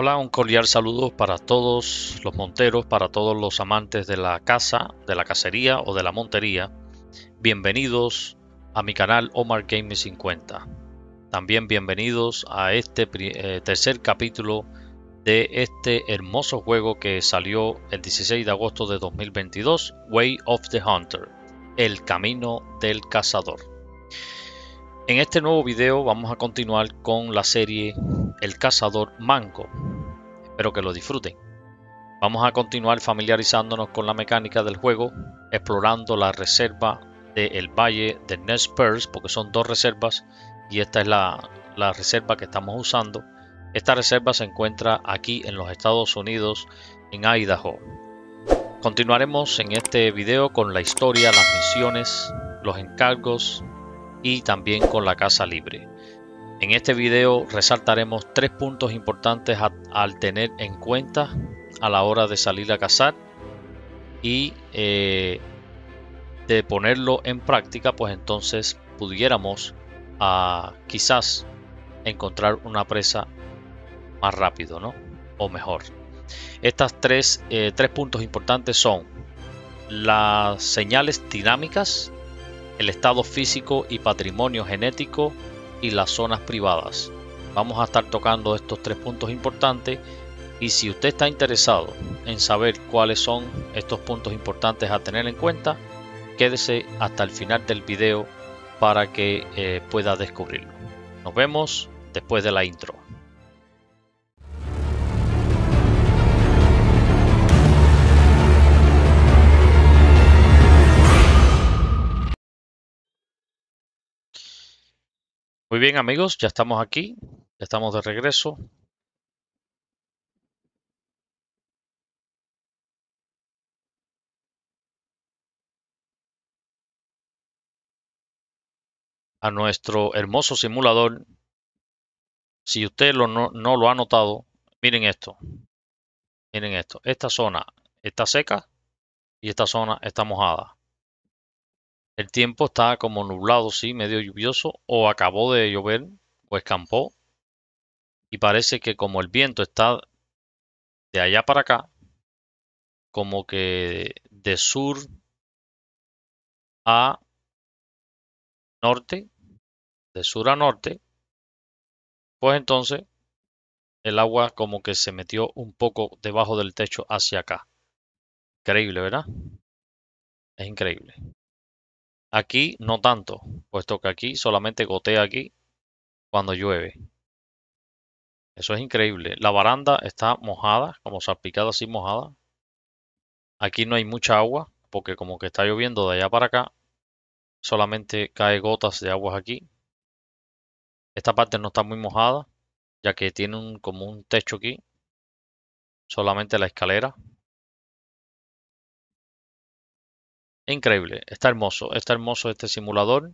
Hola, un cordial saludo para todos los monteros, para todos los amantes de la caza, de la cacería o de la montería. Bienvenidos a mi canal Omar game 50. También bienvenidos a este eh, tercer capítulo de este hermoso juego que salió el 16 de agosto de 2022, Way of the Hunter, El Camino del Cazador. En este nuevo video vamos a continuar con la serie El cazador manco. Espero que lo disfruten. Vamos a continuar familiarizándonos con la mecánica del juego, explorando la reserva del valle de Nez Perce, porque son dos reservas y esta es la reserva que estamos usando. Esta reserva se encuentra aquí en los Estados Unidos, en Idaho. Continuaremos en este video con la historia, las misiones, los encargos, y también con la casa libre. En este video resaltaremos tres puntos importantes al tener en cuenta a la hora de salir a cazar y eh, de ponerlo en práctica, pues entonces pudiéramos ah, quizás encontrar una presa más rápido, ¿no? O mejor. Estas tres, eh, tres puntos importantes son las señales dinámicas, el estado físico y patrimonio genético y las zonas privadas. Vamos a estar tocando estos tres puntos importantes y si usted está interesado en saber cuáles son estos puntos importantes a tener en cuenta, quédese hasta el final del video para que eh, pueda descubrirlo. Nos vemos después de la intro. Muy bien amigos, ya estamos aquí, ya estamos de regreso. A nuestro hermoso simulador. Si usted lo, no, no lo ha notado, miren esto. Miren esto. Esta zona está seca y esta zona está mojada. El tiempo está como nublado, sí, medio lluvioso, o acabó de llover, o escampó. Y parece que como el viento está de allá para acá, como que de sur a norte, de sur a norte, pues entonces el agua como que se metió un poco debajo del techo hacia acá. Increíble, ¿verdad? Es increíble. Aquí no tanto, puesto que aquí solamente gotea aquí cuando llueve. Eso es increíble. La baranda está mojada, como salpicada así mojada. Aquí no hay mucha agua, porque como que está lloviendo de allá para acá, solamente cae gotas de agua aquí. Esta parte no está muy mojada, ya que tiene un, como un techo aquí. Solamente la escalera Increíble, está hermoso, está hermoso este simulador.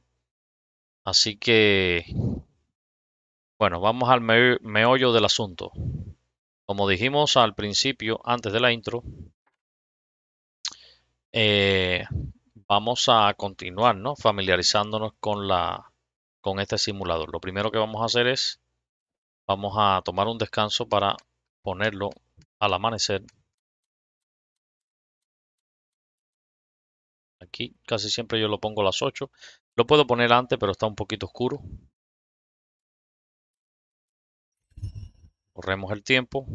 Así que, bueno, vamos al meollo del asunto. Como dijimos al principio, antes de la intro, eh, vamos a continuar familiarizándonos con, la, con este simulador. Lo primero que vamos a hacer es, vamos a tomar un descanso para ponerlo al amanecer Aquí casi siempre yo lo pongo a las 8. Lo puedo poner antes, pero está un poquito oscuro. Corremos el tiempo.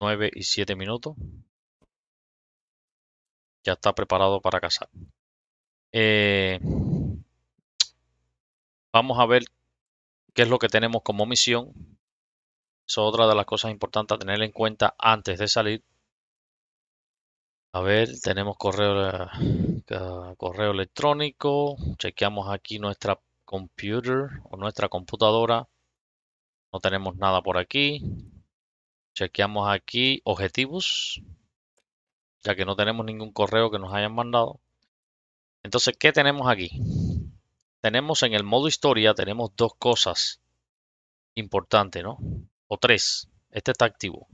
9 y 7 minutos. Ya está preparado para cazar. Eh, vamos a ver qué es lo que tenemos como misión. es otra de las cosas importantes a tener en cuenta antes de salir. A ver, tenemos correo, eh, correo electrónico. Chequeamos aquí nuestra computer o nuestra computadora. No tenemos nada por aquí. Chequeamos aquí objetivos, ya que no tenemos ningún correo que nos hayan mandado. Entonces, ¿qué tenemos aquí? Tenemos en el modo historia, tenemos dos cosas importantes, ¿no? O tres. Este está activo.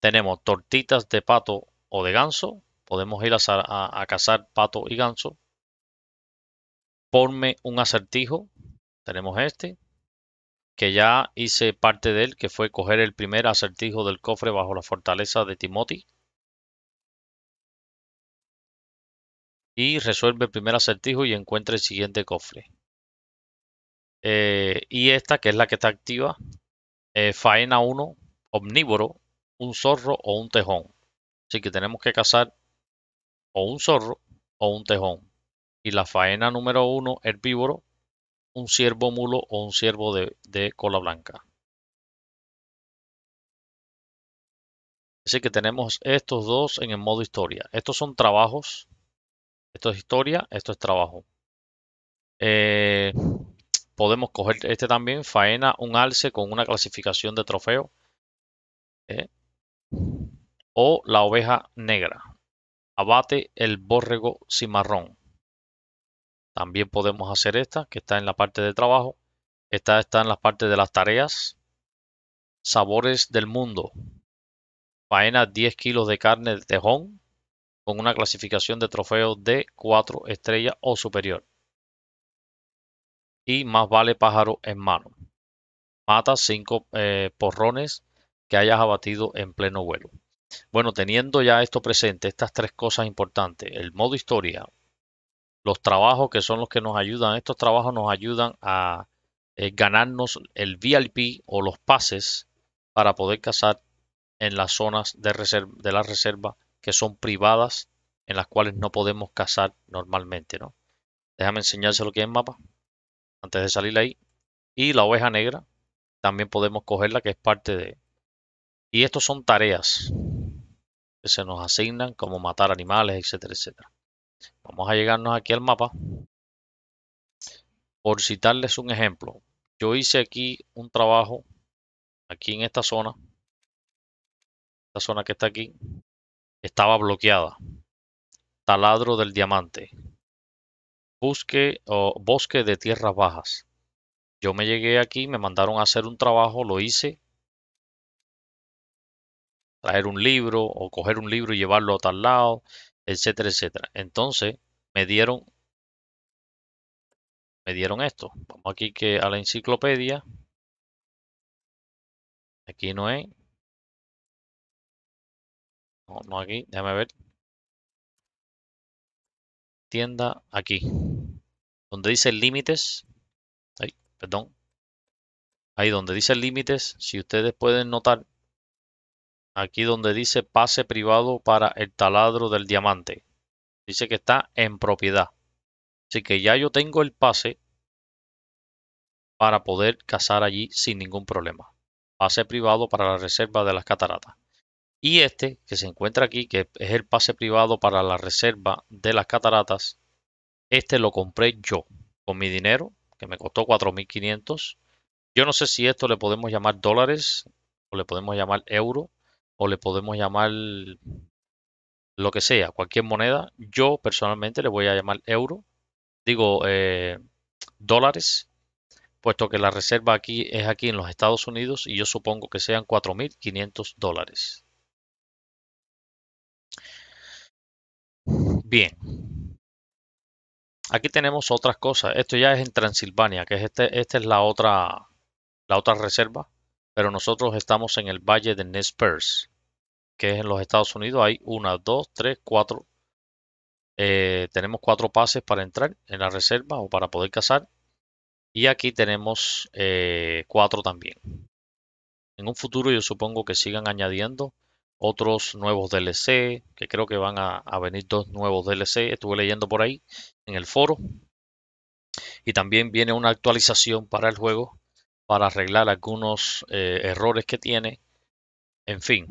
Tenemos tortitas de pato o de ganso podemos ir a, cazar pato y ganso. Ponme un acertijo. Tenemos este, que ya hice parte de él, que fue coger el primer acertijo del cofre bajo la fortaleza de Timothy. Y resuelve el primer acertijo y encuentra el siguiente cofre. Eh, y esta, que es la que está activa, eh, faena 1, omnívoro, un zorro o un tejón. Así que tenemos que cazar o un zorro o un tejón. Y la faena número uno herbívoro, un ciervo mulo o un ciervo de, cola blanca. Así que tenemos estos dos en el modo historia. Estos son trabajos. Esto es historia, esto es trabajo. Eh, podemos coger este también, faena, un alce con una clasificación de trofeo. Eh, o la oveja negra abate el borrego cimarrón. También podemos hacer esta, que está en la parte de trabajo. Esta está en la parte de las tareas. Sabores del mundo. Faena 10 kilos de carne de tejón con una clasificación de trofeo de 4 estrellas o superior. Y más vale pájaro en mano. Mata 5 eh, porrones que hayas abatido en pleno vuelo. Bueno, teniendo ya esto presente, estas tres cosas importantes, el modo historia, los trabajos que son los que nos ayudan, estos trabajos nos ayudan a eh, ganarnos el VIP o los pases para poder cazar en las zonas de, de la reserva que son privadas, en las cuales no podemos cazar normalmente, ¿no? Déjame enseñarse lo que es el mapa antes de salir ahí. Y la oveja negra, también podemos cogerla, que es parte de... Y estos son tareas, se nos asignan, como matar animales, etcétera, etcétera. Vamos a llegarnos aquí al mapa. Por citarles un ejemplo, yo hice aquí un trabajo, aquí en esta zona, esta zona que está aquí, estaba bloqueada. Taladro del diamante. Busque o bosque de tierras bajas. Yo me llegué aquí, me mandaron a hacer un trabajo, lo hice, traer un libro o coger un libro y llevarlo a tal lado, etcétera, etcétera. Entonces, me dieron, me dieron esto. Vamos aquí que a la enciclopedia. Aquí no hay. No, aquí, déjame ver. Tienda aquí. Donde dice límites. Ay, perdón. Ahí donde dice límites, si ustedes pueden notar, Aquí donde dice pase privado para el taladro del diamante. Dice que está en propiedad. Así que ya yo tengo el pase para poder cazar allí sin ningún problema. Pase privado para la reserva de las cataratas. Y este que se encuentra aquí, que es el pase privado para la reserva de las cataratas, este lo compré yo con mi dinero, que me costó 4.500. Yo no sé si esto le podemos llamar dólares o le podemos llamar euro o le podemos llamar lo que sea, cualquier moneda. Yo personalmente le voy a llamar euro, digo eh, dólares, puesto que la reserva aquí es aquí en los Estados Unidos y yo supongo que sean 4.500 dólares. Bien. Aquí tenemos otras cosas. Esto ya es en Transilvania, que es este, esta es la otra, la otra reserva pero nosotros estamos en el valle de Nespers, que es en los Estados Unidos. Hay una, dos, tres, cuatro. Eh, tenemos cuatro pases para entrar en la reserva o para poder cazar. Y aquí tenemos eh, cuatro también. En un futuro yo supongo que sigan añadiendo otros nuevos DLC, que creo que van a, a, venir dos nuevos DLC, estuve leyendo por ahí en el foro. Y también viene una actualización para el juego para arreglar algunos eh, errores que tiene. En fin,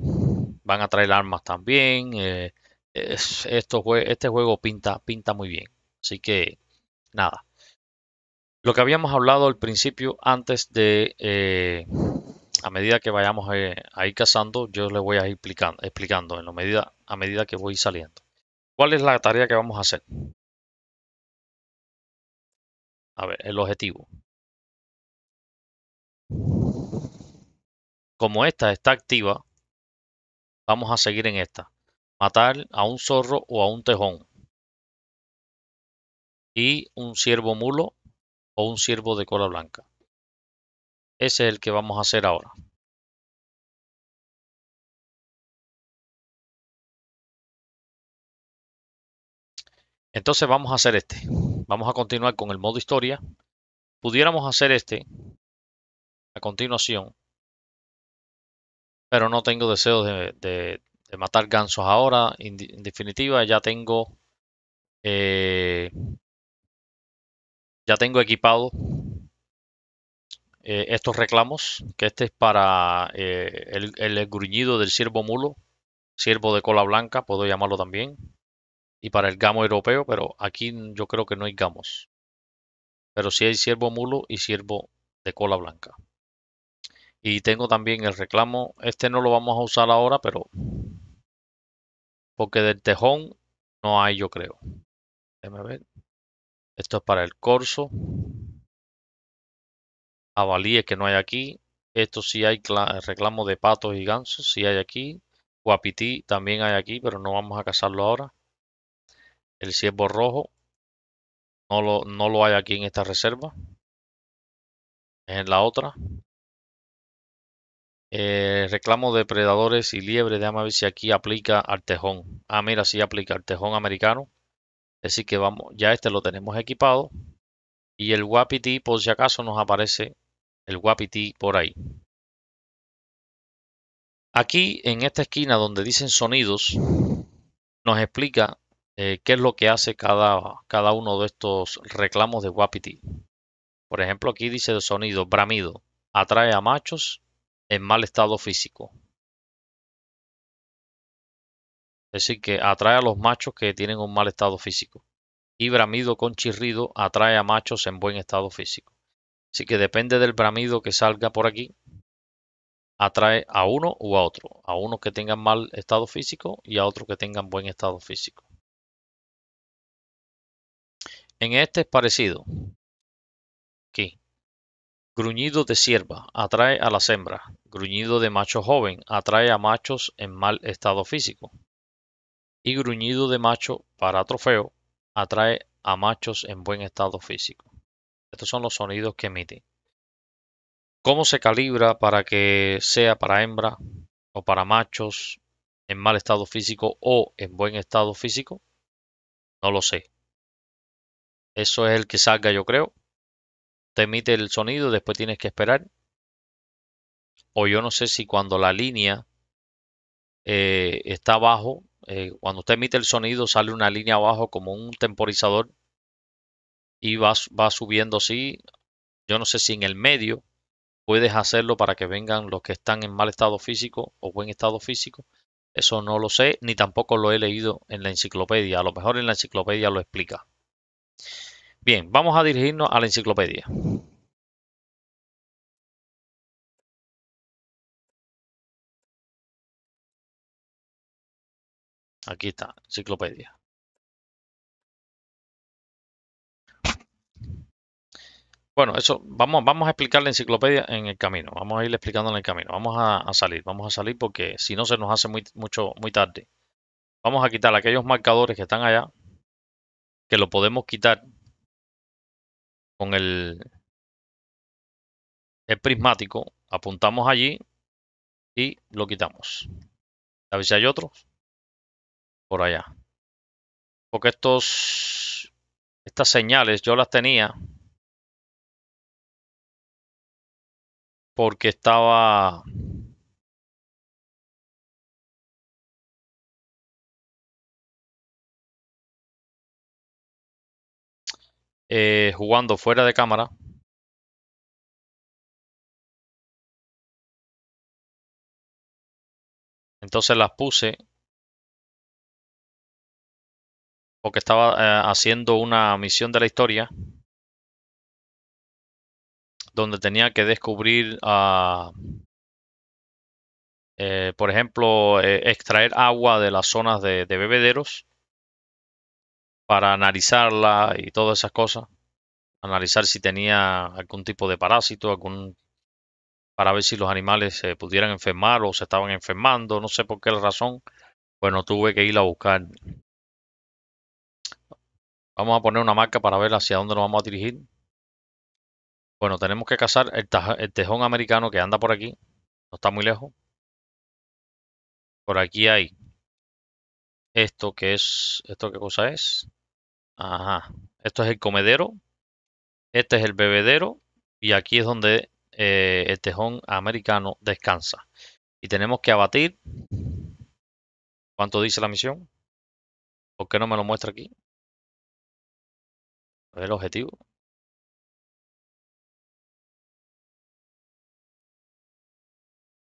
van a traer armas también. Eh, este juego pinta, pinta muy bien. Así que, nada. Lo que habíamos hablado al principio, antes de, eh, a medida que vayamos a ir cazando, yo les voy a ir explicando, explicando en medida, a medida que voy saliendo. ¿Cuál es la tarea que vamos a hacer? A ver, el objetivo. Como esta está activa, vamos a seguir en esta. Matar a un zorro o a un tejón. Y un ciervo mulo o un ciervo de cola blanca. Ese es el que vamos a hacer ahora. Entonces vamos a hacer este. Vamos a continuar con el modo historia. Pudiéramos hacer este a continuación pero no tengo deseos de, matar gansos ahora. En, definitiva, ya tengo, eh, ya tengo equipado eh, estos reclamos, que este es para eh, el, el, gruñido del ciervo mulo, ciervo de cola blanca, puedo llamarlo también, y para el gamo europeo, pero aquí yo creo que no hay gamos. Pero sí hay ciervo mulo y ciervo de cola blanca. Y tengo también el reclamo. Este no lo vamos a usar ahora, pero... Porque del tejón no hay, yo creo. Déjame ver. Esto es para el corso. Avalíes que no hay aquí. Esto sí hay reclamo de patos y gansos. Sí hay aquí. Guapití también hay aquí, pero no vamos a cazarlo ahora. El ciervo rojo. No lo, no lo hay aquí en esta reserva. Es en la otra. Eh, reclamo de predadores y liebre. Déjame ver si aquí aplica al tejón. Ah, mira, sí aplica al tejón americano. Así que vamos, ya este lo tenemos equipado. Y el guapiti, por si acaso, nos aparece el guapiti por ahí. Aquí, en esta esquina donde dicen sonidos, nos explica eh, qué es lo que hace cada, cada uno de estos reclamos de guapiti. Por ejemplo, aquí dice el sonido bramido. Atrae a machos en mal estado físico. Es decir, que atrae a los machos que tienen un mal estado físico. Y bramido con chirrido atrae a machos en buen estado físico. Así que depende del bramido que salga por aquí, atrae a uno u a otro. A unos que tengan mal estado físico y a otros que tengan buen estado físico. En este es parecido. Aquí. Gruñido de sierva atrae a las hembras, gruñido de macho joven atrae a machos en mal estado físico y gruñido de macho para trofeo atrae a machos en buen estado físico. Estos son los sonidos que emite. ¿Cómo se calibra para que sea para hembra o para machos en mal estado físico o en buen estado físico? No lo sé. Eso es el que salga, yo creo te emite el sonido, después tienes que esperar. O yo no sé si cuando la línea eh, está abajo, eh, cuando usted emite el sonido sale una línea abajo como un temporizador y va, va subiendo así. Yo no sé si en el medio puedes hacerlo para que vengan los que están en mal estado físico o buen estado físico. Eso no lo sé, ni tampoco lo he leído en la enciclopedia. A lo mejor en la enciclopedia lo explica. Bien, vamos a dirigirnos a la enciclopedia. Aquí está, enciclopedia. Bueno, eso vamos, vamos a explicar la enciclopedia en el camino. Vamos a ir explicando en el camino. Vamos a, salir, vamos a salir porque si no se nos hace muy, mucho, muy tarde. Vamos a quitar aquellos marcadores que están allá, que lo podemos quitar el, prismático, apuntamos allí y lo quitamos. A ver si hay otros por allá. Porque estos, estas señales yo las tenía porque estaba Eh, jugando fuera de cámara. Entonces las puse porque estaba eh, haciendo una misión de la historia donde tenía que descubrir, eh, por ejemplo, extraer agua de las zonas de bebederos para analizarla y todas esas cosas. Analizar si tenía algún tipo de parásito, algún para ver si los animales se pudieran enfermar o se estaban enfermando, no sé por qué razón. Bueno, tuve que ir a buscar. Vamos a poner una marca para ver hacia dónde nos vamos a dirigir. Bueno, tenemos que cazar el, el tejón americano que anda por aquí. No está muy lejos. Por aquí hay esto que es, esto qué cosa es. Ajá. Esto es el comedero. Este es el bebedero. Y aquí es donde eh, el tejón americano descansa. Y tenemos que abatir. ¿Cuánto dice la misión? ¿Por qué no me lo muestra aquí? El objetivo.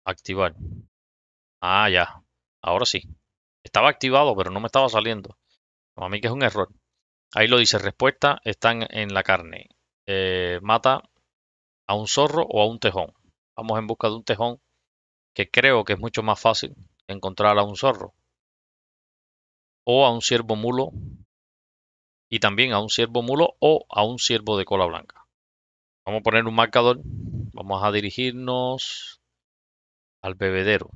Activar. Ah, ya. Ahora sí. Estaba activado, pero no me estaba saliendo. A mí que es un error. Ahí lo dice, respuesta, están en la carne. Eh, mata a un zorro o a un tejón. Vamos en busca de un tejón, que creo que es mucho más fácil encontrar a un zorro. O a un ciervo mulo. Y también a un ciervo mulo o a un ciervo de cola blanca. Vamos a poner un marcador. Vamos a dirigirnos al bebedero.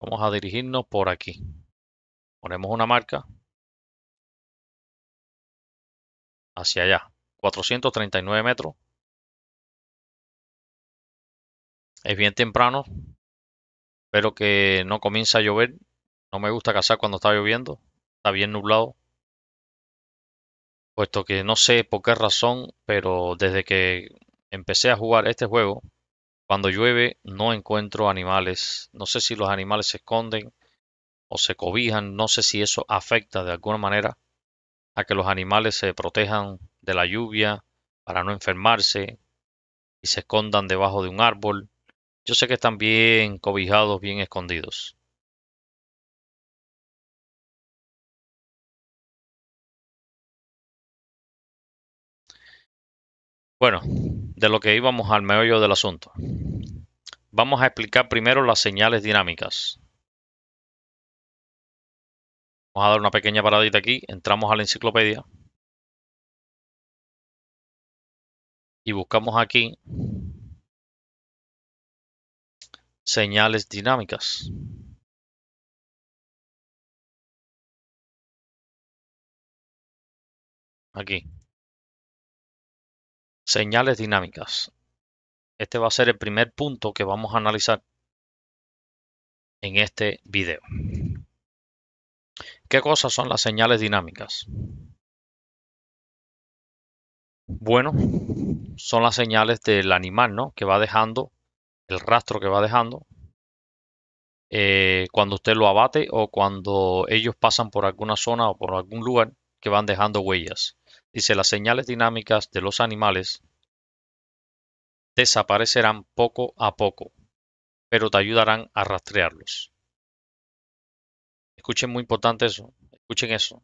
Vamos a dirigirnos por aquí ponemos una marca hacia allá, 439 metros. Es bien temprano, pero que no comienza a llover. No me gusta cazar cuando está lloviendo, está bien nublado. Puesto que no sé por qué razón, pero desde que empecé a jugar este juego, cuando llueve no encuentro animales. No sé si los animales se esconden o se cobijan. No sé si eso afecta de alguna manera a que los animales se protejan de la lluvia para no enfermarse y se escondan debajo de un árbol. Yo sé que están bien cobijados, bien escondidos. Bueno, de lo que íbamos al meollo del asunto. Vamos a explicar primero las señales dinámicas. Vamos a dar una pequeña paradita aquí. Entramos a la enciclopedia. Y buscamos aquí señales dinámicas. Aquí. Señales dinámicas. Este va a ser el primer punto que vamos a analizar en este video. ¿Qué cosas son las señales dinámicas? Bueno, son las señales del animal, ¿no? Que va dejando, el rastro que va dejando, eh, cuando usted lo abate o cuando ellos pasan por alguna zona o por algún lugar que van dejando huellas. Dice, las señales dinámicas de los animales desaparecerán poco a poco, pero te ayudarán a rastrearlos. Escuchen, muy importante eso. Escuchen eso.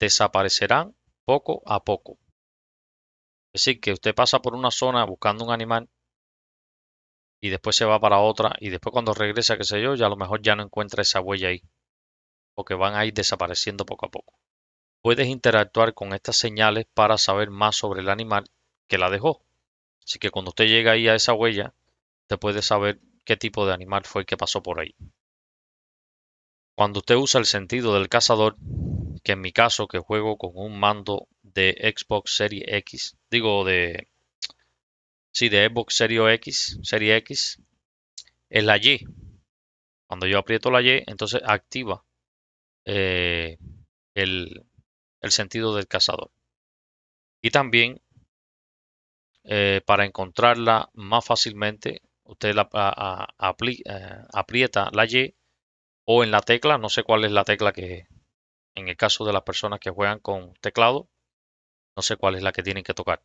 Desaparecerán poco a poco. Es decir, que usted pasa por una zona buscando un animal y después se va para otra y después cuando regresa, qué sé yo, ya a lo mejor ya no encuentra esa huella ahí. que van a ir desapareciendo poco a poco. Puedes interactuar con estas señales para saber más sobre el animal que la dejó. Así que cuando usted llega ahí a esa huella, te puede saber qué tipo de animal fue el que pasó por ahí. Cuando usted usa el sentido del cazador, que en mi caso que juego con un mando de Xbox Series X, digo de sí, de Xbox Series X, Serie X, es la Y. Cuando yo aprieto la Y, entonces activa eh, el, sentido del cazador. Y también eh, para encontrarla más fácilmente, usted eh, aprieta la Y o en la tecla, no sé cuál es la tecla que en el caso de las personas que juegan con teclado, no sé cuál es la que tienen que tocar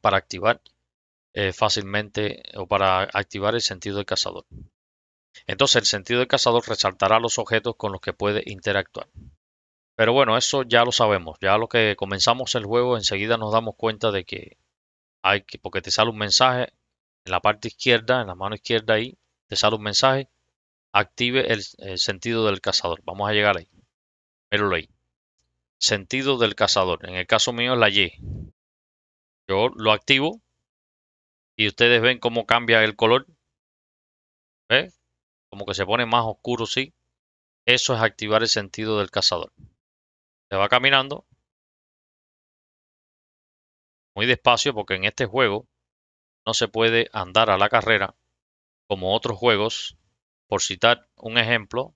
para activar eh, fácilmente o para activar el sentido del cazador. Entonces el sentido del cazador resaltará los objetos con los que puede interactuar. Pero bueno, eso ya lo sabemos. Ya lo que comenzamos el juego, enseguida nos damos cuenta de que hay que, porque te sale un mensaje en la parte izquierda, en la mano izquierda ahí, te sale un mensaje active el, sentido del cazador. Vamos a llegar ahí. Míralo ahí. Sentido del cazador. En el caso mío es la Y. Yo lo activo y ustedes ven cómo cambia el color. ¿Ve? Como que se pone más oscuro, sí. Eso es activar el sentido del cazador. Se va caminando. Muy despacio porque en este juego no se puede andar a la carrera como otros juegos por citar un ejemplo,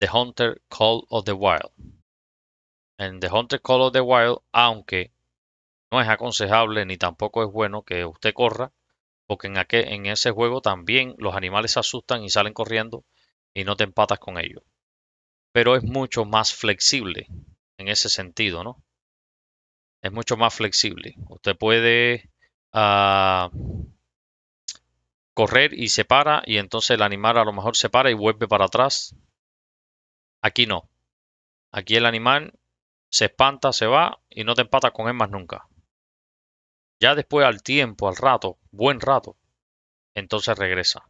The Hunter Call of the Wild. En The Hunter Call of the Wild, aunque no es aconsejable ni tampoco es bueno que usted corra, porque en, aquel, en ese juego también los animales se asustan y salen corriendo y no te empatas con ellos. Pero es mucho más flexible en ese sentido, ¿no? Es mucho más flexible. Usted puede ah, correr y se para y entonces el animal a lo mejor se para y vuelve para atrás. Aquí no. Aquí el animal se espanta, se va y no te empata con él más nunca. Ya después al tiempo, al rato, buen rato, entonces regresa.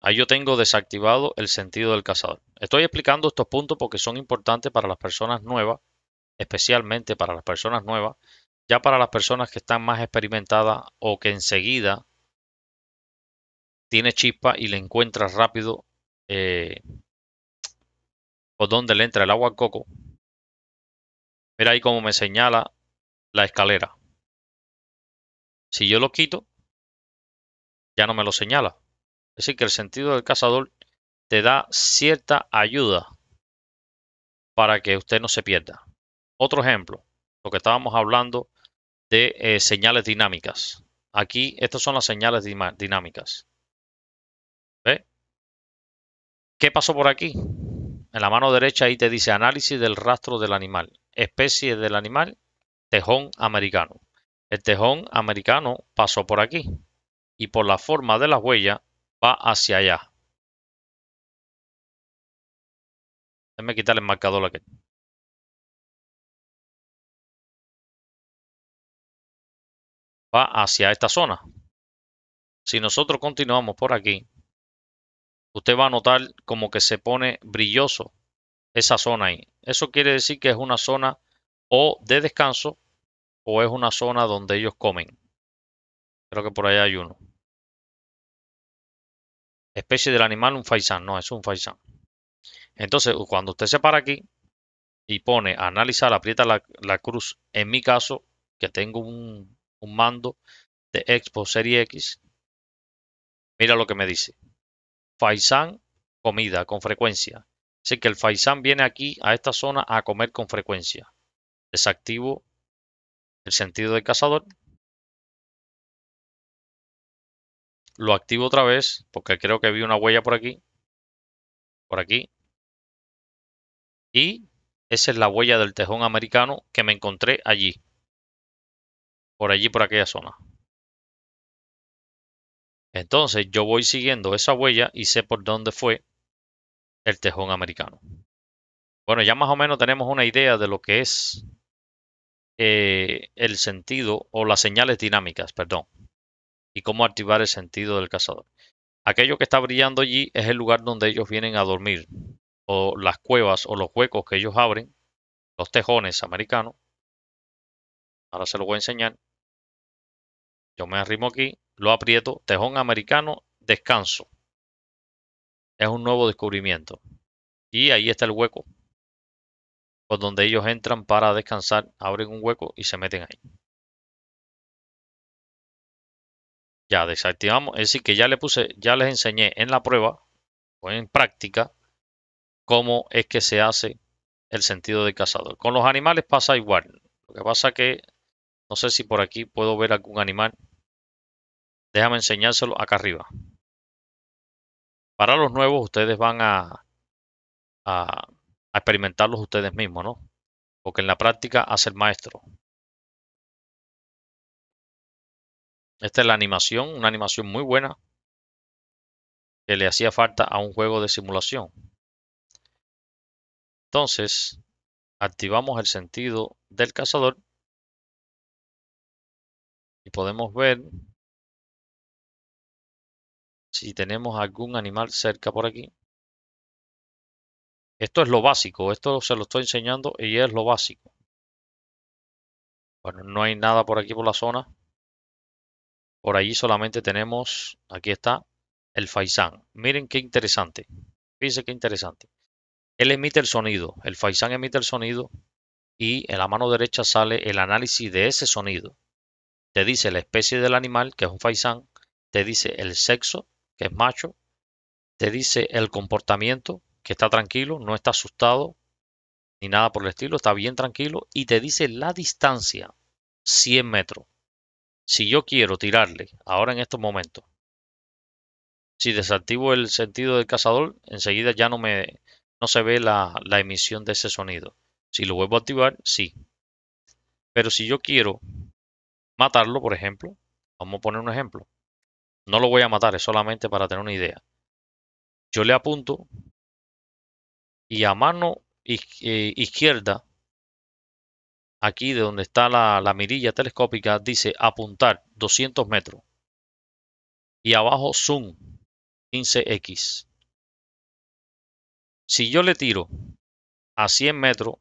Ahí yo tengo desactivado el sentido del cazador. Estoy explicando estos puntos porque son importantes para las personas nuevas especialmente para las personas nuevas, ya para las personas que están más experimentadas o que enseguida tiene chispa y le encuentras rápido eh, por donde le entra el agua al coco. Mira ahí como me señala la escalera. Si yo lo quito, ya no me lo señala. Es decir, que el sentido del cazador te da cierta ayuda para que usted no se pierda. Otro ejemplo, lo que estábamos hablando de eh, señales dinámicas. Aquí, estas son las señales dinámicas. ¿Ve? ¿Qué pasó por aquí? En la mano derecha ahí te dice análisis del rastro del animal, especie del animal, tejón americano. El tejón americano pasó por aquí y por la forma de la huella va hacia allá. Déjame quitar el marcador aquí. hacia esta zona. Si nosotros continuamos por aquí, usted va a notar como que se pone brilloso esa zona ahí. Eso quiere decir que es una zona o de descanso o es una zona donde ellos comen. Creo que por ahí hay uno. Especie del animal, un faisán. No, es un faisán. Entonces, cuando usted se para aquí y pone analizar, aprieta la cruz. En mi caso, que tengo un, mando de expo serie X. Mira lo que me dice. Faisán, comida con frecuencia. Así que el Faisán viene aquí a esta zona a comer con frecuencia. Desactivo el sentido de cazador. Lo activo otra vez porque creo que vi una huella por aquí. Por aquí. Y esa es la huella del tejón americano que me encontré allí por allí, por aquella zona. Entonces yo voy siguiendo esa huella y sé por dónde fue el tejón americano. Bueno, ya más o menos tenemos una idea de lo que es eh, el sentido o las señales dinámicas, perdón, y cómo activar el sentido del cazador. Aquello que está brillando allí es el lugar donde ellos vienen a dormir, o las cuevas o los huecos que ellos abren, los tejones americanos. Ahora se los voy a enseñar. Yo me arrimo aquí, lo aprieto, tejón americano, descanso. Es un nuevo descubrimiento. Y ahí está el hueco por donde ellos entran para descansar, abren un hueco y se meten ahí. Ya desactivamos, es decir, que ya le puse, ya les enseñé en la prueba o en práctica cómo es que se hace el sentido de cazador. Con los animales pasa igual. Lo que pasa que no sé si por aquí puedo ver algún animal. Déjame enseñárselo acá arriba. Para los nuevos, ustedes van a, a, experimentarlos ustedes mismos, ¿no? Porque en la práctica hace el maestro. Esta es la animación, una animación muy buena que le hacía falta a un juego de simulación. Entonces, activamos el sentido del cazador y podemos ver si tenemos algún animal cerca por aquí. Esto es lo básico, esto se lo estoy enseñando y es lo básico. Bueno, no hay nada por aquí por la zona. Por allí solamente tenemos, aquí está, el faisán. Miren qué interesante. Fíjense qué interesante. Él emite el sonido, el faisán emite el sonido y en la mano derecha sale el análisis de ese sonido te dice la especie del animal, que es un faisán, te dice el sexo, que es macho, te dice el comportamiento, que está tranquilo, no está asustado, ni nada por el estilo, está bien tranquilo, y te dice la distancia, 100 metros. Si yo quiero tirarle ahora en estos momentos, si desactivo el sentido del cazador, enseguida ya no me no se ve la emisión de ese sonido. Si lo vuelvo a activar, sí. Pero si yo quiero matarlo, por ejemplo. Vamos a poner un ejemplo. No lo voy a matar, es solamente para tener una idea. Yo le apunto y a mano eh, izquierda, aquí de donde está la, mirilla telescópica, dice apuntar 200 metros. Y abajo zoom 15x. Si yo le tiro a 100 metros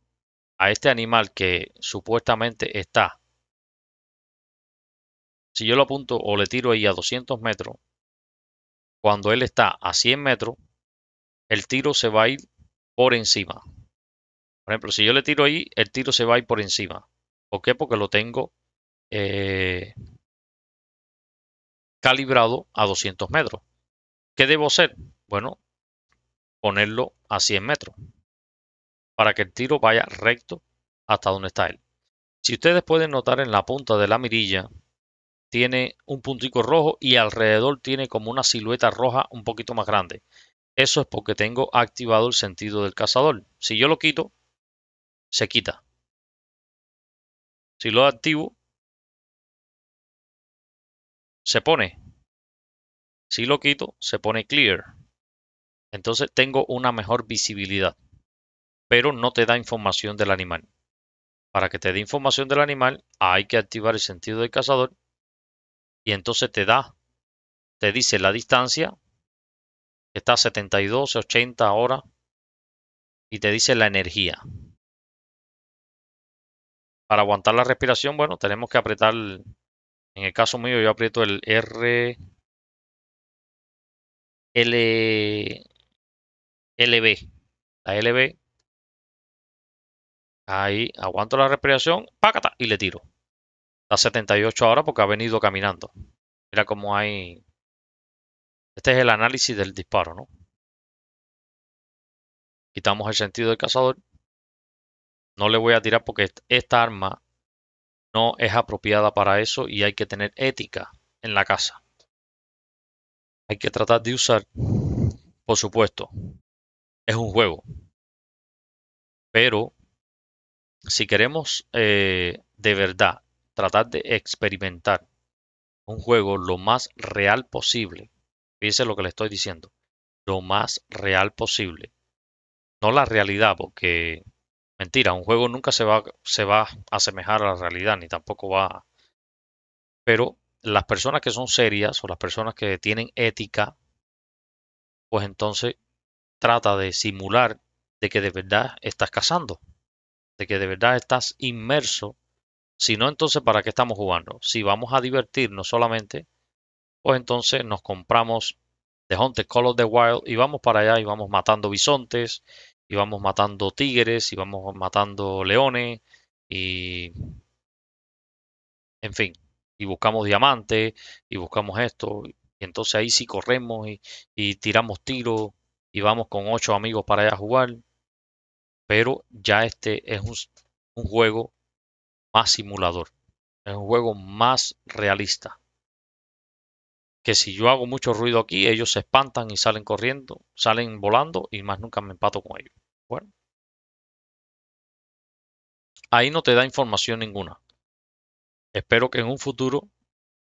a este animal que supuestamente está si yo lo apunto o le tiro ahí a 200 metros, cuando él está a 100 metros, el tiro se va a ir por encima. Por ejemplo, si yo le tiro ahí, el tiro se va a ir por encima. ¿Por qué? Porque lo tengo eh, calibrado a 200 metros. ¿Qué debo hacer? Bueno, ponerlo a 100 metros para que el tiro vaya recto hasta donde está él. Si ustedes pueden notar en la punta de la mirilla, tiene un puntico rojo y alrededor tiene como una silueta roja un poquito más grande. Eso es porque tengo activado el sentido del cazador. Si yo lo quito, se quita. Si lo activo, se pone. Si lo quito, se pone clear. Entonces tengo una mejor visibilidad, pero no te da información del animal. Para que te dé información del animal, hay que activar el sentido del cazador y entonces te da, te dice la distancia, que está 72, 80 ahora, y te dice la energía. Para aguantar la respiración, bueno, tenemos que apretar, en el caso mío yo aprieto el R, L, LB, la LB, ahí aguanto la respiración, pácata, y le tiro. Está 78 ahora porque ha venido caminando. Mira cómo hay... Este es el análisis del disparo, ¿no? Quitamos el sentido del cazador. No le voy a tirar porque esta arma no es apropiada para eso y hay que tener ética en la casa. Hay que tratar de usar, por supuesto, es un juego. Pero si queremos eh, de verdad tratar de experimentar un juego lo más real posible. Fíjense lo que le estoy diciendo. Lo más real posible. No la realidad, porque mentira, un juego nunca se va, se va a asemejar a la realidad, ni tampoco va a... Pero las personas que son serias o las personas que tienen ética, pues entonces trata de simular de que de verdad estás cazando, de que de verdad estás inmerso si no, entonces, ¿para qué estamos jugando? Si vamos a divertirnos solamente, pues entonces nos compramos The Hunter Call of the Wild y vamos para allá y vamos matando bisontes, y vamos matando tigres, y vamos matando leones, y. En fin, y buscamos diamantes, y buscamos esto, y entonces ahí sí corremos y, tiramos tiros, y vamos con ocho amigos para allá a jugar. Pero ya este es un juego más simulador. Es un juego más realista. Que si yo hago mucho ruido aquí, ellos se espantan y salen corriendo, salen volando y más nunca me empato con ellos. Bueno. Ahí no te da información ninguna. Espero que en un futuro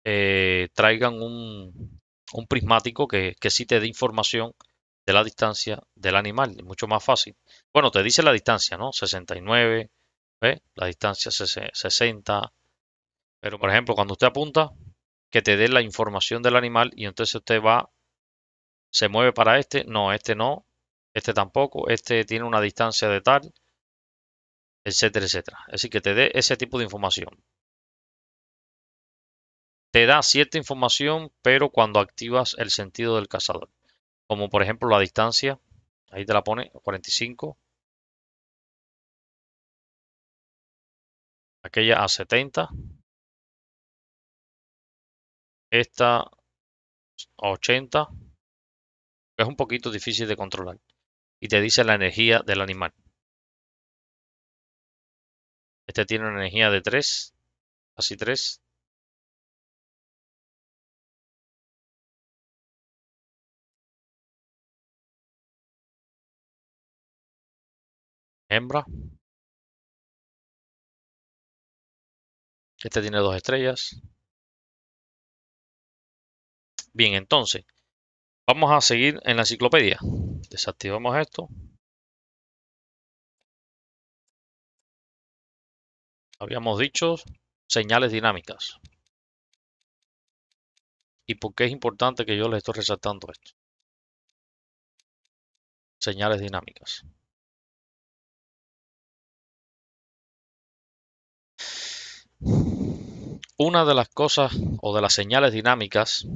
eh, traigan un, un prismático que, que sí te dé información de la distancia del animal. Mucho más fácil. Bueno, te dice la distancia, ¿no? 69, la distancia 60. Pero, por ejemplo, cuando usted apunta, que te dé la información del animal y entonces usted va, se mueve para este. No, este no. Este tampoco. Este tiene una distancia de tal, etcétera, etcétera. Es decir, que te dé ese tipo de información. Te da cierta información, pero cuando activas el sentido del cazador. Como por ejemplo la distancia, ahí te la pone, 45 aquella a 70, esta a 80, es un poquito difícil de controlar, y te dice la energía del animal. Este tiene una energía de 3, así 3. Hembra. Este tiene dos estrellas. Bien, entonces, vamos a seguir en la enciclopedia. Desactivamos esto. Habíamos dicho señales dinámicas. ¿Y por qué es importante que yo les estoy resaltando esto? Señales dinámicas. Una de las cosas o de las señales dinámicas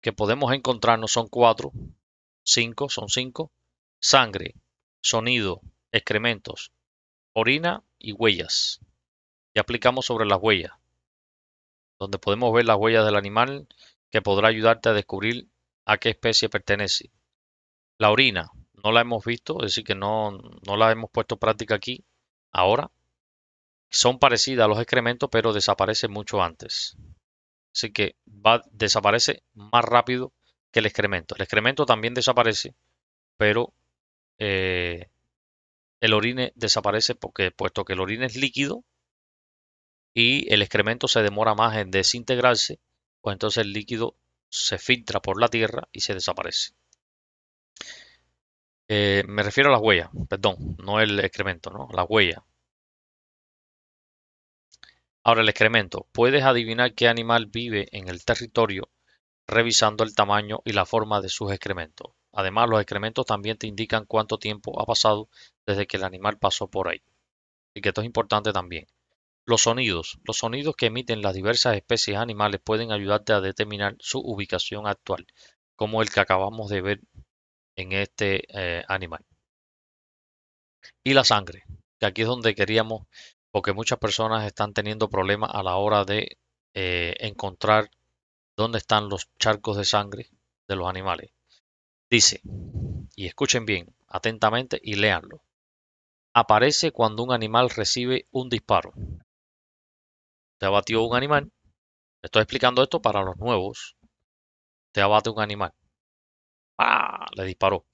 que podemos encontrarnos son cuatro, cinco, son cinco, sangre, sonido, excrementos, orina y huellas. Y aplicamos sobre las huellas, donde podemos ver las huellas del animal que podrá ayudarte a descubrir a qué especie pertenece. La orina, no la hemos visto, es decir, que no, no la hemos puesto práctica aquí, ahora, son parecidas a los excrementos, pero desaparecen mucho antes. Así que va, desaparece más rápido que el excremento. El excremento también desaparece, pero eh, el orine desaparece porque, puesto que el orine es líquido y el excremento se demora más en desintegrarse, pues entonces el líquido se filtra por la tierra y se desaparece. Eh, me refiero a las huellas, perdón, no el excremento, ¿no? Las huellas. Ahora el excremento. Puedes adivinar qué animal vive en el territorio revisando el tamaño y la forma de sus excrementos. Además, los excrementos también te indican cuánto tiempo ha pasado desde que el animal pasó por ahí. Y que esto es importante también. Los sonidos. Los sonidos que emiten las diversas especies animales pueden ayudarte a determinar su ubicación actual, como el que acabamos de ver en este eh, animal. Y la sangre, que aquí es donde queríamos porque muchas personas están teniendo problemas a la hora de eh, encontrar dónde están los charcos de sangre de los animales. Dice, y escuchen bien, atentamente y léanlo. Aparece cuando un animal recibe un disparo. Te abatió un animal. Estoy explicando esto para los nuevos. Te abate un animal. ¡Ah! Le disparó.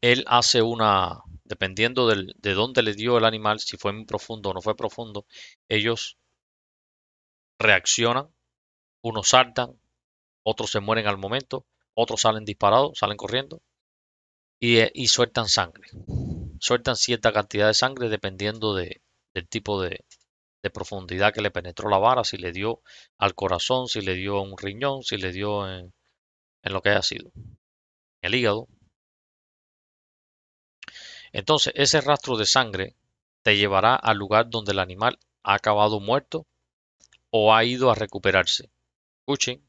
Él hace una dependiendo de dónde le dio el animal, si fue muy profundo o no fue profundo, ellos reaccionan, unos saltan, otros se mueren al momento, otros salen disparados, salen corriendo y, eh, sueltan sangre. Sueltan cierta cantidad de sangre dependiendo de, del tipo de, profundidad que le penetró la vara, si le dio al corazón, si le dio un riñón, si le dio en, en lo que haya sido, el hígado, entonces ese rastro de sangre te llevará al lugar donde el animal ha acabado muerto o ha ido a recuperarse. Escuchen,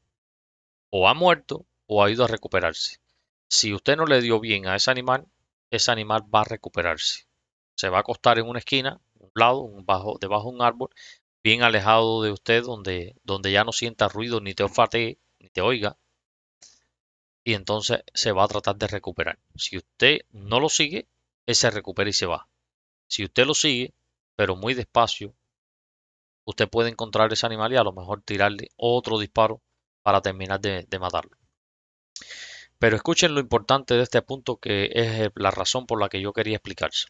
o ha muerto o ha ido a recuperarse. Si usted no le dio bien a ese animal, ese animal va a recuperarse. Se va a acostar en una esquina, un lado, debajo de un árbol, bien alejado de usted, donde, donde ya no sienta ruido, ni te olfatee, ni te oiga. Y entonces se va a tratar de recuperar. Si usted no lo sigue, él se recupera y se va. Si usted lo sigue, pero muy despacio, usted puede encontrar ese animal y a lo mejor tirarle otro disparo para terminar de, de matarlo. Pero escuchen lo importante de este punto que es eh, la razón por la que yo quería explicarse.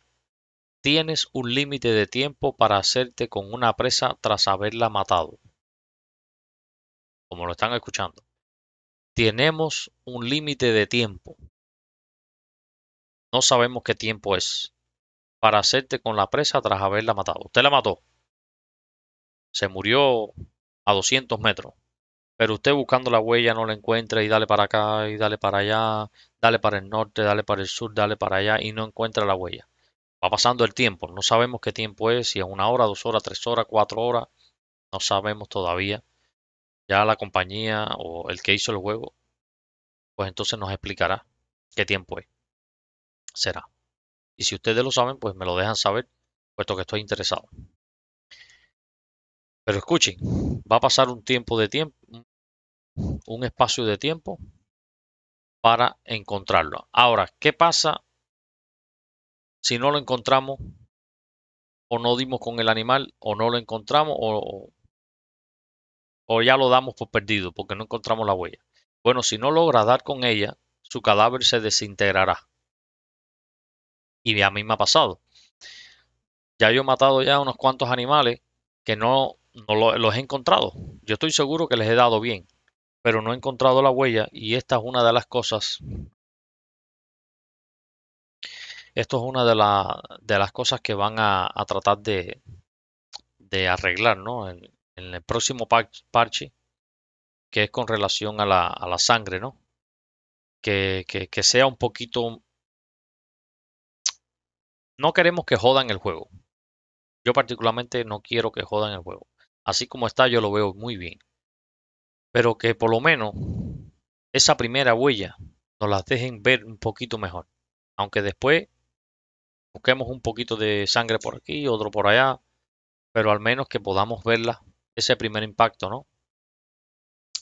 Tienes un límite de tiempo para hacerte con una presa tras haberla matado. Como lo están escuchando. Tenemos un límite de tiempo no sabemos qué tiempo es para hacerte con la presa tras haberla matado. Usted la mató. Se murió a 200 metros. Pero usted buscando la huella no la encuentra y dale para acá y dale para allá, dale para el norte, dale para el sur, dale para allá y no encuentra la huella. Va pasando el tiempo, no sabemos qué tiempo es, si es una hora, dos horas, tres horas, cuatro horas, no sabemos todavía. Ya la compañía o el que hizo el juego, pues entonces nos explicará qué tiempo es será. Y si ustedes lo saben, pues me lo dejan saber, puesto que estoy interesado. Pero escuchen, va a pasar un tiempo de tiempo, un espacio de tiempo para encontrarlo. Ahora, ¿qué pasa si no lo encontramos o no dimos con el animal o no lo encontramos o, o ya lo damos por perdido porque no encontramos la huella? Bueno, si no logra dar con ella, su cadáver se desintegrará y a mí me ha pasado. Ya yo he matado ya unos cuantos animales que no, no los he encontrado. Yo estoy seguro que les he dado bien, pero no he encontrado la huella y esta es una de las cosas. Esto es una de, la, de las cosas que van a, tratar de, arreglar ¿no? en, el próximo parche, que es con relación a la, a la sangre, ¿no? Que, que, que, sea un poquito no queremos que jodan el juego. Yo particularmente no quiero que jodan el juego. Así como está, yo lo veo muy bien. Pero que por lo menos esa primera huella nos la dejen ver un poquito mejor. Aunque después busquemos un poquito de sangre por aquí, otro por allá. Pero al menos que podamos verla, ese primer impacto, ¿no?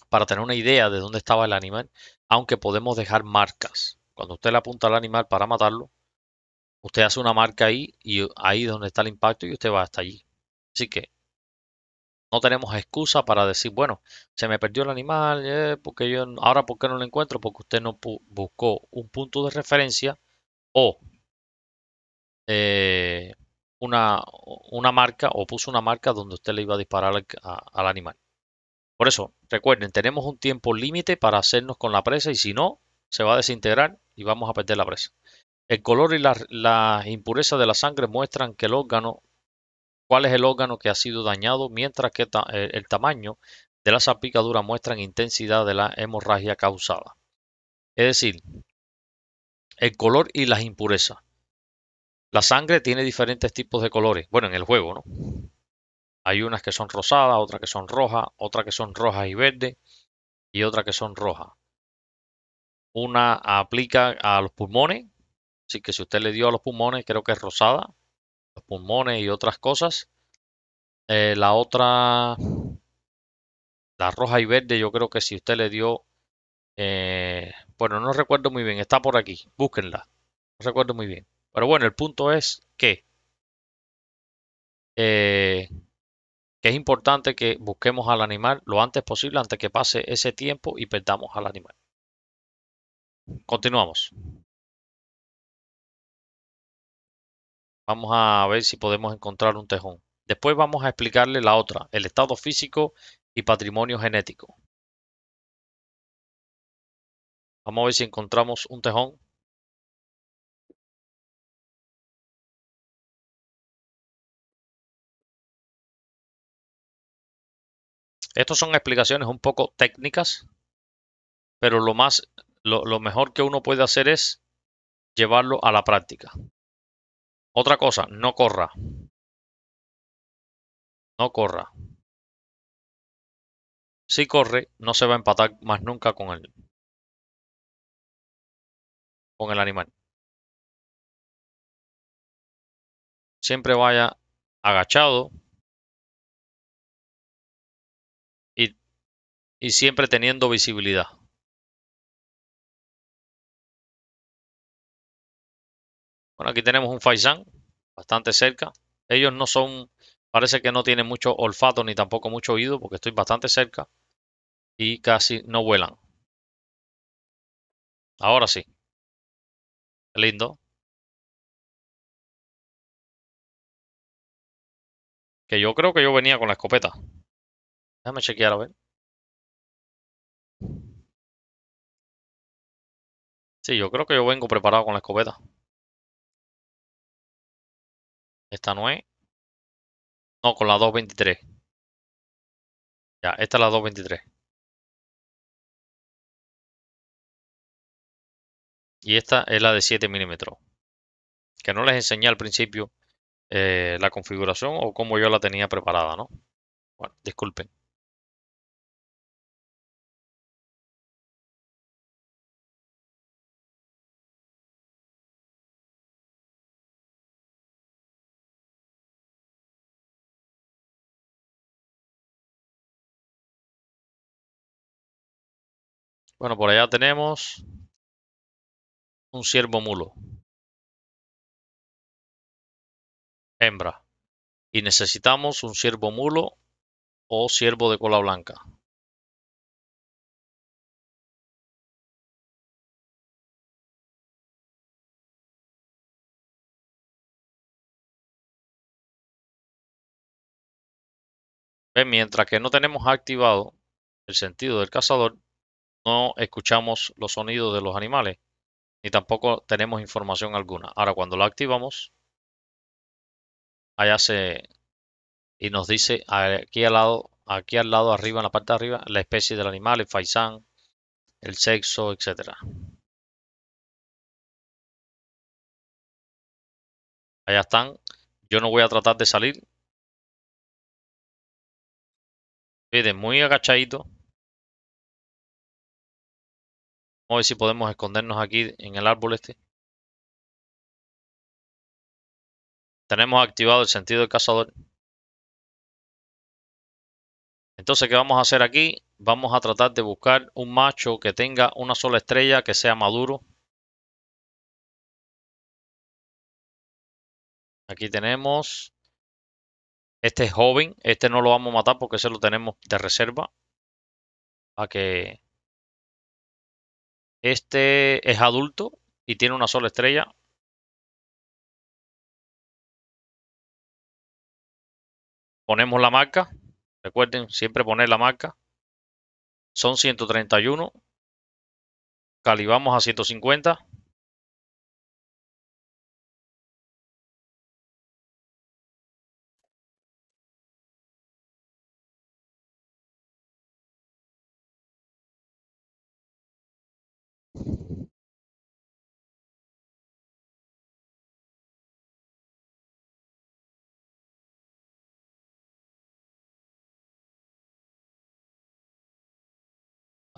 Para tener una idea de dónde estaba el animal. Aunque podemos dejar marcas. Cuando usted le apunta al animal para matarlo, Usted hace una marca ahí y ahí donde está el impacto y usted va hasta allí. Así que no tenemos excusa para decir, bueno, se me perdió el animal, eh, porque yo ahora por qué no lo encuentro, porque usted no buscó un punto de referencia o eh, una, una, marca o puso una marca donde usted le iba a disparar al animal. Por eso, recuerden, tenemos un tiempo límite para hacernos con la presa y si no, se va a desintegrar y vamos a perder la presa. El color y las la impurezas de la sangre muestran que el órgano, cuál es el órgano que ha sido dañado, mientras que eh, el, tamaño de las salpicadura muestran intensidad de la hemorragia causada. Es decir, el color y las impurezas. La sangre tiene diferentes tipos de colores. Bueno, en el juego, ¿no? Hay unas que son rosadas, otras que son rojas, otras que son rojas y verdes y otras que son rojas. Una aplica a los pulmones, Así que si usted le dio a los pulmones, creo que es rosada, los pulmones y otras cosas. Eh, la otra, la roja y verde, yo creo que si usted le dio, eh, bueno, no recuerdo muy bien, está por aquí, búsquenla, no recuerdo muy bien. Pero bueno, el punto es que, eh, que es importante que busquemos al animal lo antes posible, antes que pase ese tiempo y perdamos al animal. Continuamos. Vamos a ver si podemos encontrar un tejón. Después vamos a explicarle la otra, el estado físico y patrimonio genético. Vamos a ver si encontramos un tejón. Estas son explicaciones un poco técnicas, pero lo, más, lo mejor que uno puede hacer es llevarlo a la práctica. Otra cosa, no corra. No corra. Si corre, no se va a empatar más nunca con el, con el animal. Siempre vaya agachado y, y siempre teniendo visibilidad. Bueno, aquí tenemos un Faisán, bastante cerca. Ellos no son, parece que no tienen mucho olfato ni tampoco mucho oído porque estoy bastante cerca y casi no vuelan. Ahora sí. Lindo. Que yo creo que yo venía con la escopeta. Déjame chequear a ver. Sí, yo creo que yo vengo preparado con la escopeta. Esta no es. No, con la 223. Ya, esta es la 223. Y esta es la de 7 milímetros. Que no les enseñé al principio eh, la configuración o cómo yo la tenía preparada, ¿no? Bueno, disculpen. Bueno, por allá tenemos un ciervo mulo. Hembra. Y necesitamos un ciervo mulo o ciervo de cola blanca. Mientras que no tenemos activado el sentido del cazador, no escuchamos los sonidos de los animales, ni tampoco tenemos información alguna. Ahora, cuando la activamos, allá se... Y nos dice aquí al lado, aquí al lado arriba, en la parte de arriba, la especie del animal, el faisán, el sexo, etcétera. Allá están. Yo no voy a tratar de salir. Miren, muy agachadito. a ver si podemos escondernos aquí en el árbol este. Tenemos activado el sentido del cazador. Entonces, ¿qué vamos a hacer aquí? Vamos a tratar de buscar un macho que tenga una sola estrella, que sea maduro. Aquí tenemos. Este es joven. Este no lo vamos a matar porque se lo tenemos de reserva. Para que este es adulto y tiene una sola estrella. Ponemos la marca. Recuerden siempre poner la marca. Son 131. Calibamos a 150.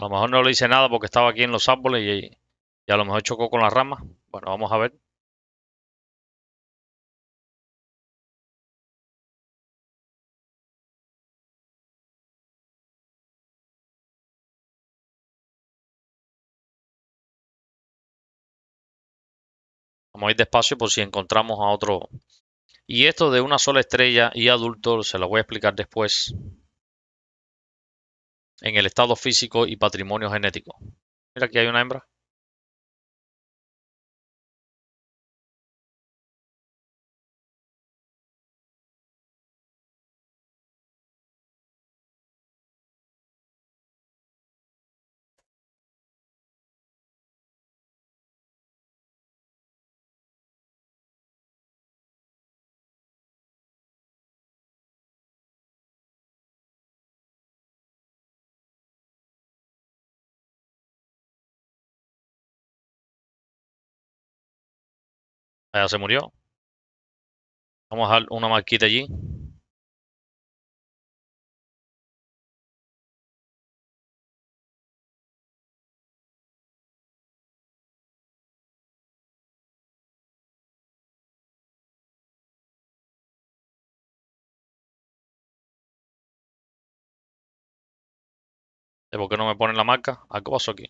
A lo mejor no le hice nada porque estaba aquí en los árboles y, y a lo mejor chocó con las ramas. Bueno, vamos a ver. Vamos a ir despacio por si encontramos a otro. Y esto de una sola estrella y adulto se lo voy a explicar después en el estado físico y patrimonio genético. Mira, aquí hay una hembra. Allá ah, se murió. Vamos a dejar una marquita allí. ¿Por qué no me ponen la marca? ¿A qué aquí?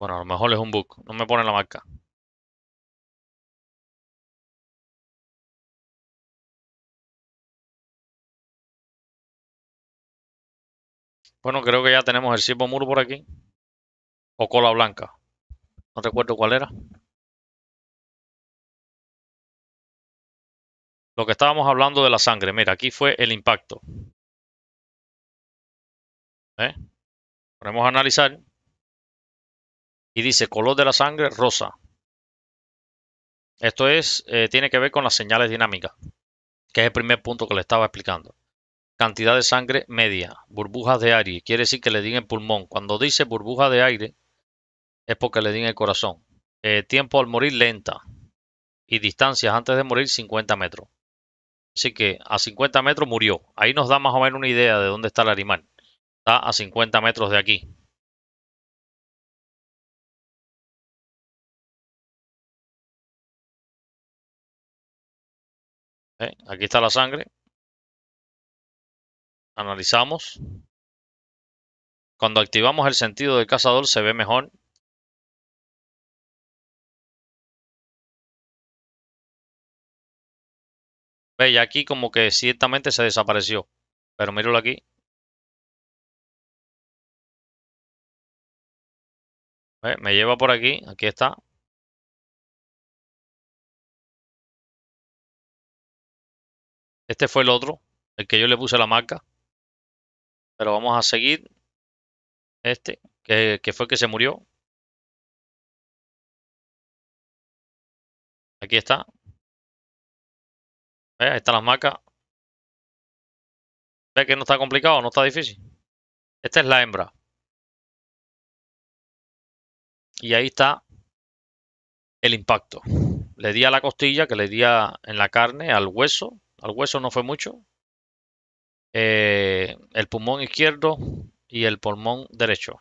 Bueno, a lo mejor es un bug. No me pone la marca. Bueno, creo que ya tenemos el ciervo muro por aquí. O cola blanca. No recuerdo cuál era. Lo que estábamos hablando de la sangre. Mira, aquí fue el impacto. ¿Eh? Ponemos a analizar y dice color de la sangre rosa. Esto es, eh, tiene que ver con las señales dinámicas, que es el primer punto que le estaba explicando. Cantidad de sangre media, burbujas de aire, quiere decir que le di el pulmón. Cuando dice burbuja de aire, es porque le di el corazón. Eh, tiempo al morir lenta y distancias antes de morir 50 metros. Así que a 50 metros murió. Ahí nos da más o menos una idea de dónde está el animal. Está a 50 metros de aquí, Aquí está la sangre. Analizamos. Cuando activamos el sentido del cazador se ve mejor. Ve, aquí como que ciertamente se desapareció. Pero míralo aquí. Me lleva por aquí. Aquí está. Este fue el otro, el que yo le puse la marca. Pero vamos a seguir. Este, que, fue el que se murió. Aquí está. Ahí está las marcas. Ve que no está complicado? No está difícil. Esta es la hembra. Y ahí está el impacto. Le di a la costilla, que le di a, en la carne, al hueso al hueso no fue mucho. Eh, el pulmón izquierdo y el pulmón derecho.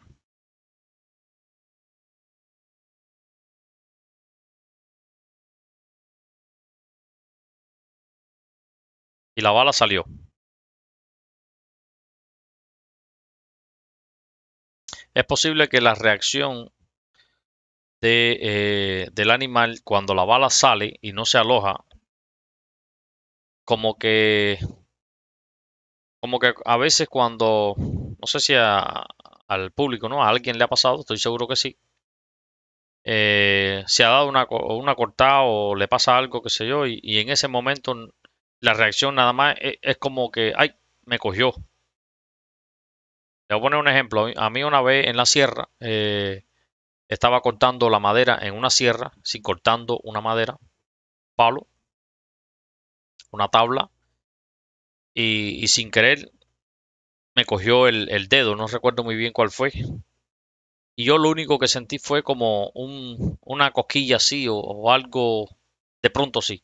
Y la bala salió. Es posible que la reacción eh, del animal cuando la bala sale y no se aloja como que, como que a veces cuando, no sé si al público, ¿no? A alguien le ha pasado, estoy seguro que sí. Eh, se ha dado una, cortada o le pasa algo, qué sé yo, y, en ese momento la reacción nada más e, es, como que, ay, me cogió. Le voy a poner un ejemplo. A mí una vez en la sierra eh, estaba cortando la madera en una sierra, sin cortando una madera, Pablo una tabla y, sin querer me cogió el, dedo, no recuerdo muy bien cuál fue. Y yo lo único que sentí fue como un, una cosquilla así o, algo de pronto sí.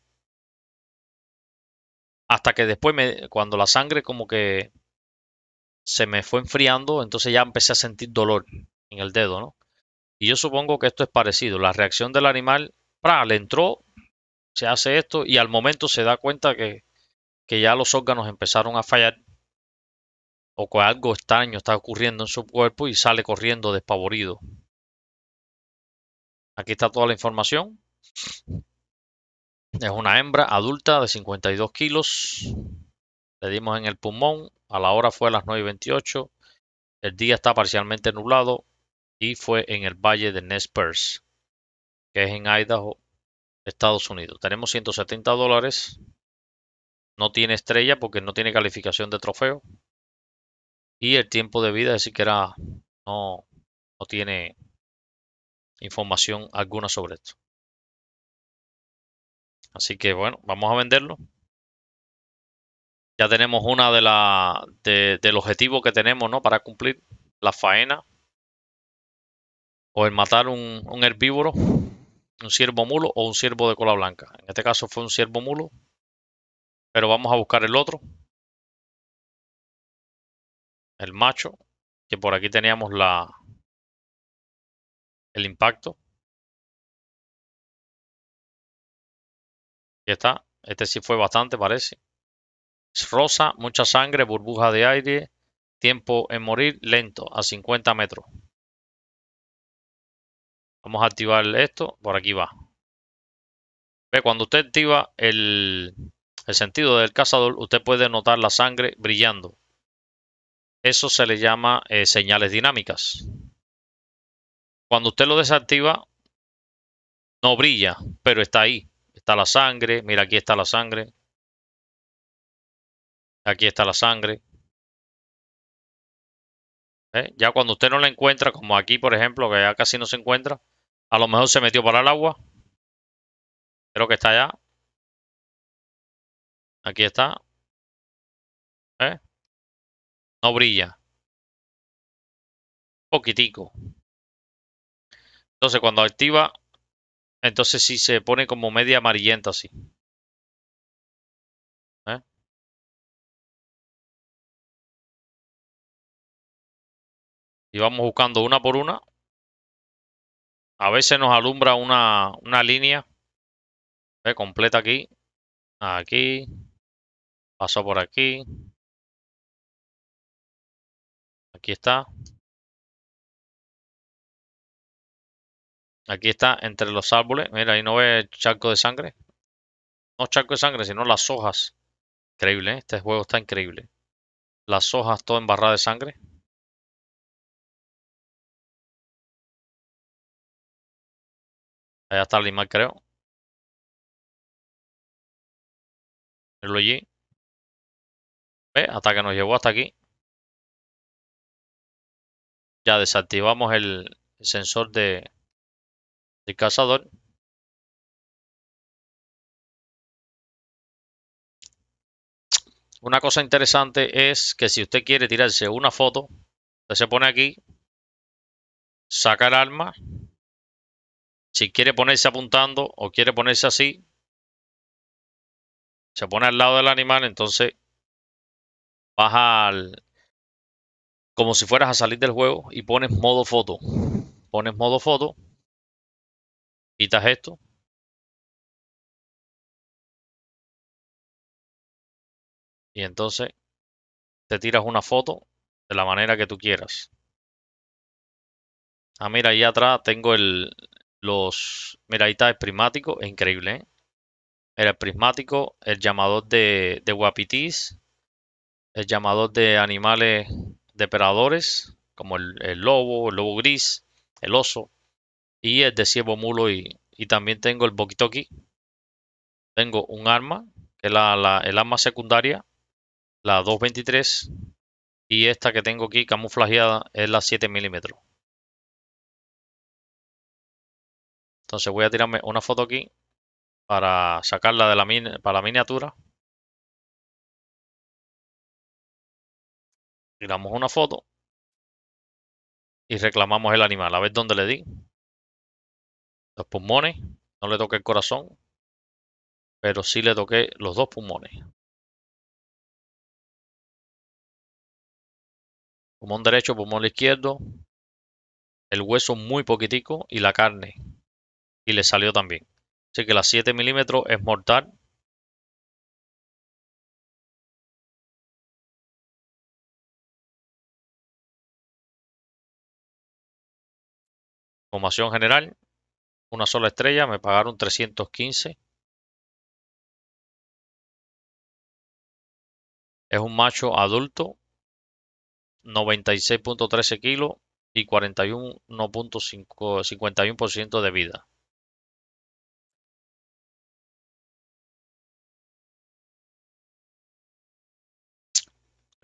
Hasta que después, me, cuando la sangre como que se me fue enfriando, entonces ya empecé a sentir dolor en el dedo, ¿no? Y yo supongo que esto es parecido. La reacción del animal, le entró se hace esto y al momento se da cuenta que, que ya los órganos empezaron a fallar o que algo extraño está ocurriendo en su cuerpo y sale corriendo despavorido. Aquí está toda la información. Es una hembra adulta de 52 kilos. Le dimos en el pulmón. A la hora fue a las 9 y 28. El día está parcialmente nublado y fue en el valle de Nespers, que es en Idaho, Estados Unidos. Tenemos 170 dólares. No tiene estrella porque no tiene calificación de trofeo. Y el tiempo de vida, es que no, tiene información alguna sobre esto. Así que bueno, vamos a venderlo. Ya tenemos una de la del objetivo que tenemos, ¿no? Para cumplir la faena. O el matar un herbívoro un ciervo mulo o un ciervo de cola blanca. En este caso fue un ciervo mulo, pero vamos a buscar el otro, el macho, que por aquí teníamos la, el impacto. y está, este sí fue bastante, parece. Es rosa, mucha sangre, burbuja de aire, tiempo en morir lento, a 50 metros. Vamos a activar esto. Por aquí va. Ve, cuando usted activa el, sentido del cazador, usted puede notar la sangre brillando. Eso se le llama eh, señales dinámicas. Cuando usted lo desactiva, no brilla, pero está ahí. Está la sangre. Mira, aquí está la sangre. Aquí está la sangre. ¿Eh? Ya cuando usted no la encuentra, como aquí, por ejemplo, que ya casi no se encuentra, a lo mejor se metió para el agua. Creo que está allá. Aquí está. ¿Eh? No brilla. poquitico. Entonces cuando activa, entonces sí se pone como media amarillenta así. ¿Eh? Y vamos buscando una por una. A veces nos alumbra una, línea completa aquí. Aquí. Pasó por aquí. Aquí está. Aquí está entre los árboles. Mira, ahí no ve charco de sangre. No charco de sangre, sino las hojas. Increíble, ¿eh? este juego está increíble. Las hojas todo embarrado de sangre. Allá eh, está el animal, creo. Verlo allí. ¿Ve? Hasta que nos llegó hasta aquí. Ya desactivamos el, sensor de, cazador. Una cosa interesante es que si usted quiere tirarse una foto, usted se pone aquí, saca el arma si quiere ponerse apuntando o quiere ponerse así, se pone al lado del animal, entonces baja al, como si fueras a salir del juego y pones modo foto. Pones modo foto, quitas esto. Y entonces te tiras una foto de la manera que tú quieras. Ah, mira, ahí atrás tengo el, los... Mira, ahí prismático, es increíble, ¿eh? el prismático, el llamador de, guapitis, el llamador de animales depredadores, como el, lobo, el lobo gris, el oso, y el de ciervo mulo, y, también tengo el bokitoki. Tengo un arma, que es la, la, el arma secundaria, la 223, y esta que tengo aquí camuflajeada es la 7 milímetros. Entonces voy a tirarme una foto aquí para sacarla de la para la miniatura. Tiramos una foto y reclamamos el animal. A ver dónde le di. Los pulmones. No le toqué el corazón, pero sí le toqué los dos pulmones. Pulmón derecho, pulmón izquierdo. El hueso muy poquitico y la carne y le salió también. Así que la 7 milímetros es mortal. Formación general, una sola estrella, me pagaron 315. Es un macho adulto, 96.13 kilos y 41.51% de vida.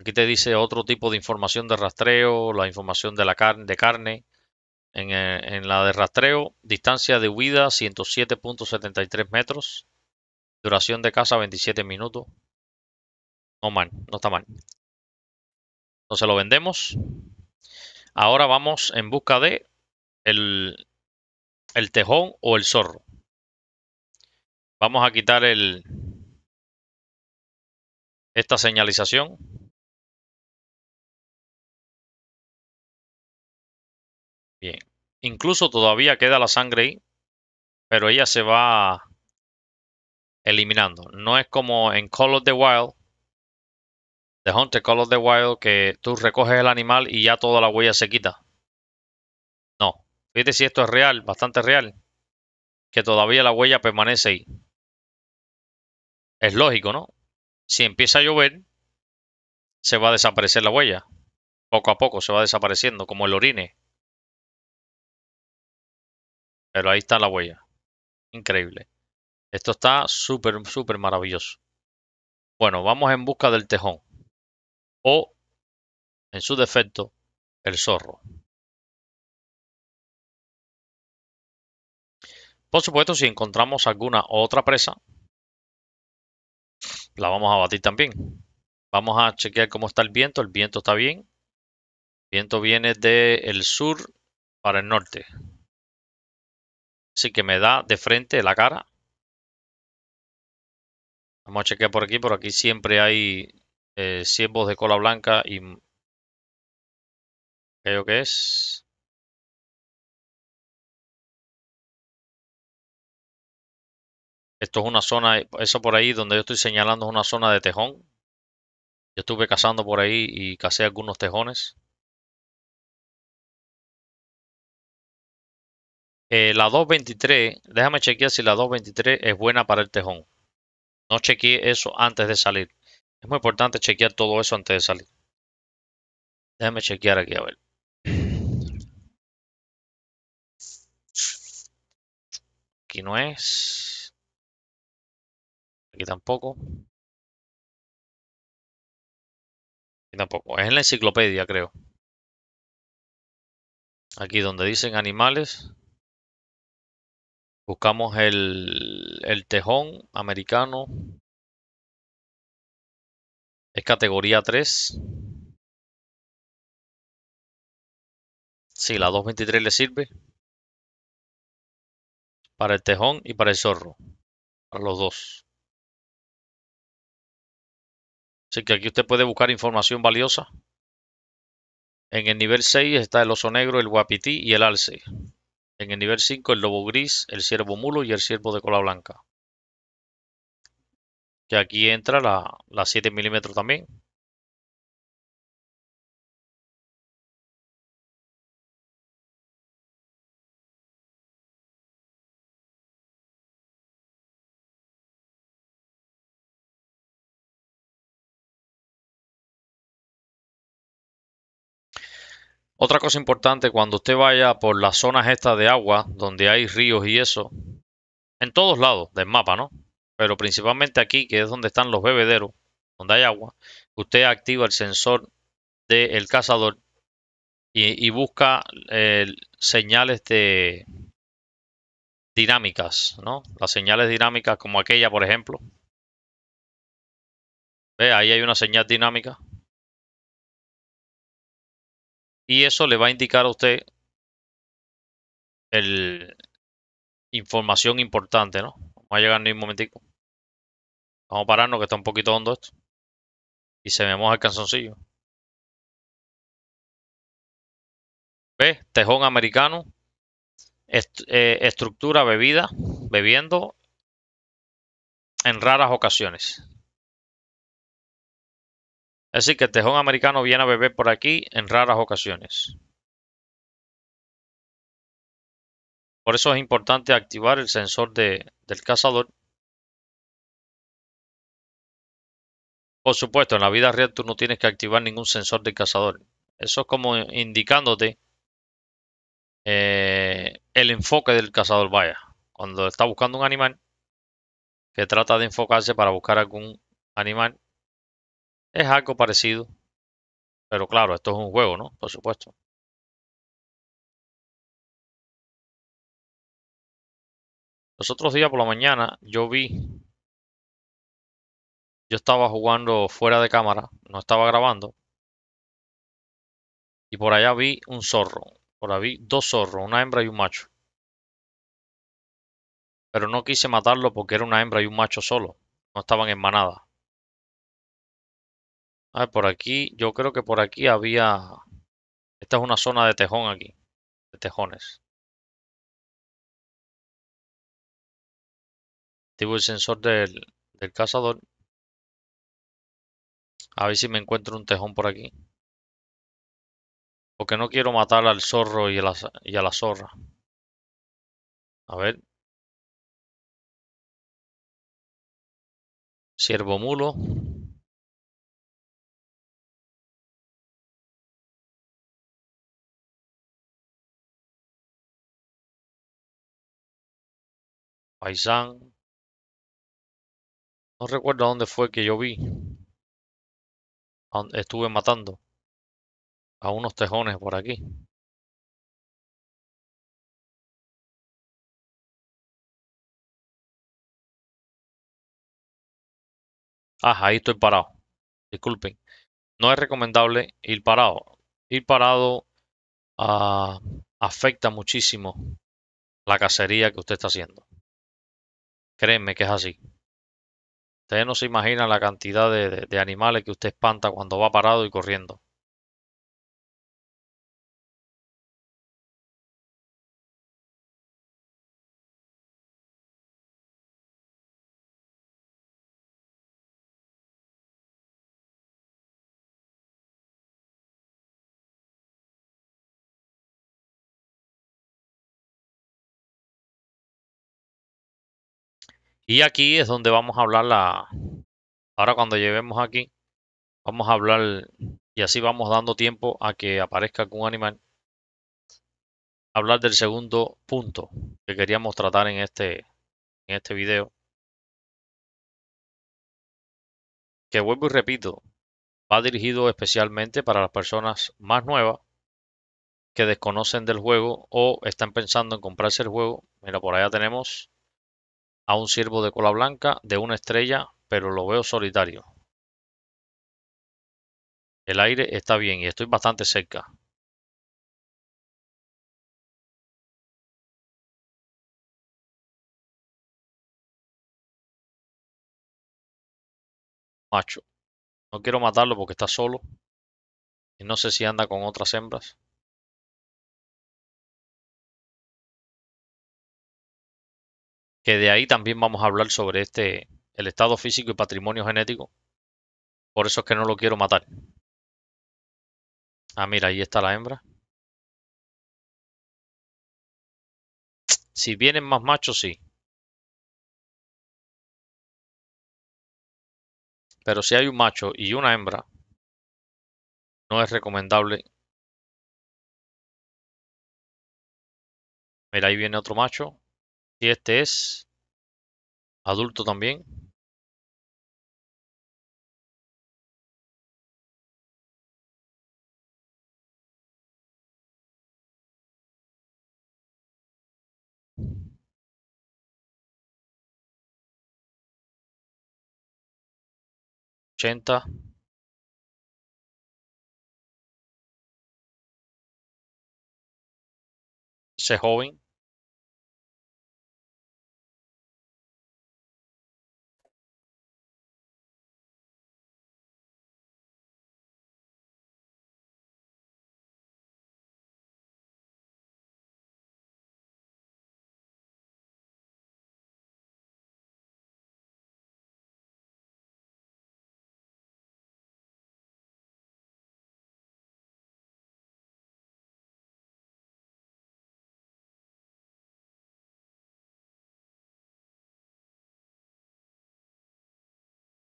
Aquí te dice otro tipo de información de rastreo, la información de la carne, de carne. Eh, en, la de rastreo, distancia de huida 107.73 metros. Duración de caza 27 minutos. No mal, no está mal. Entonces lo vendemos. Ahora vamos en busca de el, el tejón o el zorro. Vamos a quitar el, esta señalización Bien. Incluso todavía queda la sangre ahí, pero ella se va eliminando. No es como en Call of the Wild, The Hunter Call of the Wild, que tú recoges el animal y ya toda la huella se quita. No. Fíjate si esto es real, bastante real, que todavía la huella permanece ahí. Es lógico, ¿no? Si empieza a llover, se va a desaparecer la huella. Poco a poco se va desapareciendo, como el orine. Pero ahí está la huella. Increíble. Esto está súper, súper maravilloso. Bueno, vamos en busca del tejón. O, en su defecto, el zorro. Por supuesto, si encontramos alguna otra presa, la vamos a batir también. Vamos a chequear cómo está el viento. El viento está bien. El viento viene del sur para el norte. Sí que me da de frente la cara. Vamos a chequear por aquí. Por aquí siempre hay eh, de cola blanca y... Creo que es... Esto es una zona, eso por ahí donde yo estoy señalando es una zona de tejón. Yo estuve cazando por ahí y casé algunos tejones. Eh, la 223, déjame chequear si la 223 es buena para el tejón. No chequeé eso antes de salir. Es muy importante chequear todo eso antes de salir. Déjame chequear aquí a ver. Aquí no es. Aquí tampoco. Aquí tampoco. Es en la enciclopedia, creo. Aquí donde dicen animales. Buscamos el, tejón americano. Es categoría 3. Sí, la 223 le sirve. Para el tejón y para el zorro. Para los dos. Así que aquí usted puede buscar información valiosa. En el nivel 6 está el oso negro, el guapití y el alce. En el nivel 5 el lobo gris, el ciervo mulo y el ciervo de cola blanca. Que aquí entra la, la 7 milímetros también. Otra cosa importante, cuando usted vaya por las zonas estas de agua, donde hay ríos y eso, en todos lados del mapa, ¿no? Pero principalmente aquí, que es donde están los bebederos, donde hay agua, usted activa el sensor del cazador y, busca eh, señales de dinámicas, ¿no? Las señales dinámicas como aquella, por ejemplo. Ve, ahí hay una señal dinámica y eso le va a indicar a usted el información importante, ¿no? Vamos a llegar en un momentico. Vamos a pararnos que está un poquito hondo esto. Y se me moja el canzoncillo. ¿Ves? Tejón americano. Eh, estructura bebida, bebiendo en raras ocasiones decir que el tejón americano viene a beber por aquí en raras ocasiones. Por eso es importante activar el sensor del cazador. Por supuesto, en la vida real tú no tienes que activar ningún sensor del cazador. Eso es como indicándote eh, el enfoque del cazador. Vaya, cuando está buscando un animal, que trata de enfocarse para buscar algún animal, es algo parecido. Pero claro, esto es un juego, ¿no? Por supuesto. Los otros días por la mañana yo vi, yo estaba jugando fuera de cámara, no estaba grabando, y por allá vi un zorro, por ahí vi dos zorros, una hembra y un macho. Pero no quise matarlo porque era una hembra y un macho solo, no estaban en manada. A ah, por aquí, yo creo que por aquí había... Esta es una zona de tejón aquí, de tejones. Activo el sensor del, cazador. A ver si me encuentro un tejón por aquí. Porque no quiero matar al zorro y a la, y a la zorra. A ver. Ciervo mulo. Paisán. No recuerdo dónde fue que yo vi. Estuve matando a unos tejones por aquí. Ah, ahí estoy parado. Disculpen. No es recomendable ir parado. Ir parado ah, afecta muchísimo la cacería que usted está haciendo. Créeme que es así. Ustedes no se imaginan la cantidad de, de animales que usted espanta cuando va parado y corriendo. Y aquí es donde vamos a hablar la... Ahora cuando lleguemos aquí, vamos a hablar y así vamos dando tiempo a que aparezca algún animal. Hablar del segundo punto que queríamos tratar en este, en este video. Que vuelvo y repito, va dirigido especialmente para las personas más nuevas que desconocen del juego o están pensando en comprarse el juego. Mira, por allá tenemos a un ciervo de cola blanca de una estrella, pero lo veo solitario. El aire está bien y estoy bastante cerca. Macho. No quiero matarlo porque está solo. Y no sé si anda con otras hembras. que de ahí también vamos a hablar sobre este, el estado físico y patrimonio genético. Por eso es que no lo quiero matar. Ah, mira, ahí está la hembra. Si vienen más machos, sí. Pero si hay un macho y una hembra, no es recomendable. Mira, ahí viene otro macho. Y este es adulto también. Ochenta. Ese joven.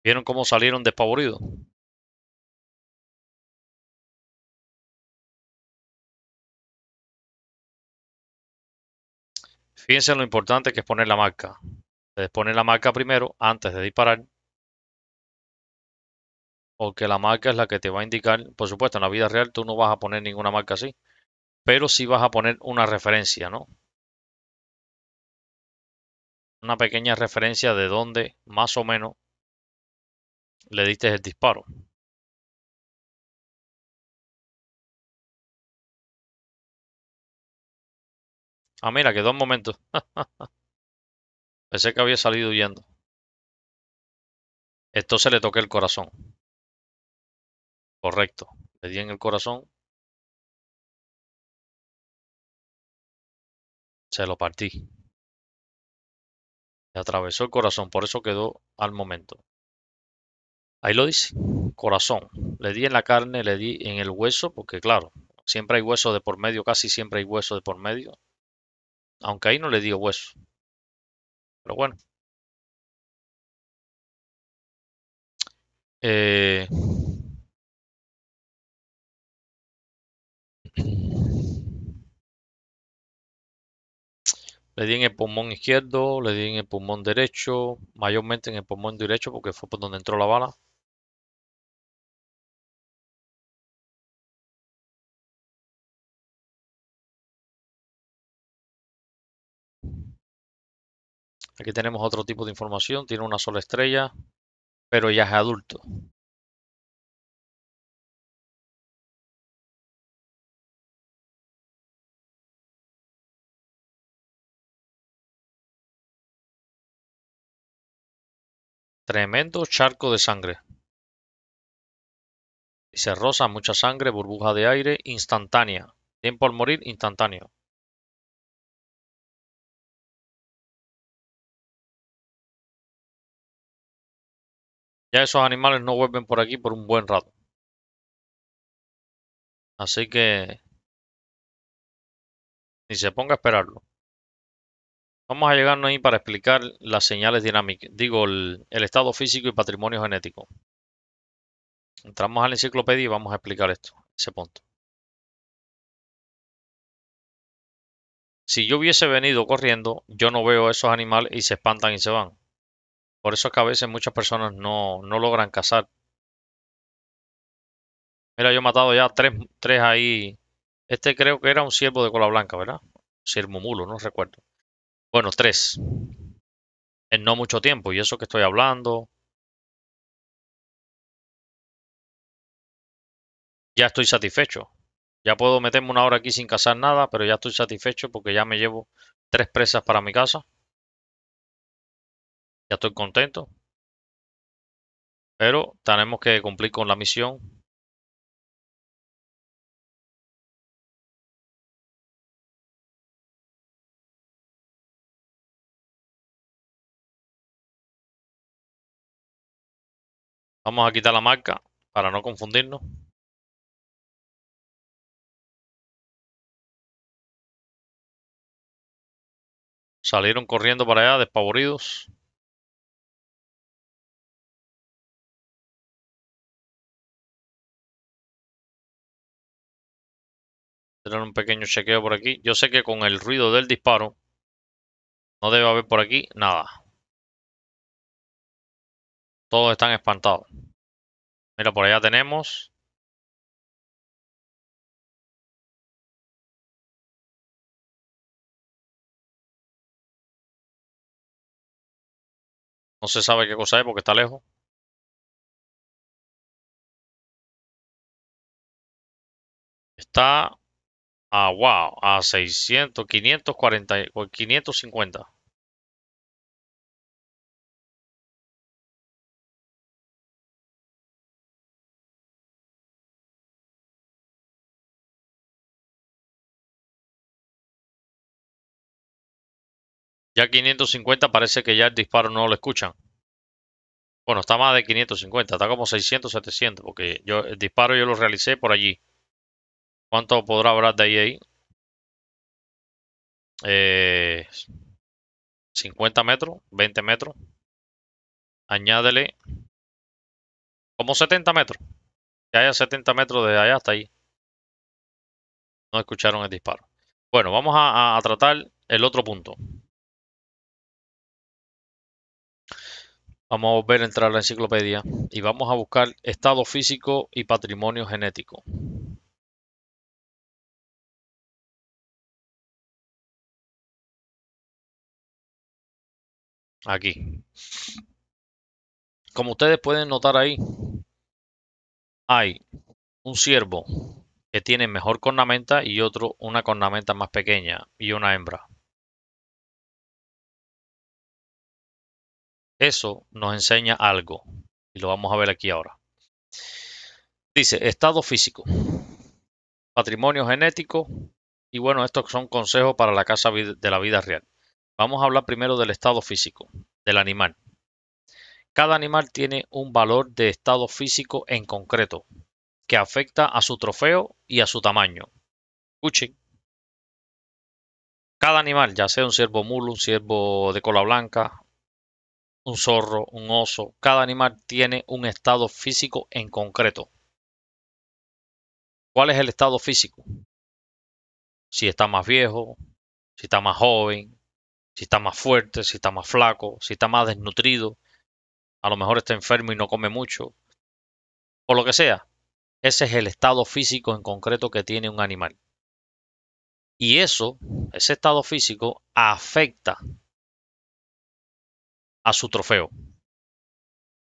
Vieron cómo salieron despavoridos. Fíjense lo importante que es poner la marca. poner la marca primero antes de disparar. Porque la marca es la que te va a indicar. Por supuesto, en la vida real tú no vas a poner ninguna marca así. Pero sí vas a poner una referencia, ¿no? Una pequeña referencia de dónde más o menos le diste el disparo. Ah, mira, quedó un momento. Pensé que había salido huyendo. Esto se le toqué el corazón. Correcto. Le di en el corazón. Se lo partí. Le atravesó el corazón, por eso quedó al momento. Ahí lo dice, corazón. Le di en la carne, le di en el hueso, porque claro, siempre hay hueso de por medio, casi siempre hay hueso de por medio. Aunque ahí no le dio hueso. Pero bueno. Eh, le di en el pulmón izquierdo, le di en el pulmón derecho, mayormente en el pulmón derecho porque fue por donde entró la bala. Aquí tenemos otro tipo de información, tiene una sola estrella, pero ya es adulto. Tremendo charco de sangre. Se rosa, mucha sangre, burbuja de aire, instantánea. Tiempo al morir, instantáneo. Ya esos animales no vuelven por aquí por un buen rato. Así que... Ni se ponga a esperarlo. Vamos a llegarnos ahí para explicar las señales dinámicas, digo, el, estado físico y patrimonio genético. Entramos a la enciclopedia y vamos a explicar esto, ese punto. Si yo hubiese venido corriendo, yo no veo a esos animales y se espantan y se van. Por eso es que a veces muchas personas no, no logran cazar. Mira, yo he matado ya tres, tres ahí. Este creo que era un ciervo de cola blanca, ¿verdad? siervo mulo, no recuerdo. Bueno, tres. En no mucho tiempo. Y eso que estoy hablando. Ya estoy satisfecho. Ya puedo meterme una hora aquí sin cazar nada, pero ya estoy satisfecho porque ya me llevo tres presas para mi casa. Ya estoy contento. Pero tenemos que cumplir con la misión. Vamos a quitar la marca para no confundirnos. Salieron corriendo para allá despavoridos. Tener un pequeño chequeo por aquí. Yo sé que con el ruido del disparo no debe haber por aquí nada. Todos están espantados. Mira, por allá tenemos. No se sabe qué cosa es porque está lejos. Está Ah, wow, a 600, 540, 550. Ya 550 parece que ya el disparo no lo escuchan. Bueno, está más de 550, está como 600, 700, porque yo el disparo yo lo realicé por allí. ¿Cuánto podrá hablar de ahí ahí? 50 metros, 20 metros. Añádele como 70 metros. Que haya 70 metros de allá hasta ahí. No escucharon el disparo. Bueno, vamos a, a tratar el otro punto. Vamos a volver a entrar a la enciclopedia y vamos a buscar estado físico y patrimonio genético. Aquí. Como ustedes pueden notar ahí, hay un ciervo que tiene mejor cornamenta y otro una cornamenta más pequeña y una hembra. Eso nos enseña algo y lo vamos a ver aquí ahora. Dice, estado físico, patrimonio genético y bueno, estos son consejos para la casa de la vida real. Vamos a hablar primero del estado físico, del animal. Cada animal tiene un valor de estado físico en concreto, que afecta a su trofeo y a su tamaño. Escuchen. Cada animal, ya sea un ciervo mulo, un ciervo de cola blanca, un zorro, un oso, cada animal tiene un estado físico en concreto. ¿Cuál es el estado físico? Si está más viejo, si está más joven, si está más fuerte, si está más flaco, si está más desnutrido, a lo mejor está enfermo y no come mucho, o lo que sea. Ese es el estado físico en concreto que tiene un animal. Y eso, ese estado físico, afecta a su trofeo.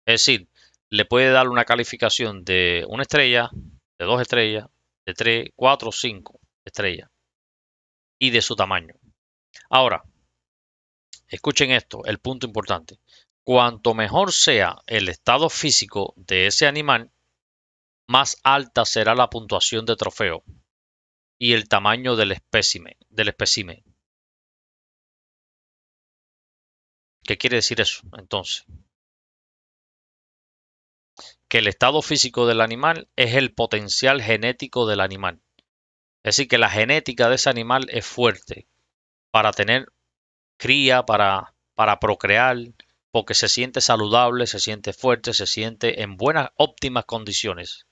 Es decir, le puede dar una calificación de una estrella, de dos estrellas, de tres, cuatro, cinco estrellas. Y de su tamaño. Ahora, Escuchen esto, el punto importante. Cuanto mejor sea el estado físico de ese animal, más alta será la puntuación de trofeo y el tamaño del espécimen. Del ¿Qué quiere decir eso entonces? Que el estado físico del animal es el potencial genético del animal. Es decir, que la genética de ese animal es fuerte para tener cría, para, para procrear, porque se siente saludable, se siente fuerte, se siente en buenas, óptimas condiciones.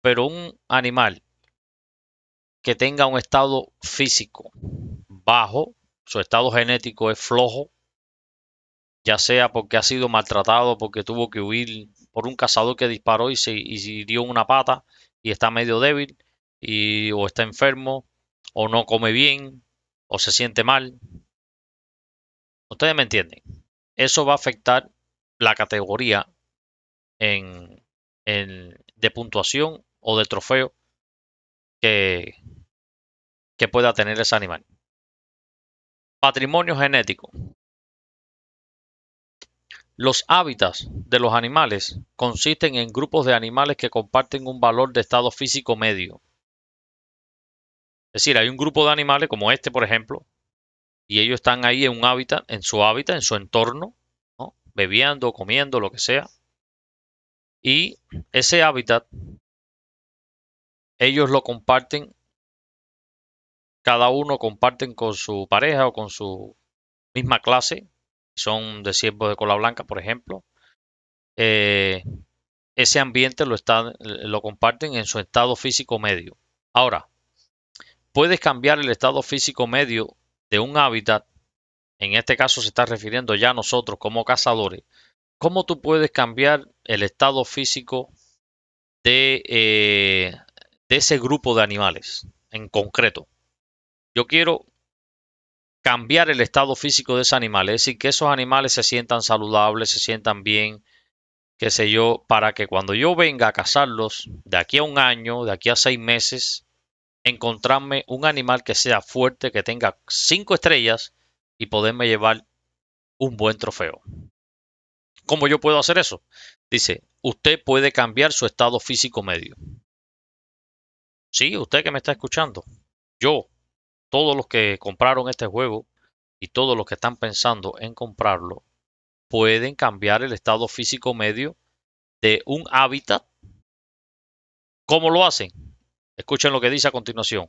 Pero un animal que tenga un estado físico bajo, su estado genético es flojo, ya sea porque ha sido maltratado, porque tuvo que huir por un cazador que disparó y se, hirió una pata y está medio débil, y, o está enfermo, o no come bien, o se siente mal, Ustedes me entienden. Eso va a afectar la categoría en, de puntuación o de trofeo que, que pueda tener ese animal. Patrimonio genético. Los hábitats de los animales consisten en grupos de animales que comparten un valor de estado físico medio. Es decir, hay un grupo de animales como este, por ejemplo, y ellos están ahí en un hábitat, en su hábitat, en su entorno, bebiendo, comiendo, lo que sea. Y ese hábitat, ellos lo comparten, cada uno comparten con su pareja o con su misma clase, son de siervos de cola blanca, por ejemplo. Eh, ese ambiente lo, está, lo comparten en su estado físico medio. Ahora, puedes cambiar el estado físico medio de un hábitat, en este caso se está refiriendo ya a nosotros como cazadores, ¿cómo tú puedes cambiar el estado físico eh, de, ese grupo de animales en concreto? Yo quiero cambiar el estado físico de ese animal, es decir, que esos animales se sientan saludables, se sientan bien, qué sé yo, para que cuando yo venga a cazarlos, de aquí a un año, de aquí a seis meses, encontrarme un animal que sea fuerte, que tenga cinco estrellas y poderme llevar un buen trofeo. ¿Cómo yo puedo hacer eso? Dice, usted puede cambiar su estado físico medio. Sí, usted que me está escuchando. Yo, todos los que compraron este juego y todos los que están pensando en comprarlo, pueden cambiar el estado físico medio de un hábitat. ¿Cómo lo hacen? Escuchen lo que dice a continuación.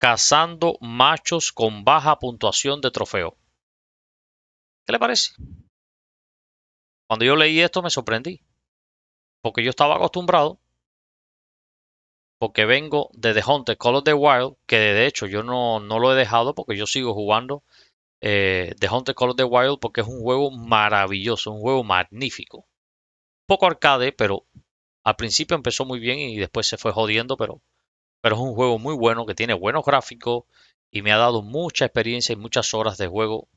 Cazando machos con baja puntuación de trofeo. ¿Qué le parece? Cuando yo leí esto me sorprendí. Porque yo estaba acostumbrado. Porque vengo de The Hunter Call of the Wild. Que de hecho yo no, no lo he dejado porque yo sigo jugando eh, The Hunter Call of the Wild. Porque es un juego maravilloso, un juego magnífico. Un poco arcade, pero al principio empezó muy bien y después se fue jodiendo. Pero pero es un juego muy bueno que tiene buenos gráficos y me ha dado mucha experiencia y muchas horas de juego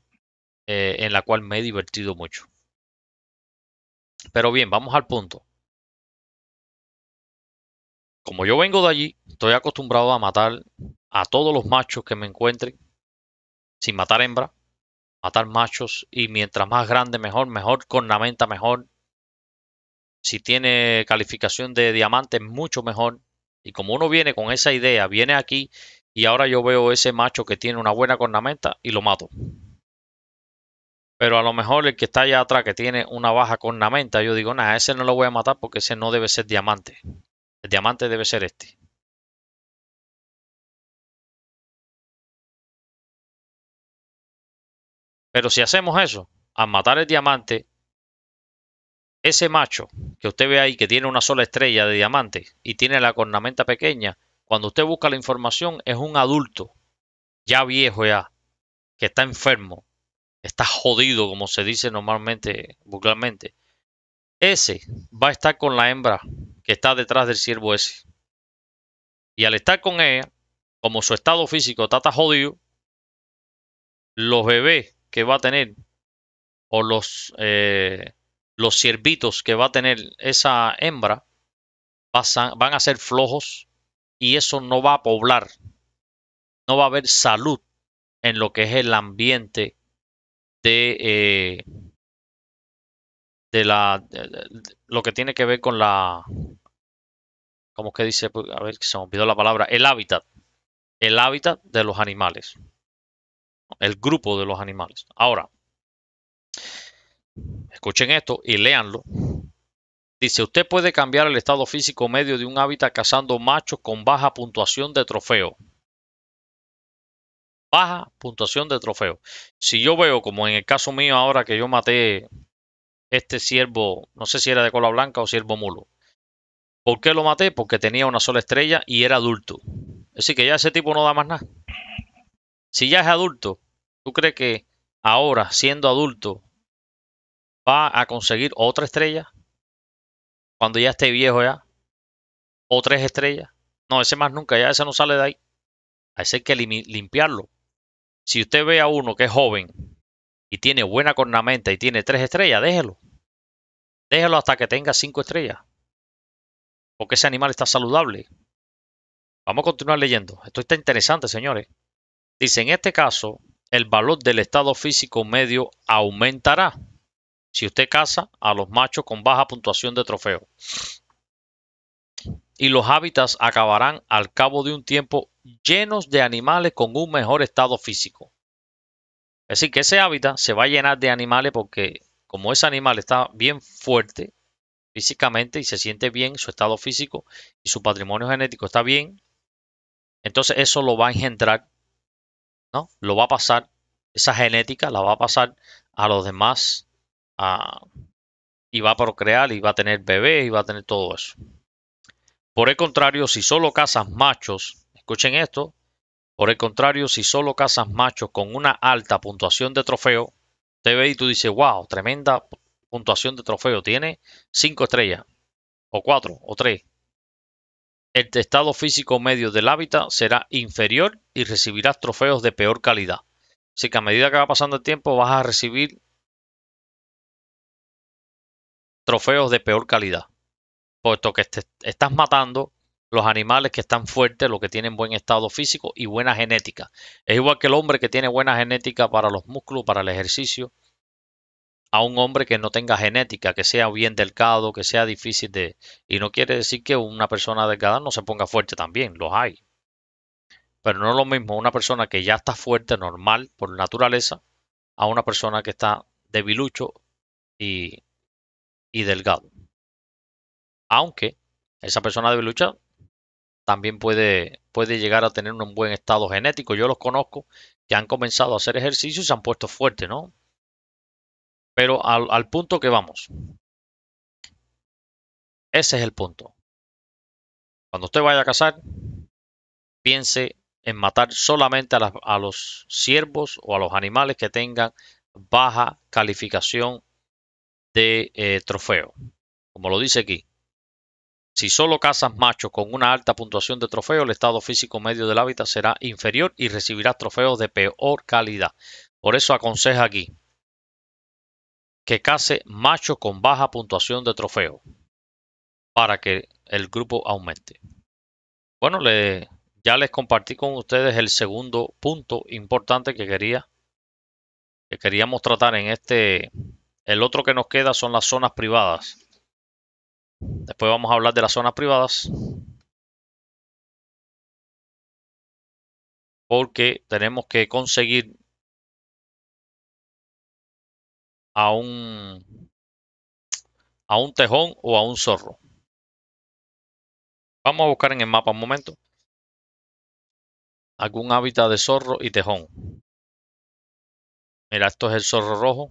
eh, en la cual me he divertido mucho. Pero bien, vamos al punto. Como yo vengo de allí, estoy acostumbrado a matar a todos los machos que me encuentren, sin matar hembra, matar machos y mientras más grande mejor, mejor cornamenta mejor. Si tiene calificación de diamante, mucho mejor y como uno viene con esa idea, viene aquí y ahora yo veo ese macho que tiene una buena cornamenta y lo mato. Pero a lo mejor el que está allá atrás que tiene una baja cornamenta, yo digo, nada, ese no lo voy a matar porque ese no debe ser diamante. El diamante debe ser este. Pero si hacemos eso, al matar el diamante, ese macho que usted ve ahí que tiene una sola estrella de diamante y tiene la cornamenta pequeña, cuando usted busca la información es un adulto, ya viejo ya, que está enfermo, está jodido como se dice normalmente, vulgarmente. Ese va a estar con la hembra que está detrás del ciervo ese. Y al estar con ella, como su estado físico está tan jodido, los bebés que va a tener o los... Eh, los ciervitos que va a tener esa hembra van a ser flojos y eso no va a poblar, no va a haber salud en lo que es el ambiente de, eh, la lo que tiene que ver con la ¿cómo que dice? Pues, a ver, se me olvidó la palabra, el hábitat, el hábitat de los animales, el grupo de los animales. Ahora, Escuchen esto y léanlo. Dice, usted puede cambiar el estado físico medio de un hábitat cazando machos con baja puntuación de trofeo. Baja puntuación de trofeo. Si yo veo, como en el caso mío ahora que yo maté este ciervo, no sé si era de cola blanca o ciervo mulo. ¿Por qué lo maté? Porque tenía una sola estrella y era adulto. decir que ya ese tipo no da más nada. Si ya es adulto, ¿tú crees que ahora, siendo adulto, va a conseguir otra estrella cuando ya esté viejo ya. O tres estrellas. No, ese más nunca, ya ese no sale de ahí. ese hay que limpiarlo. Si usted ve a uno que es joven y tiene buena cornamenta y tiene tres estrellas, déjelo. Déjelo hasta que tenga cinco estrellas. Porque ese animal está saludable. Vamos a continuar leyendo. Esto está interesante, señores. Dice, en este caso, el valor del estado físico medio aumentará si usted caza a los machos con baja puntuación de trofeo. Y los hábitats acabarán al cabo de un tiempo llenos de animales con un mejor estado físico. Es decir, que ese hábitat se va a llenar de animales porque como ese animal está bien fuerte físicamente y se siente bien, su estado físico y su patrimonio genético está bien, entonces eso lo va a engendrar, ¿no? Lo va a pasar, esa genética la va a pasar a los demás y va a procrear y va a tener bebés y va a tener todo eso. Por el contrario, si solo casas machos, escuchen esto, por el contrario, si solo casas machos con una alta puntuación de trofeo, te ve y tú dices, wow, tremenda puntuación de trofeo, tiene 5 estrellas, o 4, o 3. El estado físico medio del hábitat será inferior y recibirás trofeos de peor calidad. Así que a medida que va pasando el tiempo vas a recibir trofeos de peor calidad, puesto que este, estás matando los animales que están fuertes, los que tienen buen estado físico y buena genética. Es igual que el hombre que tiene buena genética para los músculos, para el ejercicio, a un hombre que no tenga genética, que sea bien delgado, que sea difícil de... Y no quiere decir que una persona delgada no se ponga fuerte también, los hay. Pero no es lo mismo una persona que ya está fuerte, normal, por naturaleza, a una persona que está debilucho y y delgado. Aunque esa persona debe luchar, también puede, puede llegar a tener un buen estado genético. Yo los conozco que han comenzado a hacer ejercicio y se han puesto fuerte, ¿no? Pero al, punto que vamos. Ese es el punto. Cuando usted vaya a cazar, piense en matar solamente a, a los siervos o a los animales que tengan baja calificación de eh, trofeo. Como lo dice aquí. Si solo cazas machos con una alta puntuación de trofeo, el estado físico medio del hábitat será inferior y recibirás trofeos de peor calidad. Por eso aconseja aquí que case macho con baja puntuación de trofeo para que el grupo aumente. Bueno, ya les compartí con ustedes el segundo punto importante que quería que queríamos tratar en este el otro que nos queda son las zonas privadas. Después vamos a hablar de las zonas privadas. Porque tenemos que conseguir a un, a un tejón o a un zorro. Vamos a buscar en el mapa un momento. Algún hábitat de zorro y tejón. Mira, esto es el zorro rojo.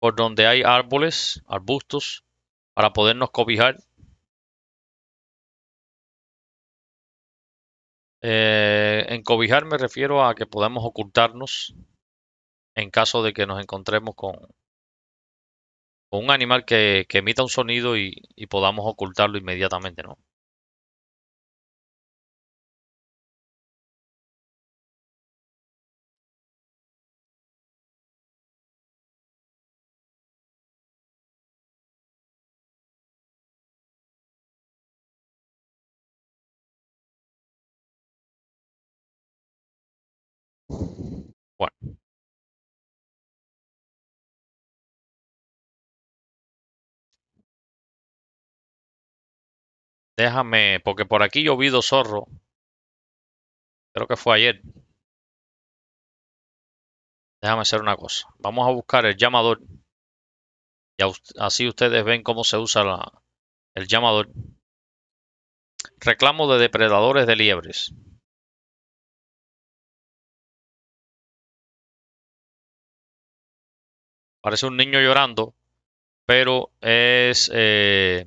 por donde hay árboles, arbustos, para podernos cobijar. Eh, en cobijar me refiero a que podamos ocultarnos en caso de que nos encontremos con, un animal que, emita un sonido y, y podamos ocultarlo inmediatamente, ¿no? Déjame, porque por aquí llovido zorro. Creo que fue ayer. Déjame hacer una cosa. Vamos a buscar el llamador. Y así ustedes ven cómo se usa el llamador. Reclamo de depredadores de liebres. Parece un niño llorando, pero es... Eh,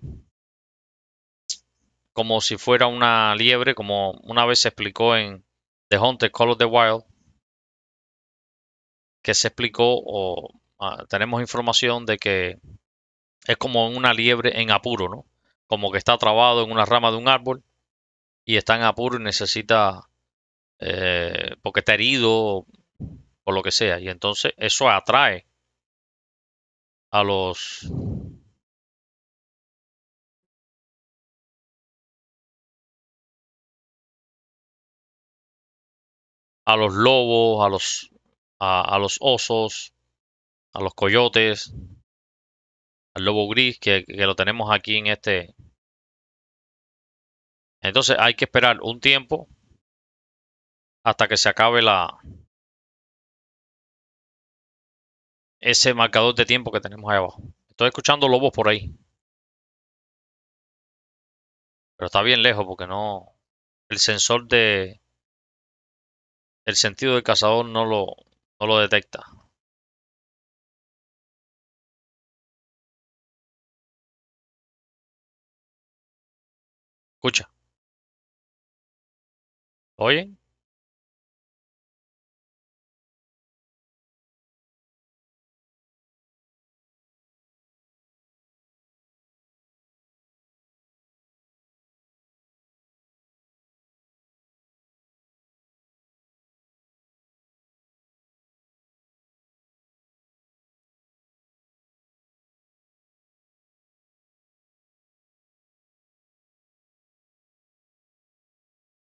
como si fuera una liebre, como una vez se explicó en The Hunter Call of the Wild, que se explicó o ah, tenemos información de que es como una liebre en apuro, ¿no? Como que está trabado en una rama de un árbol y está en apuro y necesita, eh, porque está herido o lo que sea. Y entonces eso atrae a los a los lobos, a los, a, los osos, a los coyotes, al lobo gris que, que, lo tenemos aquí en este. Entonces hay que esperar un tiempo hasta que se acabe la ese marcador de tiempo que tenemos ahí abajo. Estoy escuchando lobos por ahí. Pero está bien lejos porque no el sensor de el sentido del cazador no lo, no lo detecta. Escucha. ¿Oye?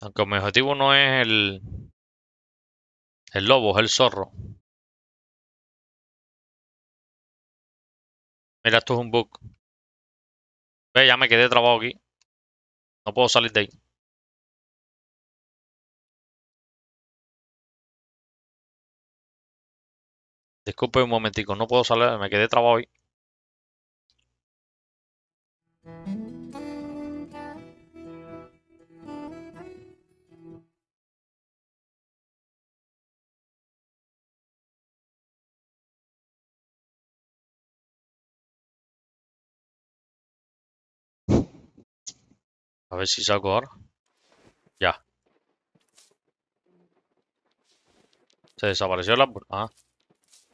Aunque mi objetivo no es el, el lobo, es el zorro. Mira, esto es un bug. Ve, ya me quedé trabado aquí. No puedo salir de ahí. Disculpe un momentico, no puedo salir, me quedé trabado ahí. A ver si saco ahora. Ya. Se desapareció la... Ah.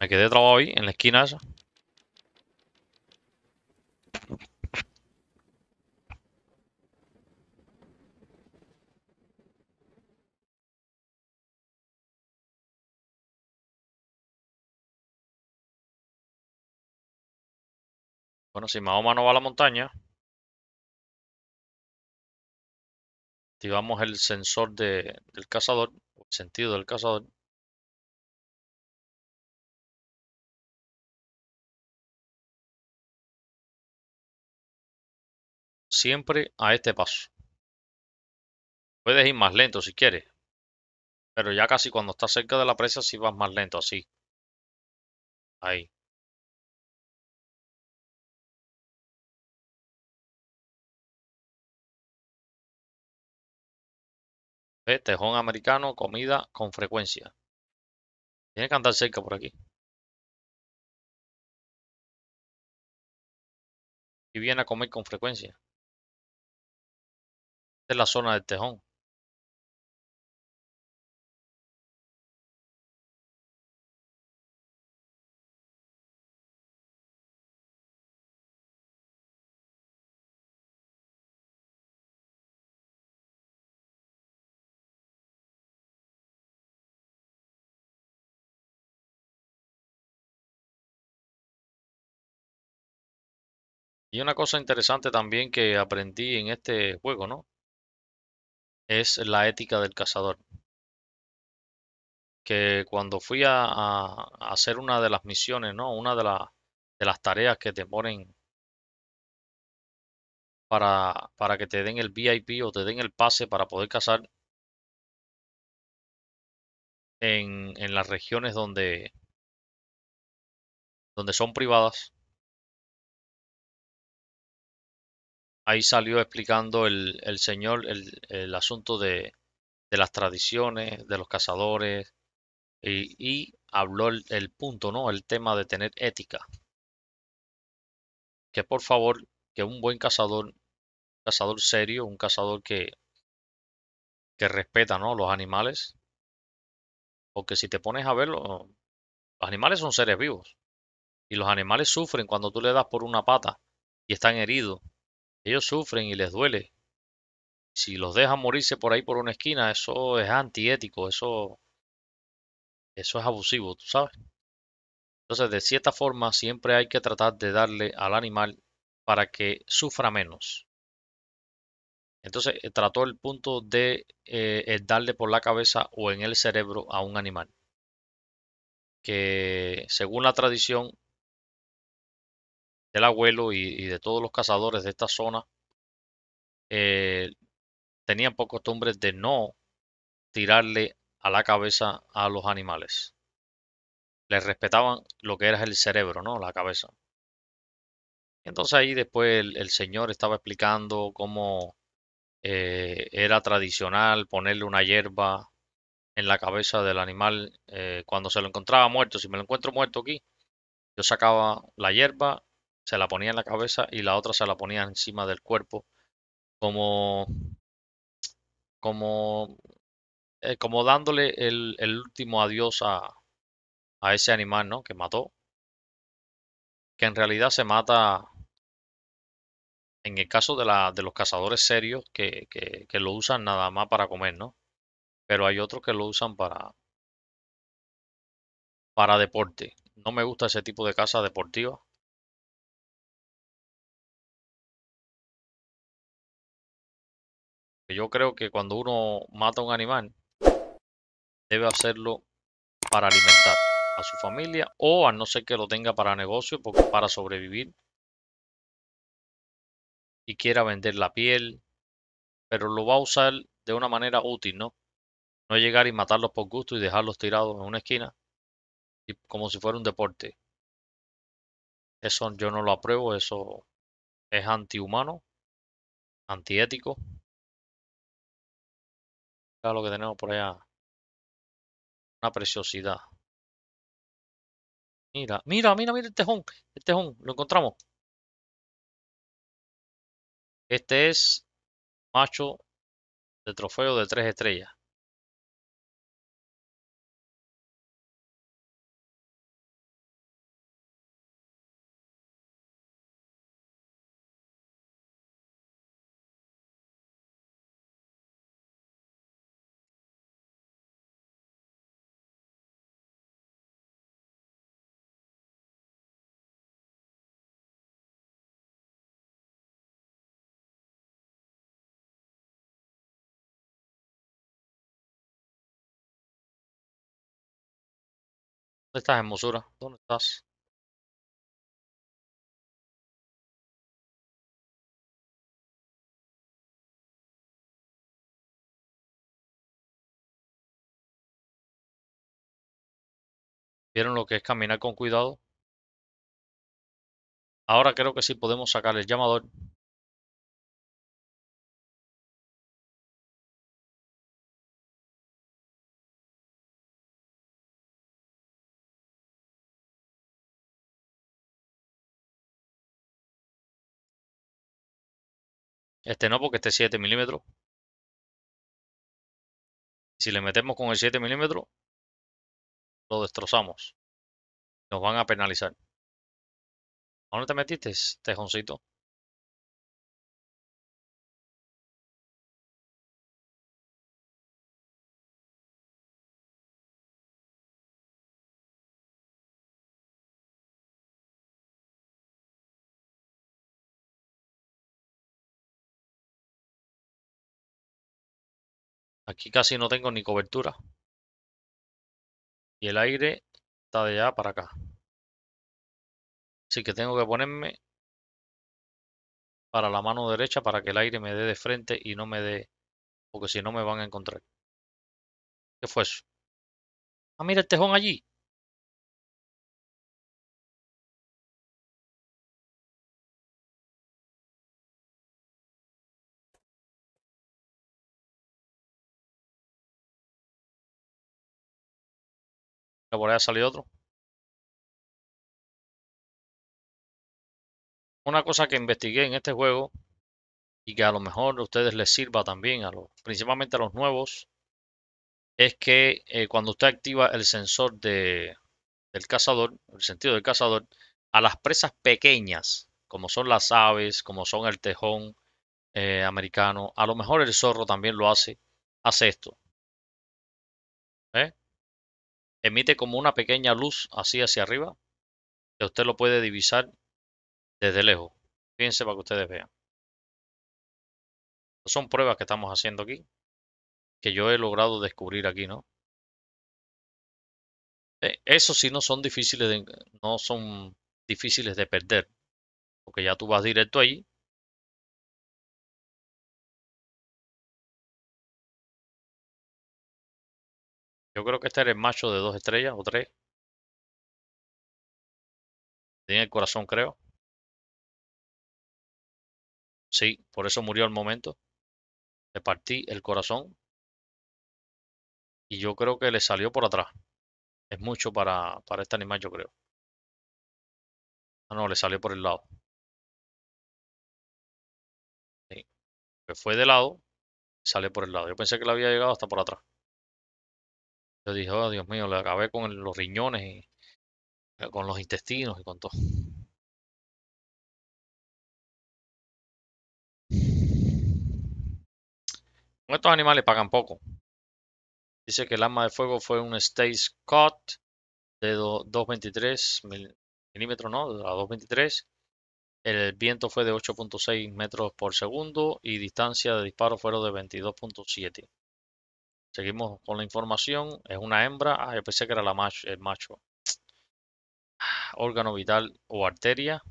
Me quedé trabado ahí, en la esquina esa. Bueno, si Mahoma no va a la montaña, activamos el sensor del cazador, el sentido del cazador. Siempre a este paso. Puedes ir más lento si quieres. Pero ya casi cuando estás cerca de la presa si vas más lento así. Ahí. Eh, tejón americano, comida con frecuencia. Tiene que andar cerca por aquí. Y viene a comer con frecuencia. Esta es la zona del tejón. una cosa interesante también que aprendí en este juego, ¿no? Es la ética del cazador. Que cuando fui a, hacer una de las misiones, ¿no? Una de, de las tareas que te ponen para, para que te den el VIP o te den el pase para poder cazar en, en las regiones donde, donde son privadas ahí salió explicando el, señor el, asunto de, las tradiciones, de los cazadores, y, habló el, punto, ¿no? El tema de tener ética. Que por favor, que un buen cazador, un cazador serio, un cazador que, que respeta, ¿no? Los animales. Porque si te pones a verlo, los animales son seres vivos. Y los animales sufren cuando tú le das por una pata y están heridos ellos sufren y les duele. Si los dejan morirse por ahí por una esquina, eso es antiético, eso, eso es abusivo, ¿tú sabes? Entonces, de cierta forma, siempre hay que tratar de darle al animal para que sufra menos. Entonces, eh, trató el punto de eh, darle por la cabeza o en el cerebro a un animal. Que según la tradición, del abuelo y, de todos los cazadores de esta zona eh, tenían por costumbre de no tirarle a la cabeza a los animales. Les respetaban lo que era el cerebro, ¿no? La cabeza. Entonces ahí después el, señor estaba explicando cómo eh, era tradicional ponerle una hierba en la cabeza del animal eh, cuando se lo encontraba muerto. Si me lo encuentro muerto aquí, yo sacaba la hierba se la ponía en la cabeza y la otra se la ponía encima del cuerpo como como eh, como dándole el, último adiós a, ese animal ¿no? que mató que en realidad se mata en el caso de, la, de los cazadores serios que, que, que, lo usan nada más para comer, ¿no? Pero hay otros que lo usan para, para deporte. No me gusta ese tipo de caza deportiva. Yo creo que cuando uno mata a un animal, debe hacerlo para alimentar a su familia o a no ser que lo tenga para negocio, porque para sobrevivir y quiera vender la piel, pero lo va a usar de una manera útil, ¿no? No llegar y matarlos por gusto y dejarlos tirados en una esquina y como si fuera un deporte. Eso yo no lo apruebo, eso es antihumano, antiético lo que tenemos por allá. Una preciosidad. Mira, mira, mira, mira el tejón. El tejón, lo encontramos. Este es macho de trofeo de tres estrellas. ¿Dónde estás, hermosura? ¿Dónde estás? ¿Vieron lo que es caminar con cuidado? Ahora creo que sí podemos sacar el llamador. Este no, porque este es 7 milímetros. Si le metemos con el 7 milímetros, lo destrozamos. Nos van a penalizar. ¿A dónde te metiste, tejoncito? Aquí casi no tengo ni cobertura. Y el aire está de allá para acá. Así que tengo que ponerme para la mano derecha para que el aire me dé de frente y no me dé... Porque si no me van a encontrar. ¿Qué fue eso? Ah, mira el tejón allí. por otro. Una cosa que investigué en este juego y que a lo mejor a ustedes les sirva también, a los, principalmente a los nuevos, es que eh, cuando usted activa el sensor de, del cazador, el sentido del cazador, a las presas pequeñas, como son las aves, como son el tejón eh, americano, a lo mejor el zorro también lo hace, hace esto. ¿Eh? emite como una pequeña luz así hacia arriba, que usted lo puede divisar desde lejos. Fíjense para que ustedes vean. Son pruebas que estamos haciendo aquí, que yo he logrado descubrir aquí, ¿no? Eh, eso sí no son difíciles de, no son difíciles de perder, porque ya tú vas directo ahí Yo creo que este era el macho de dos estrellas o tres. Tiene el corazón, creo. Sí, por eso murió al momento. Le partí el corazón. Y yo creo que le salió por atrás. Es mucho para, para este animal, yo creo. Ah, no, le salió por el lado. Sí. Pues fue de lado, sale por el lado. Yo pensé que le había llegado hasta por atrás. Yo dije, oh Dios mío, le acabé con los riñones y eh, con los intestinos y con todo. Estos animales pagan poco. Dice que el arma de fuego fue un stage Cut de 223 milímetros, ¿no? A 223. El viento fue de 8.6 metros por segundo y distancia de disparo fueron de 22.7. Seguimos con la información. Es una hembra. Ah, yo pensé que era el macho. Órgano vital o arteria.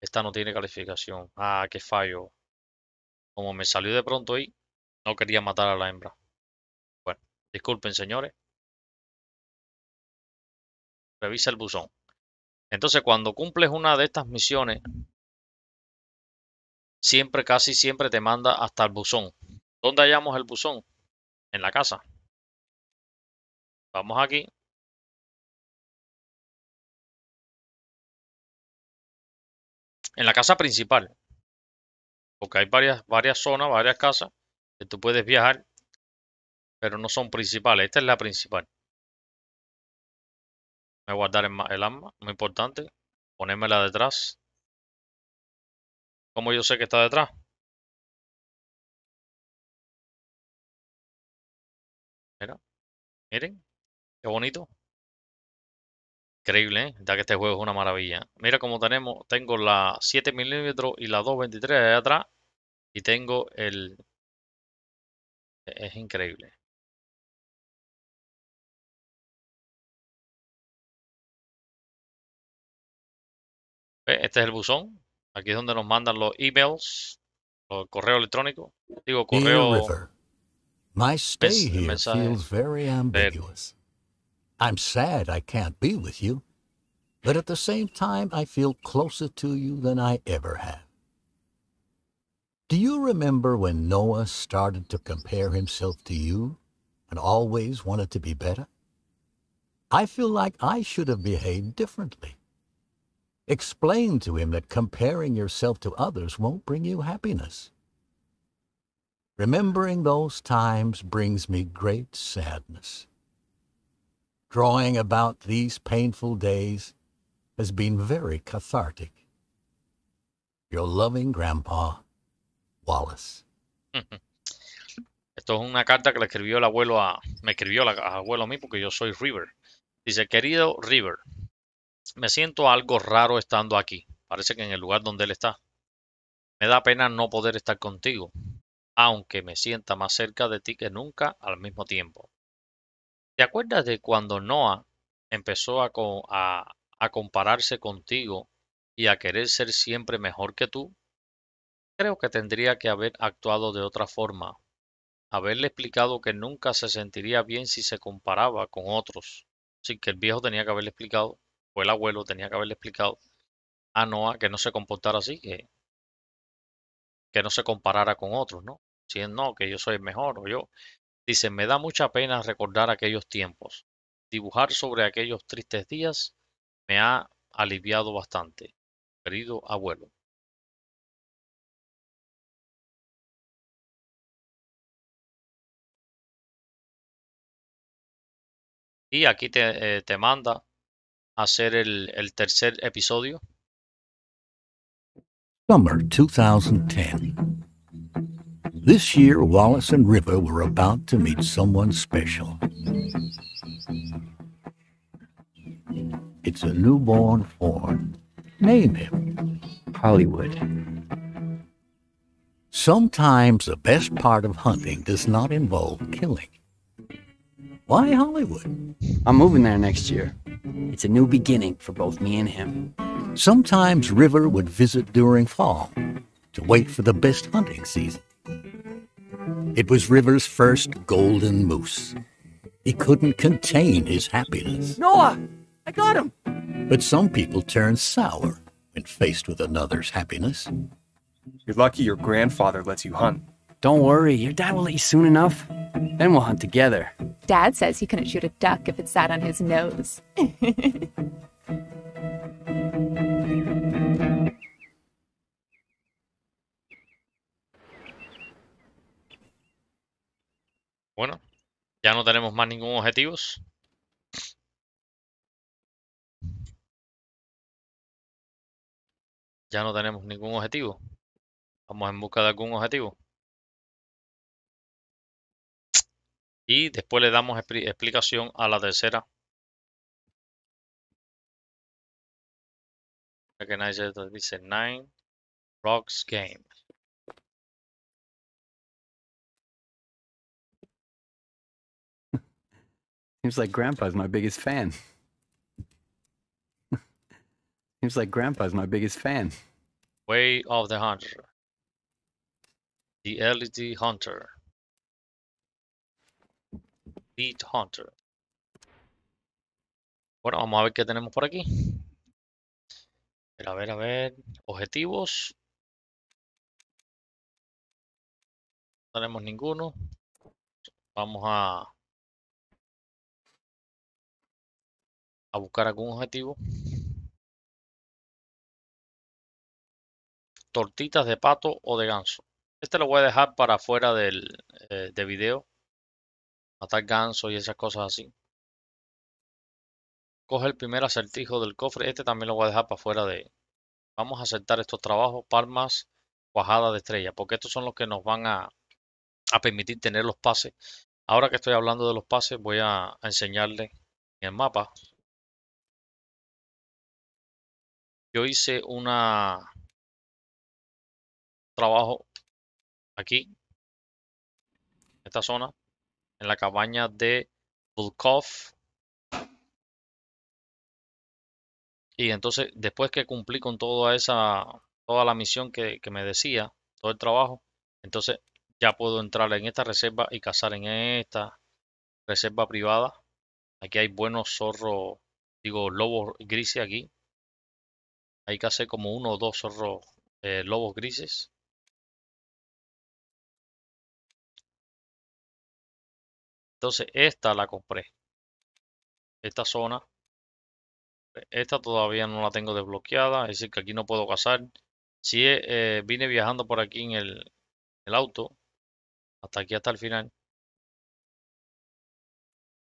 Esta no tiene calificación. Ah, qué fallo. Como me salió de pronto y no quería matar a la hembra. Bueno, disculpen, señores. Revisa el buzón. Entonces, cuando cumples una de estas misiones, siempre, casi siempre te manda hasta el buzón. ¿Dónde hallamos el buzón? en la casa. Vamos aquí. En la casa principal. Porque hay varias, varias zonas, varias casas que tú puedes viajar, pero no son principales. Esta es la principal. Voy a guardar el arma, muy importante. Ponérmela detrás. Como yo sé que está detrás? Miren, qué bonito. Increíble, ¿eh? que este juego es una maravilla. Mira cómo tenemos, tengo la 7 milímetros y la 223 de atrás. Y tengo el... E-, es increíble. Este es el buzón. Aquí es donde nos mandan los emails, los correo electrónico. Digo, correo... My stay here Messiah. feels very ambiguous. I'm sad I can't be with you, but at the same time, I feel closer to you than I ever have. Do you remember when Noah started to compare himself to you and always wanted to be better? I feel like I should have behaved differently. Explain to him that comparing yourself to others won't bring you happiness. Remembering those times brings me great sadness. Drawing about these painful days has been very cathartic. Your loving grandpa, Wallace. Esto es una carta que le escribió el abuelo a. Me escribió el abuelo a mí porque yo soy River. Dice, querido River, me siento algo raro estando aquí. Parece que en el lugar donde él está. Me da pena no poder estar contigo aunque me sienta más cerca de ti que nunca al mismo tiempo. ¿Te acuerdas de cuando Noah empezó a, a, compararse contigo y a querer ser siempre mejor que tú? Creo que tendría que haber actuado de otra forma, haberle explicado que nunca se sentiría bien si se comparaba con otros. Así que el viejo tenía que haberle explicado, o el abuelo tenía que haberle explicado a Noah que no se comportara así, que no se comparara con otros, ¿no? no, que yo soy mejor o yo. Dice, me da mucha pena recordar aquellos tiempos. Dibujar sobre aquellos tristes días me ha aliviado bastante, querido abuelo. Y aquí te, eh, manda a hacer el, tercer episodio. 2010. This year, Wallace and River were about to meet someone special. It's a newborn fawn. Name him Hollywood. Sometimes the best part of hunting does not involve killing. Why Hollywood? I'm moving there next year. It's a new beginning for both me and him. Sometimes River would visit during fall to wait for the best hunting season. It was River's first golden moose. He couldn't contain his happiness. Noah, I got him! But some people turn sour when faced with another's happiness. You're lucky your grandfather lets you hunt. Don't worry, your dad will let you soon enough. Then we'll hunt together. Dad says he couldn't shoot a duck if it sat on his nose. Bueno, ya no tenemos más ningún objetivo. Ya no tenemos ningún objetivo. Vamos en busca de algún objetivo. Y después le damos explicación a la tercera. Recognize dice 9 Rocks games. Seems like Grandpa's my biggest fan. Seems like Grandpa's my biggest fan. Way of the Hunter. The LED Hunter. Beat Hunter. Bueno, vamos a ver qué tenemos por aquí. A ver, a ver, Objetivos. No tenemos ninguno. Vamos a a buscar algún objetivo. Tortitas de pato o de ganso. Este lo voy a dejar para fuera del eh, de video. Matar ganso y esas cosas así. Coge el primer acertijo del cofre. Este también lo voy a dejar para fuera de... Vamos a aceptar estos trabajos. Palmas, cuajada de estrella. Porque estos son los que nos van a, permitir tener los pases. Ahora que estoy hablando de los pases, voy a enseñarle el mapa Yo hice una trabajo aquí, en esta zona, en la cabaña de Volkov. Y entonces, después que cumplí con toda esa, toda la misión que, que me decía, todo el trabajo, entonces ya puedo entrar en esta reserva y cazar en esta reserva privada. Aquí hay buenos zorros, digo, lobos grises aquí. Hay que hacer como uno o dos eh, lobos grises. Entonces, esta la compré. Esta zona. E, esta todavía no la tengo desbloqueada. Es decir, que aquí no puedo cazar. Si sí, eh, vine viajando por aquí en el, auto. Hasta aquí, hasta el final.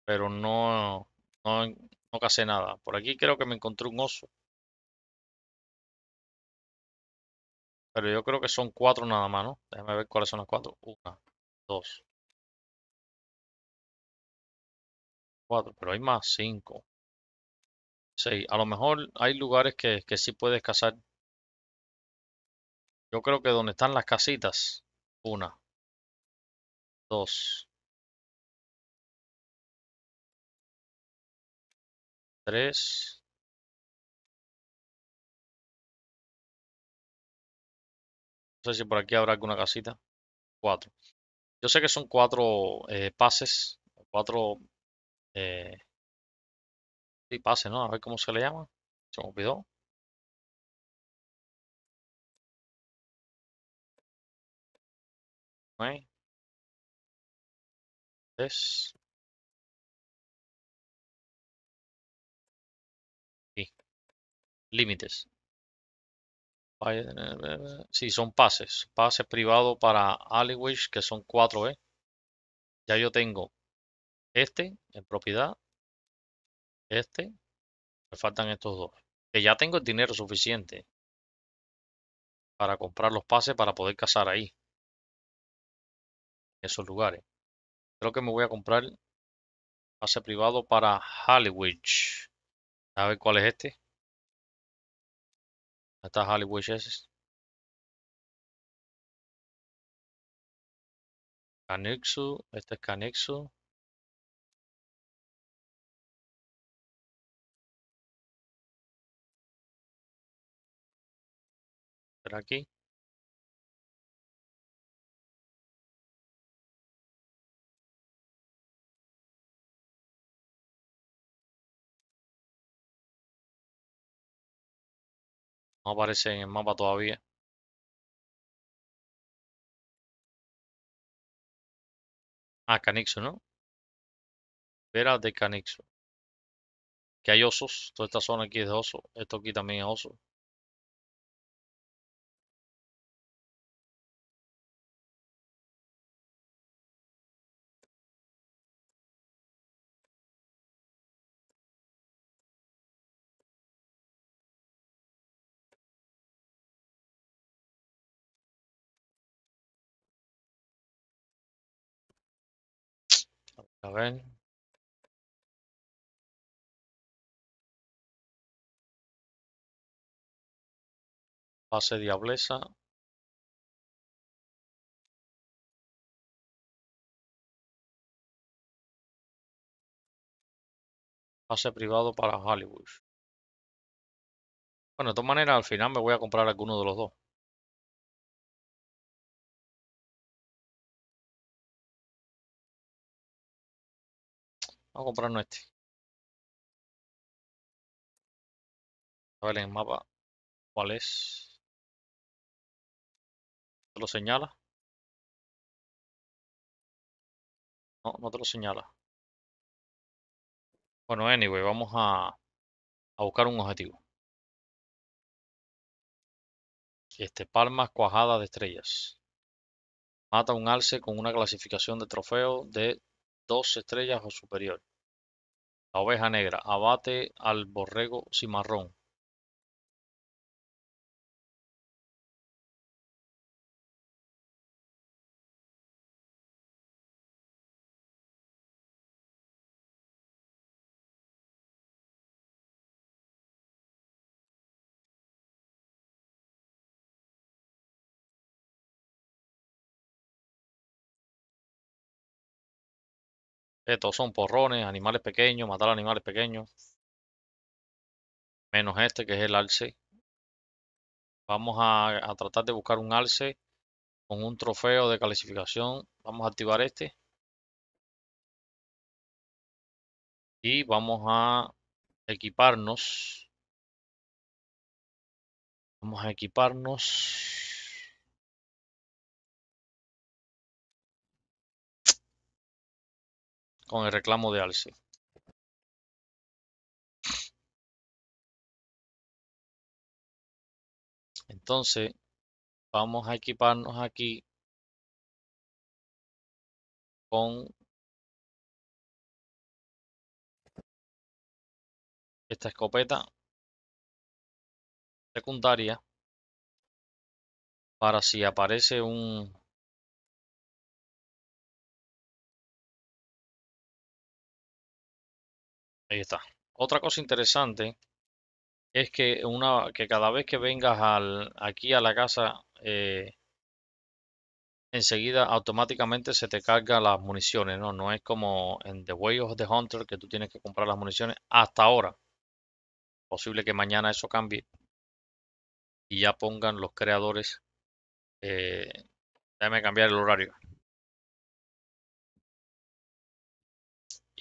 Pero no, no, no casé nada. Por aquí creo que me encontré un oso. Pero yo creo que son cuatro nada más, ¿no? Déjame ver cuáles son las cuatro. Una, dos. Cuatro, pero hay más. Cinco. Seis. A lo mejor hay lugares que, que sí puedes cazar. Yo creo que donde están las casitas. Una. Dos. Tres. sé si por aquí habrá alguna casita. Cuatro. Yo sé que son cuatro eh, pases. Cuatro. Eh, sí, pases, ¿no? A ver cómo se le llama. Se me olvidó. Es. Límites. Sí, son pases. Pases privados para Aliwish, que son 4, ¿eh? Ya yo tengo este en propiedad. Este. Me faltan estos dos. Que ya tengo el dinero suficiente para comprar los pases para poder cazar ahí. esos lugares. Creo que me voy a comprar pase privado para Halliwich. A ver cuál es este. Está Hollywood Canexo, este es Canexo. Pero aquí. No aparece en el mapa todavía. Ah, Canixo, ¿no? Vera de Canixo. Que hay osos. Toda esta zona aquí es de oso. Esto aquí también es oso. A Pase diablesa. Pase privado para Hollywood. Bueno, de todas maneras, al final me voy a comprar alguno de los dos. a comprarnos este. A ver en el mapa cuál es. ¿Te lo señala? No, no te lo señala. Bueno, anyway, vamos a, a buscar un objetivo. Este, palmas cuajadas de estrellas. Mata un alce con una clasificación de trofeo de dos estrellas o superior. La oveja negra abate al borrego cimarrón. Estos eh, son porrones, animales pequeños, matar animales pequeños. Menos este que es el alce. Vamos a, tratar de buscar un alce con un trofeo de clasificación. Vamos a activar este. Y vamos a equiparnos. Vamos a equiparnos. con el reclamo de Alce. Entonces, vamos a equiparnos aquí con esta escopeta secundaria para si aparece un Ahí está. Otra cosa interesante es que, una, que cada vez que vengas al, aquí a la casa, eh, enseguida automáticamente se te carga las municiones, ¿no? No es como en The Way of the Hunter que tú tienes que comprar las municiones hasta ahora. Posible que mañana eso cambie y ya pongan los creadores. Eh, déjame cambiar el horario.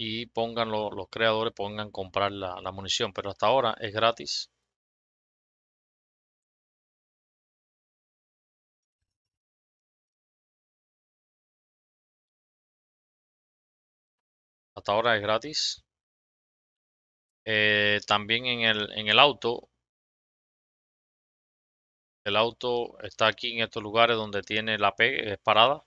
y pongan los creadores, pongan comprar la, munición, pero hasta ahora es gratis. Hasta ahora es gratis. Eh, también en el, en el auto. El auto está aquí en estos lugares donde tiene la P, es parada.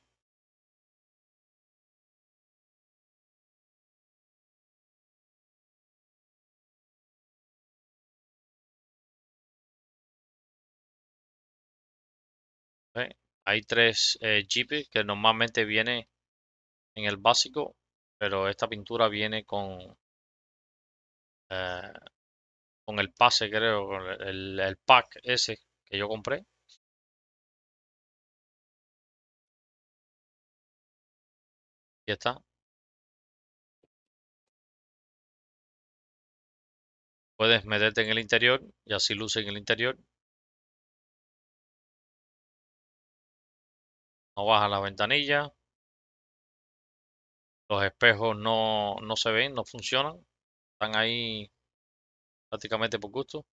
¿eh? Hay tres eh, que normalmente viene en el básico, pero esta pintura viene con, eh, con el pase, creo, el, el pack ese que yo compré. Y está. Puedes meterte en el interior y así luce en el interior. no la ventanilla Los espejos no, no se ven, no funcionan. Están ahí prácticamente por gusto.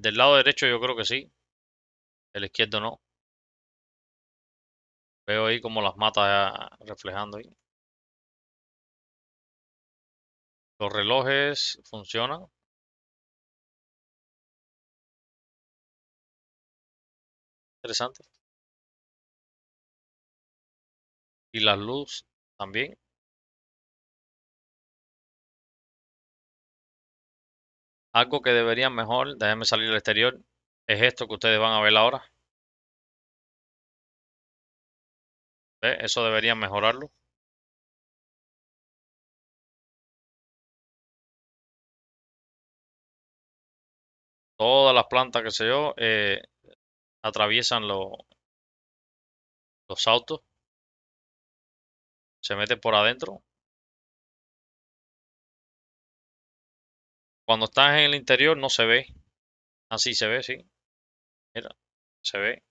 del lado derecho yo creo que sí. El izquierdo no. Veo ahí como las matas ah, reflejando ahí. Los relojes funcionan. Interesante. y la luz también. Algo que debería mejor, déjenme salir al exterior, es esto que ustedes van a ver ahora. Eso debería mejorarlo. Todas las plantas que se yo eh, atraviesan los. los autos. Se mete por adentro. Cuando estás en el interior no se ve. Así se ve, sí. Mira, se ve.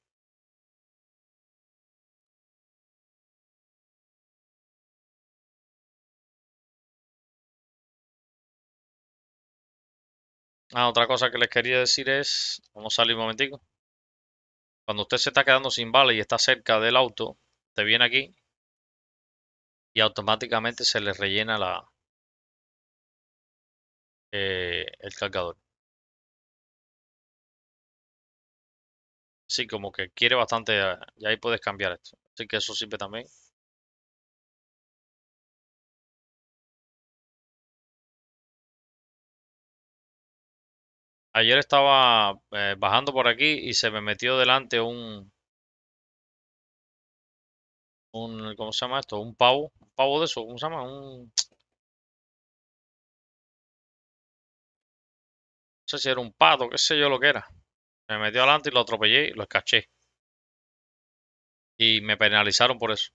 Ah, otra cosa que les quería decir es, vamos a salir un momentico. Cuando usted se está quedando sin bala y está cerca del auto, te viene aquí y automáticamente se le rellena la, eh, el cargador. Sí, como que quiere bastante, ah, y ahí puedes cambiar esto. Así que eso sirve también. Ayer estaba eh, bajando por aquí y se me metió delante un, un, ¿cómo se llama esto? Un pavo pavo de eso, ¿cómo se llama? Un... No sé si era un pato, qué sé yo lo que era. Me metió adelante y lo atropellé y lo escaché. Y me penalizaron por eso.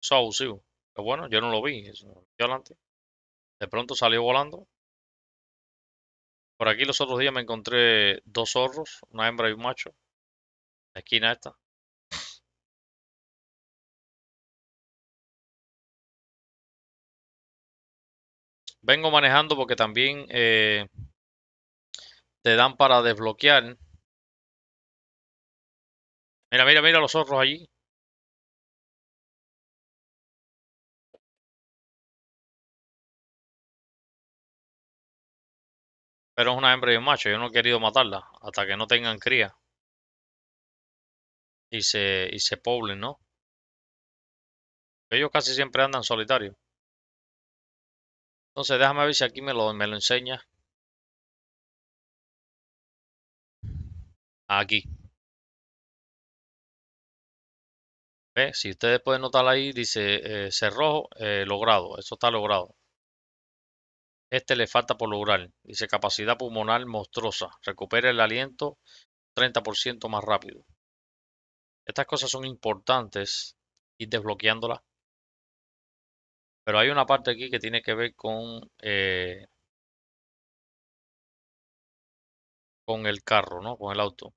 Eso es abusivo. Pero bueno, yo no lo vi. me metió adelante. De pronto salió volando. Por aquí los otros días me encontré dos zorros, una hembra y un macho. la esquina esta. vengo manejando porque también eh, te dan para desbloquear. Mira, mira, mira los zorros allí. Pero es una hembra y un macho. Yo no he querido matarla hasta que no tengan cría. Y se, y se poblen, ¿no? Ellos casi siempre andan solitarios. Entonces déjame ver si aquí me lo, enseña. Aquí. Si ustedes pueden notar ahí, dice eh, cerrojo eh, logrado. Eso está logrado. Este le falta por lograr. Dice capacidad pulmonar monstruosa. Recupera el aliento 30% más rápido. Estas cosas son importantes ir desbloqueándolas pero hay una parte aquí que tiene que ver con, eh, con el carro, ¿no? Con el auto.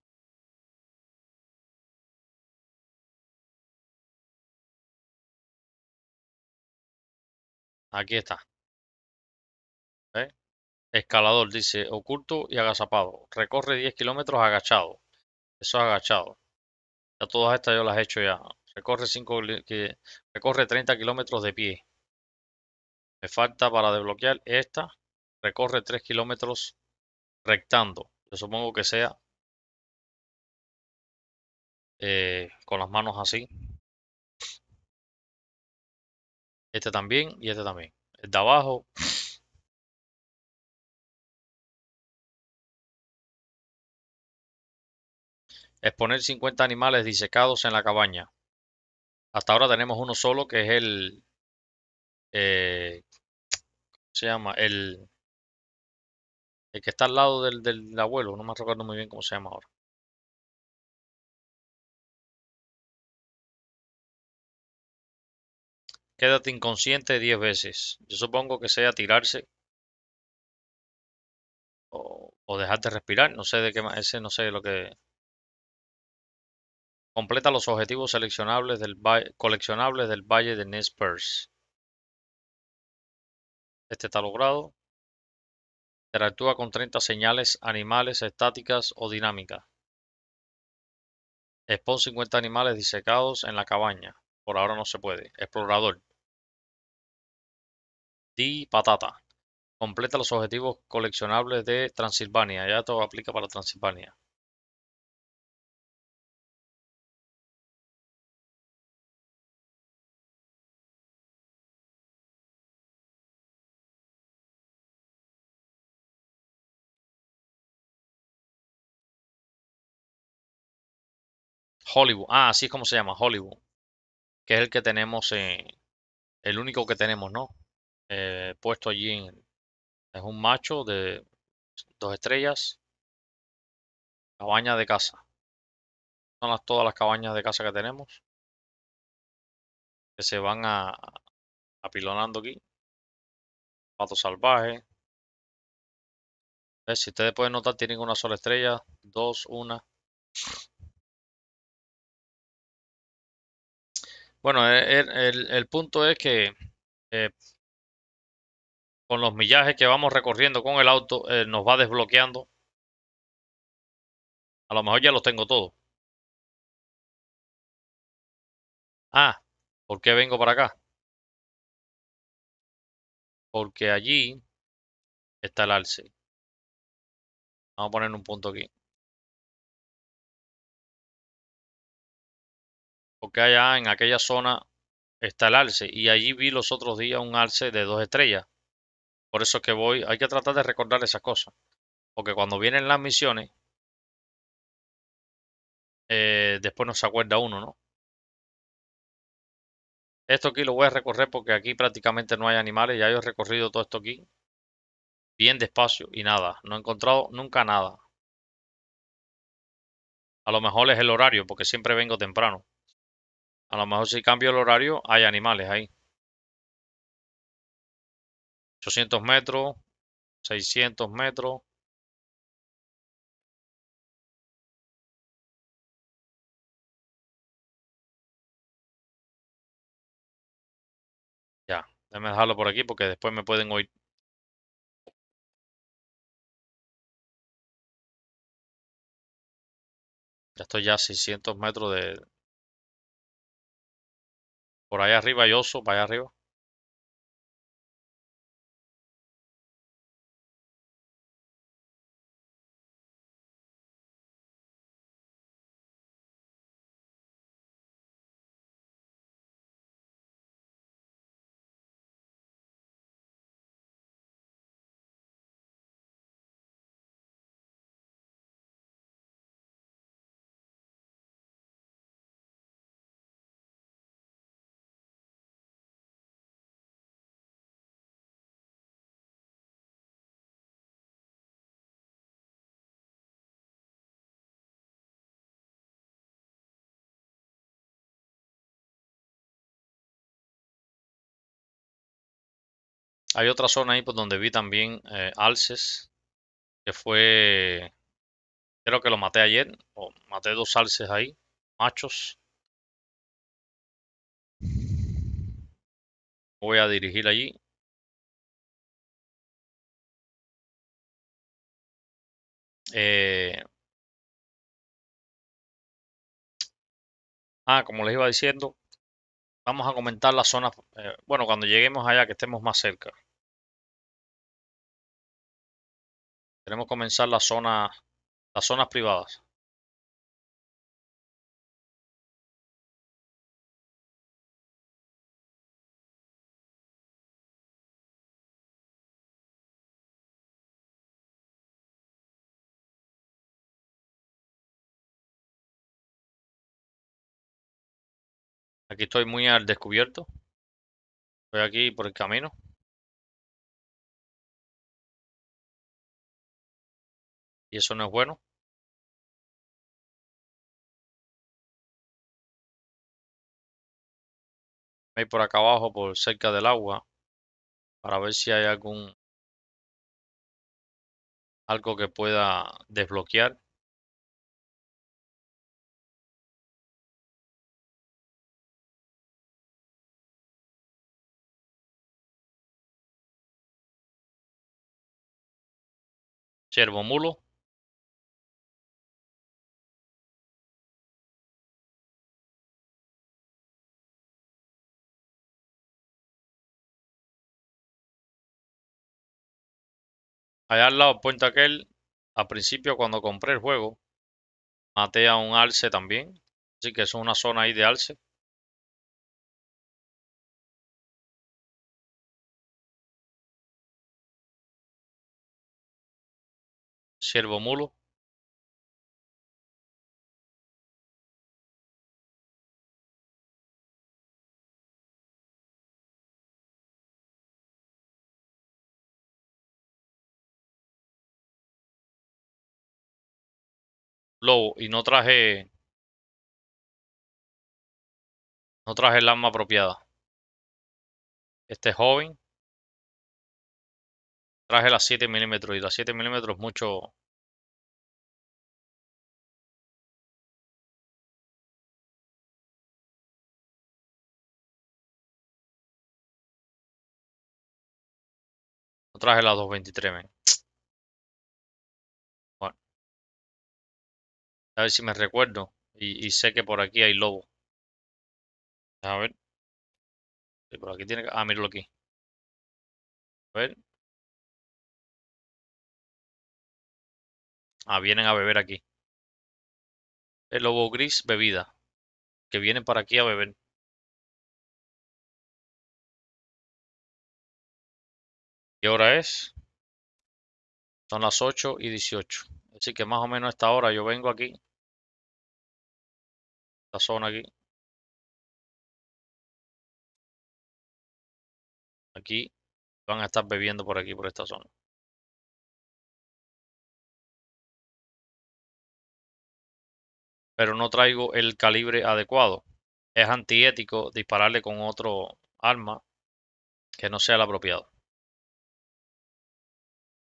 Aquí está. Escalador dice oculto y agazapado. Recorre 10 kilómetros agachado. Eso es agachado. Ya todas estas yo las he hecho ya. Recorre, recorre 30 kilómetros de pie. Me falta para desbloquear esta. Recorre 3 kilómetros rectando. Yo supongo que sea eh, con las manos así. Este también y este también. El de abajo. Exponer 50 animales disecados en la cabaña. Hasta ahora tenemos uno solo que es el... Eh, se llama? El, el que está al lado del, del abuelo, no me recuerdo muy bien cómo se llama ahora. Quédate inconsciente 10 veces. Yo supongo que sea tirarse o, o dejarte respirar. No sé de qué más. Ese no sé lo que. Completa los objetivos seleccionables del coleccionables del Valle de Nespers. Este logrado. interactúa con 30 señales animales estáticas o dinámicas. Expon 50 animales disecados en la cabaña. Por ahora no se puede. Explorador. Di patata. Completa los objetivos coleccionables de Transilvania. Ya todo aplica para Transilvania. Hollywood. Ah, así es como se llama, Hollywood. Que es el que tenemos, en el único que tenemos, ¿no? Eh, puesto allí en... Es un macho de dos estrellas. Cabaña de casa. Son las, todas las cabañas de casa que tenemos. Que se van a apilonando aquí. Pato salvaje. si ustedes pueden notar, tienen una sola estrella, dos, una. Bueno, e, e, el, punto es que eh, con los millajes que vamos recorriendo con el auto, eh, nos va desbloqueando. A lo mejor ya los tengo todos. Ah, ¿por qué vengo para acá? Porque allí está el alce. Vamos a poner un punto aquí. porque allá en aquella zona está el alce y allí vi los otros días un alce de dos estrellas. Por eso es que voy, hay que tratar de recordar esas cosas, porque cuando vienen las misiones, eh, después no se acuerda uno, ¿no? Esto aquí lo voy a recorrer porque aquí prácticamente no hay animales, ya he recorrido todo esto aquí bien despacio y nada, no he encontrado nunca nada. A lo mejor es el horario porque siempre vengo temprano. A lo mejor si cambio el horario hay animales ahí. 800 metros, 600 metros. Ya, déjame dejarlo por aquí porque después me pueden oír. Ya estoy ya a 600 metros de, por allá arriba hay oso, para allá arriba. Hay otra zona ahí por pues, donde vi también eh, alces, que fue, creo que lo maté ayer, o maté dos alces ahí, machos. Voy a dirigir allí. Eh, ah, como les iba diciendo, vamos a comentar las zonas, eh, bueno, cuando lleguemos allá, que estemos más cerca. Tenemos comenzar la zona, las zonas privadas. Aquí estoy muy al descubierto. Estoy aquí por el camino. y eso no es bueno voy por acá abajo por cerca del agua para ver si hay algún algo que pueda desbloquear Ciervo mulo. Allá al lado puente aquel, al principio cuando compré el juego, maté a un alce también. Así que es una zona ahí de alce. Siervo mulo. lobo y no traje. No traje el arma apropiada. Este joven. Traje las 7 milímetros y las 7 milímetros mucho. No traje las 223, men. A ver si me recuerdo. Y, sé que por aquí hay lobo. A ver. Sí, por aquí tiene que... Ah, míralo aquí. A ver. Ah, vienen a beber aquí. El lobo gris, bebida. Que vienen para aquí a beber. ¿Qué hora es? Son las ocho y 18. Así que más o menos a esta hora yo vengo aquí. Esta zona aquí. Aquí van a estar bebiendo por aquí, por esta zona. Pero no traigo el calibre adecuado. Es antiético dispararle con otro arma que no sea el apropiado.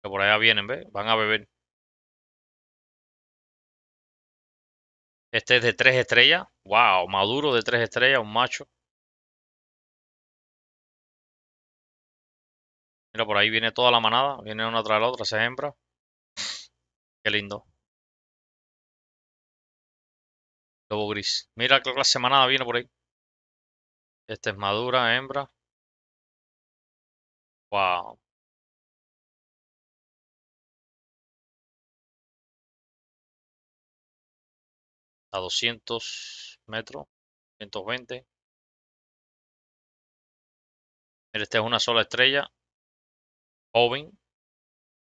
Que por allá vienen, ¿ves? Van a beber. Este es de tres estrellas. Wow, maduro de tres estrellas, un macho. Mira, por ahí viene toda la manada. Viene una tras la otra, se hembra. Qué lindo. Lobo gris. Mira qué clase manada viene por ahí. Este es madura, hembra. Wow. a 200 metros, 120. Mira, esta es una sola estrella, joven.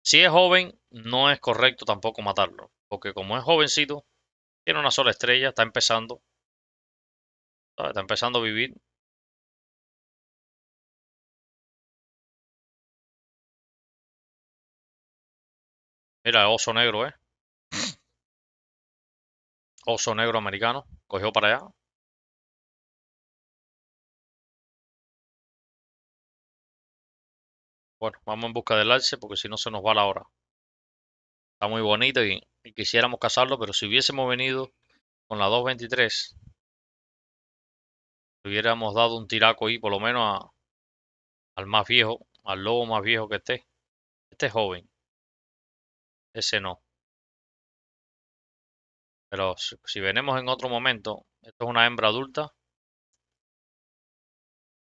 Si es joven, no es correcto tampoco matarlo, porque como es jovencito, tiene una sola estrella, está empezando. Está empezando a vivir. Mira, oso negro, ¿eh? oso negro americano, cogió para allá. Bueno, vamos en busca del alce porque si no se nos va la hora. Está muy bonito y, quisiéramos cazarlo, pero si hubiésemos venido con la 223, hubiéramos dado un tiraco ahí, por lo menos al más viejo, al lobo más viejo que esté. Este joven. Ese no. Pero si, venemos en otro momento, esto es una hembra adulta.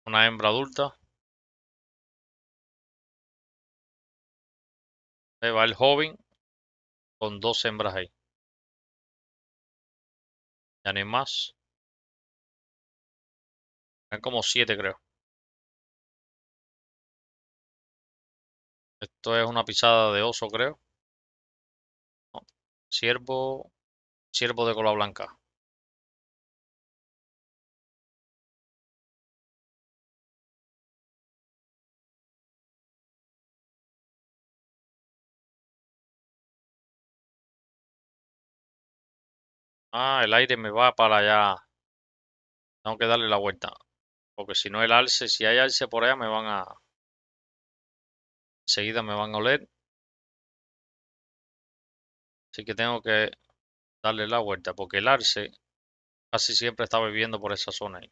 Una hembra adulta. Ahí va el joven con dos hembras ahí. Ya no más. Hay como siete, creo. Esto es una pisada de oso, creo. No. Siervo de cola blanca. Ah, el aire me va para allá. Tengo que darle la vuelta. Porque si no el alce, si hay alce por allá me van a... Enseguida me van a oler. Así que tengo que darle la vuelta, porque el arce casi siempre está viviendo por esa zona ahí.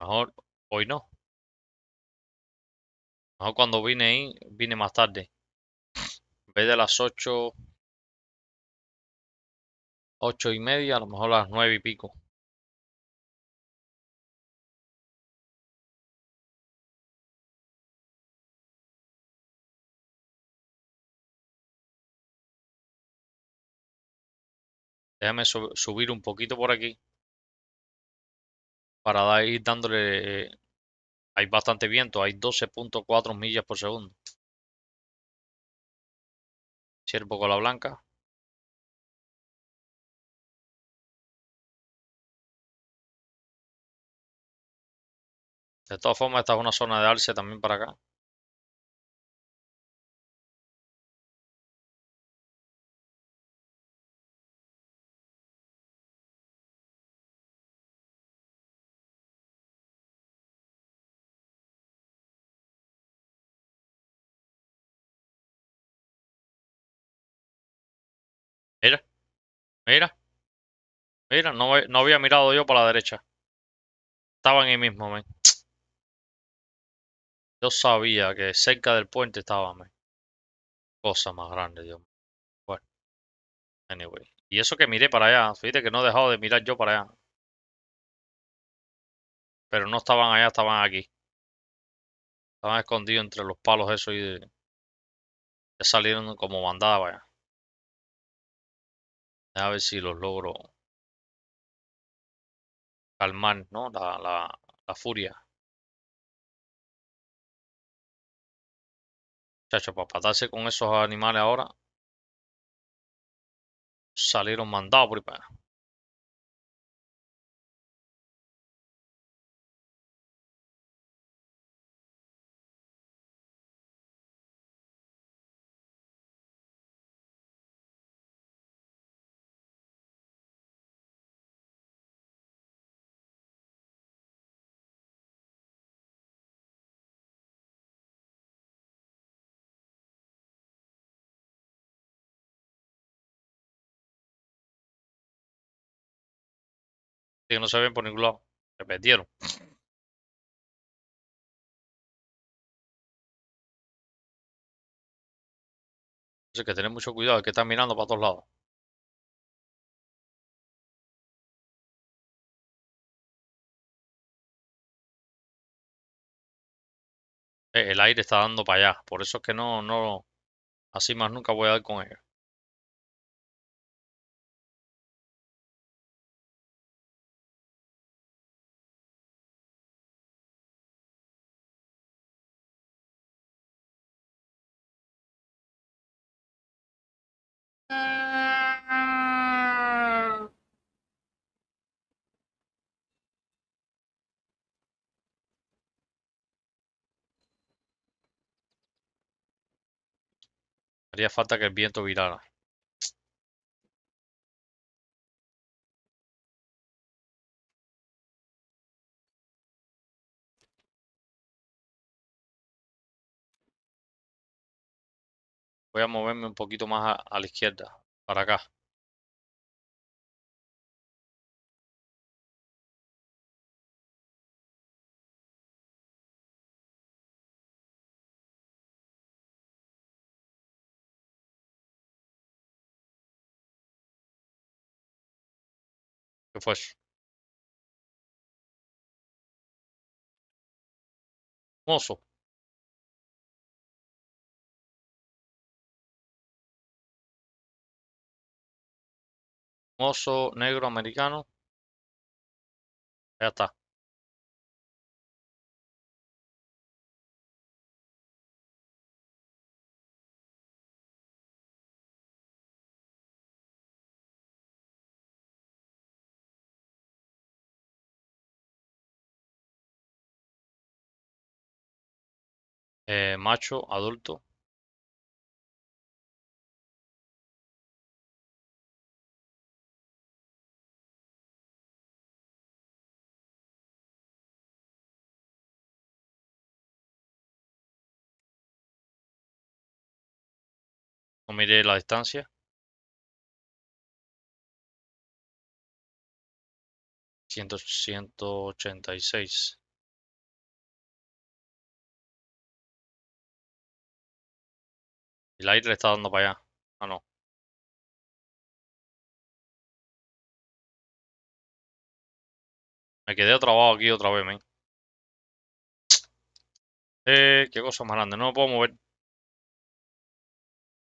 Mejor hoy no. Mejor cuando vine ahí, vine más tarde. En vez de las 8, ocho y media, a lo mejor las 9 y pico. Déjame subir un poquito por aquí. Para ir dándole... Eh, hay bastante viento, hay 12.4 millas por segundo. un con la blanca. De todas formas, esta es una zona de alce también para acá. Mira, no, había mirado yo para la derecha. Estaba en ahí mismo, men. Yo sabía que cerca del puente estaba, Cosa más grande, Dios mío. Bueno. Anyway. Y eso que miré para allá. Fíjate que no he dejado de mirar yo para allá. Pero no estaban allá, estaban aquí. Estaban escondidos entre los palos eso y de... ya salieron como bandada vaya. A ver si los logro Calmar, ¿no? La, la, la furia. Chacho, para patarse con esos animales ahora. Salieron mandados por para no se ven por ningún lado. Se metieron. que tener mucho cuidado, que están mirando para todos lados. Eh, el aire está dando para allá, por eso es que no, no, así más nunca voy a ir con ellos. Haría falta que el viento virara. Voy a moverme un poquito más a la izquierda, para acá. que moso negro americano. Ya Eh, macho adulto No mire la distancia. Ciento, ochenta y seis. Y la le está dando para allá. Ah, no. Me quedé trabado aquí otra vez, Eh, qué cosa más grande. No me puedo mover.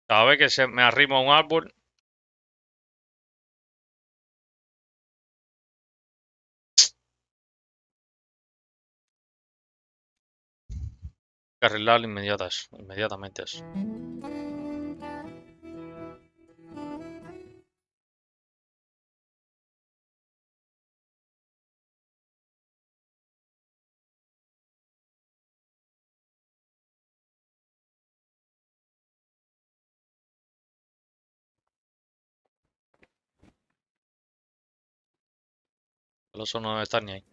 Cada vez que se me arrimo a un árbol, que arreglar inmediatamente El oso no debe estar ni ahí.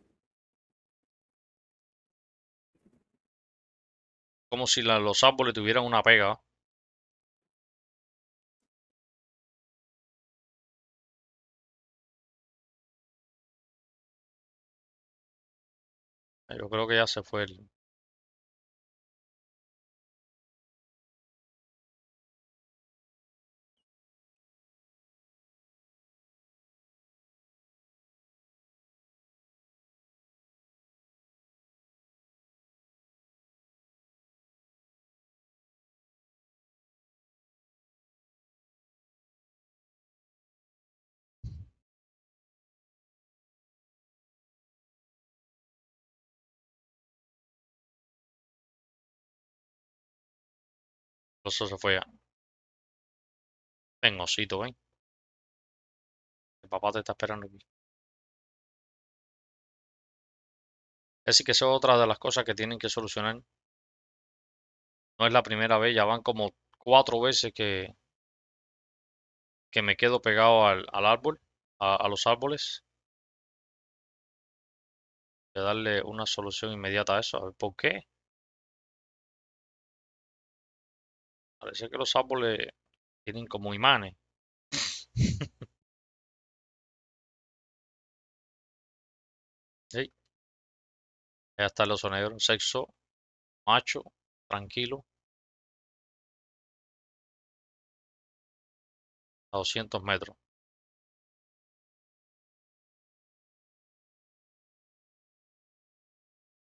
Como si los árboles tuvieran una pega. Yo creo que ya se fue el... Eso se fue ya. Ven, osito, ven. El papá te está esperando aquí. Es que eso es otra de las cosas que tienen que solucionar. No es la primera vez, ya van como cuatro veces que, que me quedo pegado al, al árbol, a, los árboles. Voy a darle una solución inmediata a eso. A ver, ¿por qué? Parece que los árboles tienen como imanes. sí. Ya está el oso negro, sexo, macho, tranquilo. A 200 metros.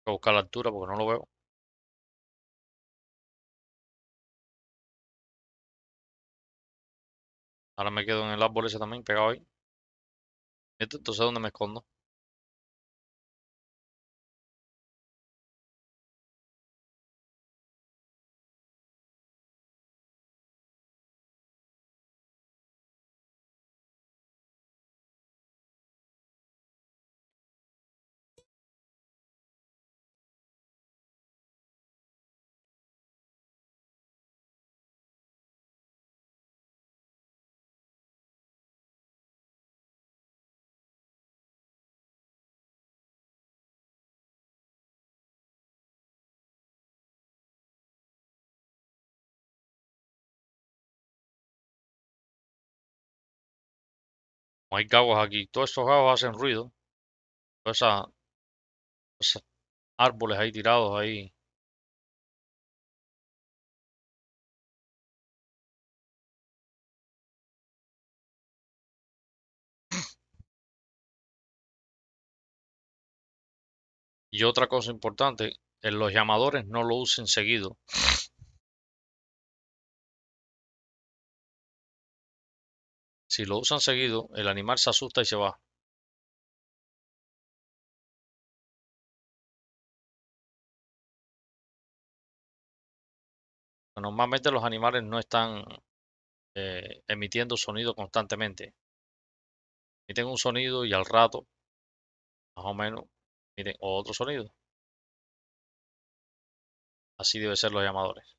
Voy a buscar la altura porque no lo veo. Ahora me quedo en el árbol ese también, pegado ahí. Esto Entonces, ¿dónde me escondo? hay cagos aquí, todos estos gagos hacen ruido. Todos esos árboles ahí tirados ahí. Y otra cosa importante, eh, los llamadores no lo usen seguido. Si lo usan seguido, el animal se asusta y se va. Normalmente los animales no están eh, emitiendo sonido constantemente. Emiten un sonido y al rato, más o menos, miren, otro sonido. Así debe ser los llamadores.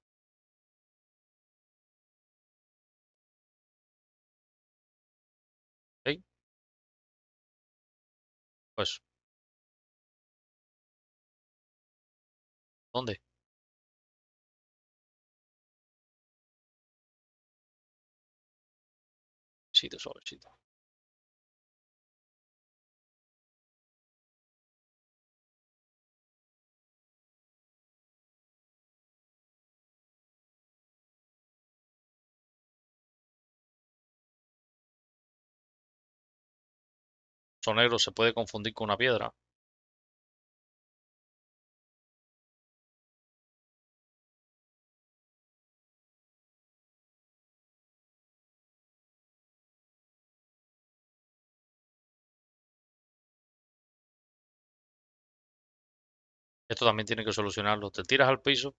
Pues. ¿Dónde? Sitio, suavecito. negro se puede confundir con una piedra. Esto también tiene que solucionarlo. Te tiras al piso,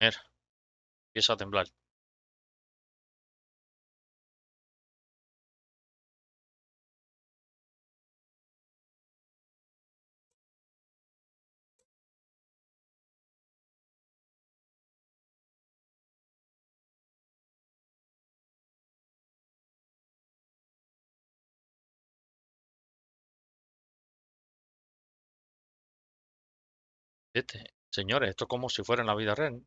mira, empieza a temblar. Este, señores, esto es como si fuera en la vida real.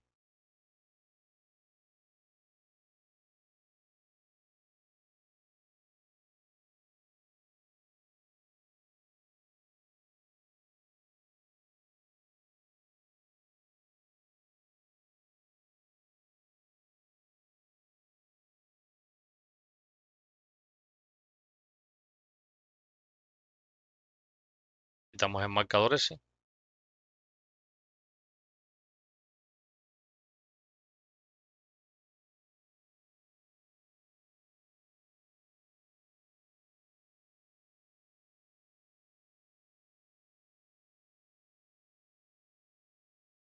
Estamos en marcadores,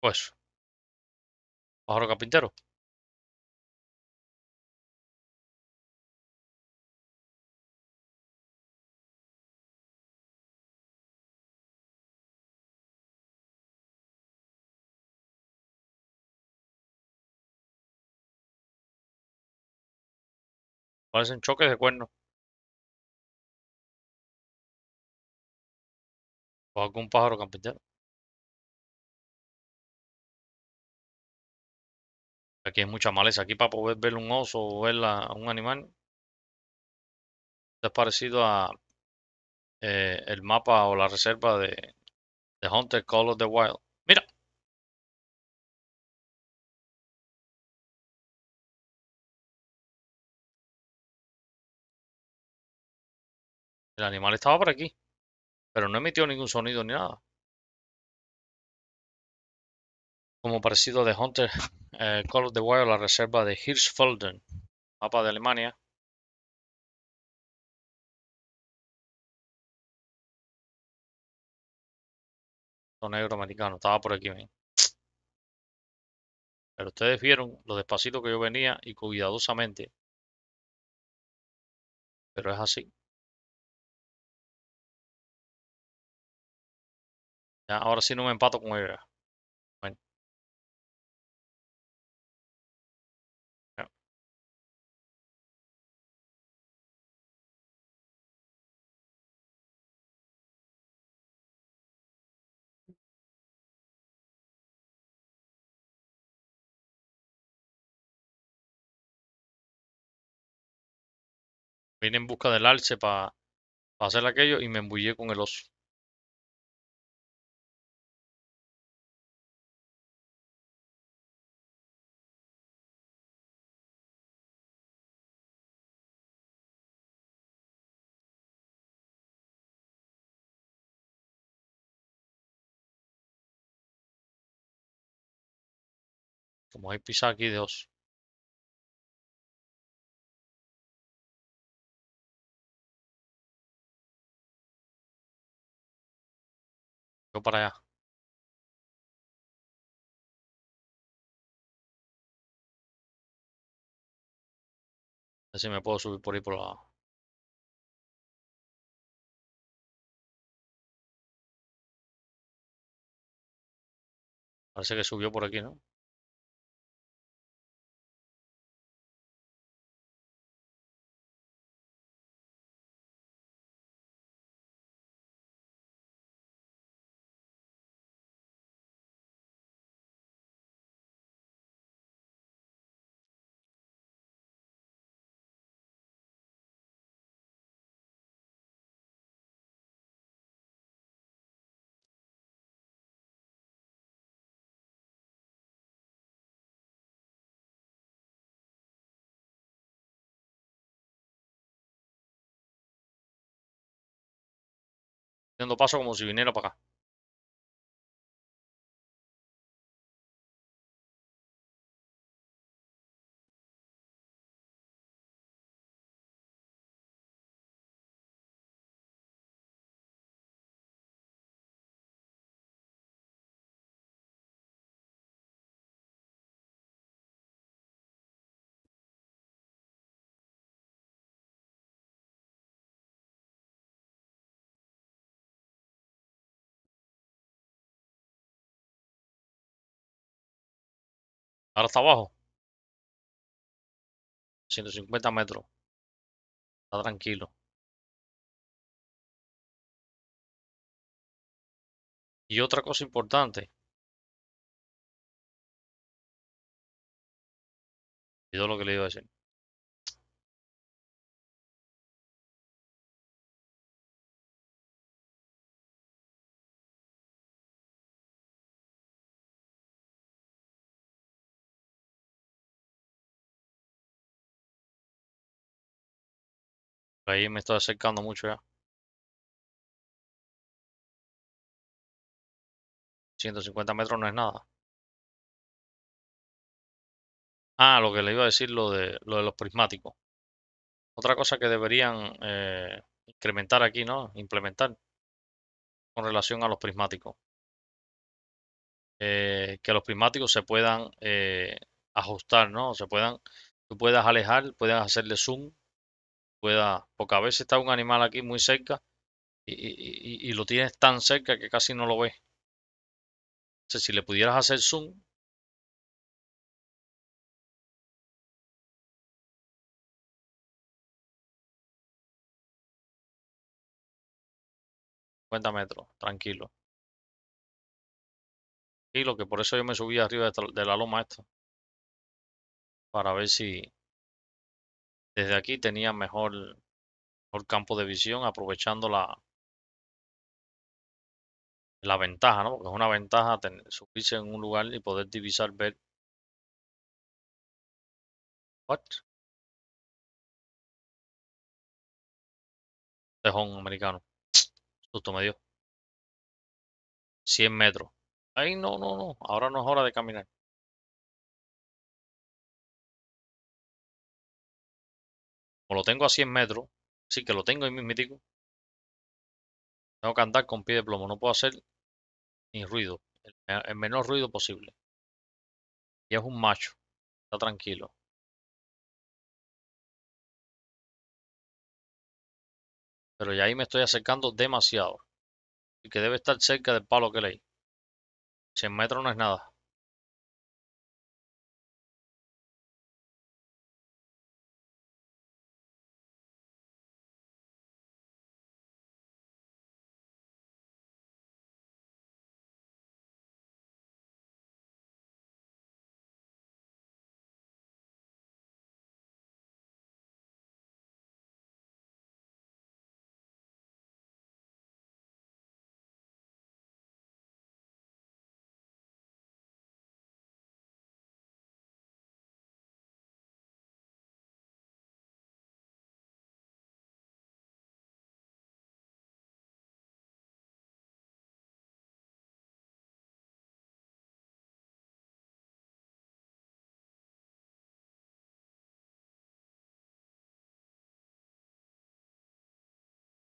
Pues, pájaro carpintero. Parecen choques de cuernos. O pues, algún pájaro campintero. Aquí hay mucha maleza. Aquí para poder ver un oso o ver a un animal. Es parecido a eh, el mapa o la reserva de, de Hunter Call of the Wild. Mira. El animal estaba por aquí. Pero no emitió ningún sonido ni nada. como parecido de Hunter eh, Call of the Wild, la reserva de Hirschfelden, mapa de Alemania. negro americano, estaba por aquí, Pero ustedes vieron lo despacito que yo venía y cuidadosamente. Pero es así. ahora sí no me empato con ella. vine en busca del alce para hacer aquello y me embullé con el oso. Como hay pisado aquí de oso. ¿Yo para allá A ver si me puedo subir por ahí por la... Parece que subió por aquí, ¿no? dando paso como si viniera para acá. Ahora está abajo. 150 metros. Está tranquilo. Y otra cosa importante. todo lo que le iba a decir. Ahí me estoy acercando mucho ya. 150 metros no es nada. Ah, lo que le iba a decir, lo de, lo de los prismáticos. Otra cosa que deberían eh, incrementar aquí, ¿no? Implementar con relación a los prismáticos. Eh, que los prismáticos se puedan eh, ajustar, ¿no? Se puedan, tú puedas alejar, puedas hacerle zoom pueda, porque a veces está un animal aquí muy cerca y, lo tienes tan cerca que casi no lo ves. sé si le pudieras hacer zoom, 50 metros, tranquilo. Y lo que por eso yo me subí arriba de la loma esto. Para ver si, desde aquí tenía mejor, campo de visión, aprovechando la, ventaja, ¿no? Porque es una ventaja tener, subirse en un lugar y poder divisar, ver. What? Tejón americano. Susto me dio. 100 metros. Ay, no, no, no. Ahora no es hora de caminar. lo tengo a 100 metros, sí que lo tengo ahí mismo Tengo que andar con pie de plomo, no puedo hacer ni ruido, el, menor ruido posible. Y es un macho, está tranquilo. Pero ya ahí me estoy acercando demasiado. Y que debe estar cerca del palo que leí. 100 metros no es nada.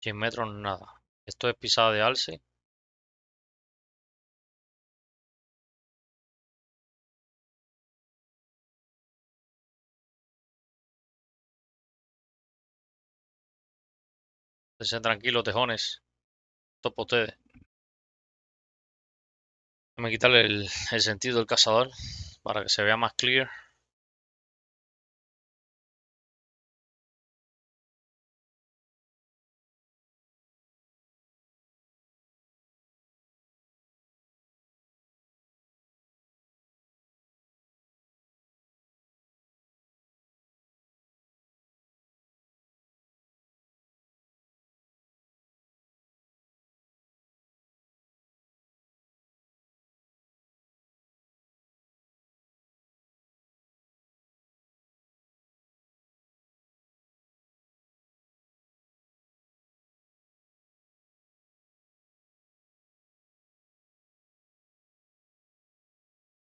Cien metros nada. Esto es pisada de alce. Estén tranquilos, tejones. Topo ustedes. Déjame quitarle el, el sentido del cazador para que se vea más clear.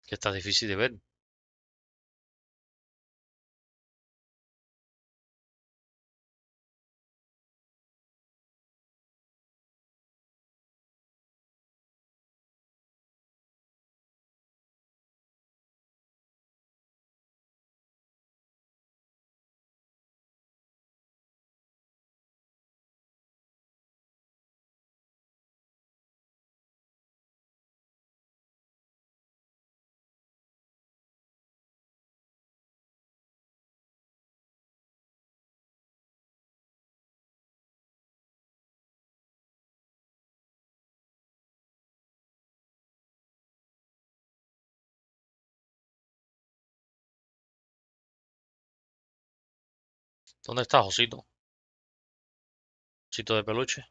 que está difícil de ver. ¿Dónde está Josito, Josito de peluche?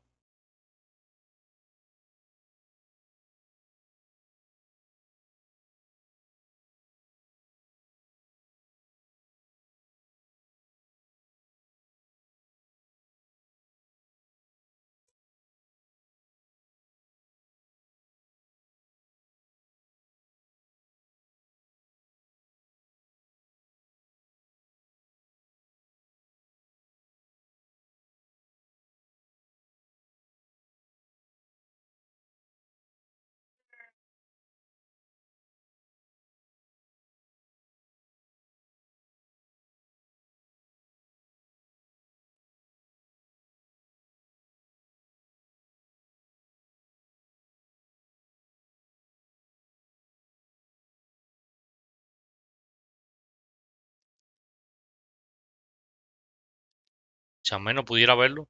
si al menos pudiera verlo.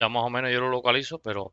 Ya más o menos yo lo localizo, pero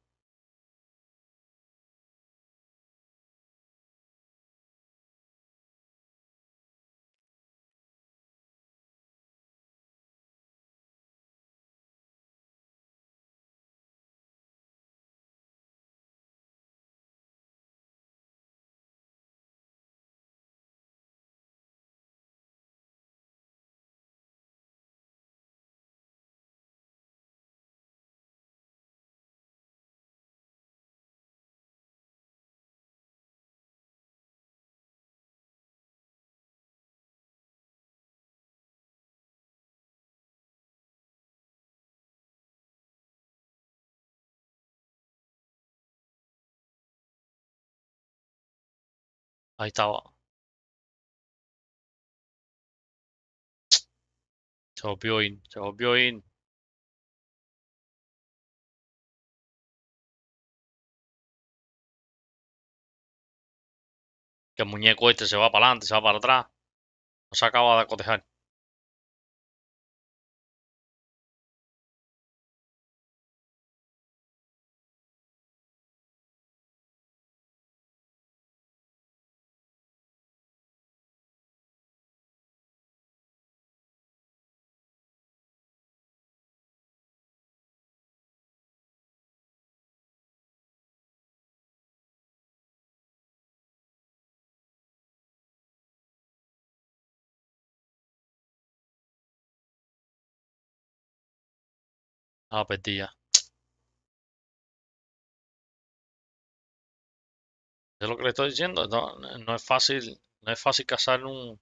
Ahí estaba. Se volvió in, se volvió in. Que muñeco este se va para adelante, se va para atrás. No se acaba de acotejar Ah, pues, Es lo que le estoy diciendo. No, es fácil, no es fácil cazar un,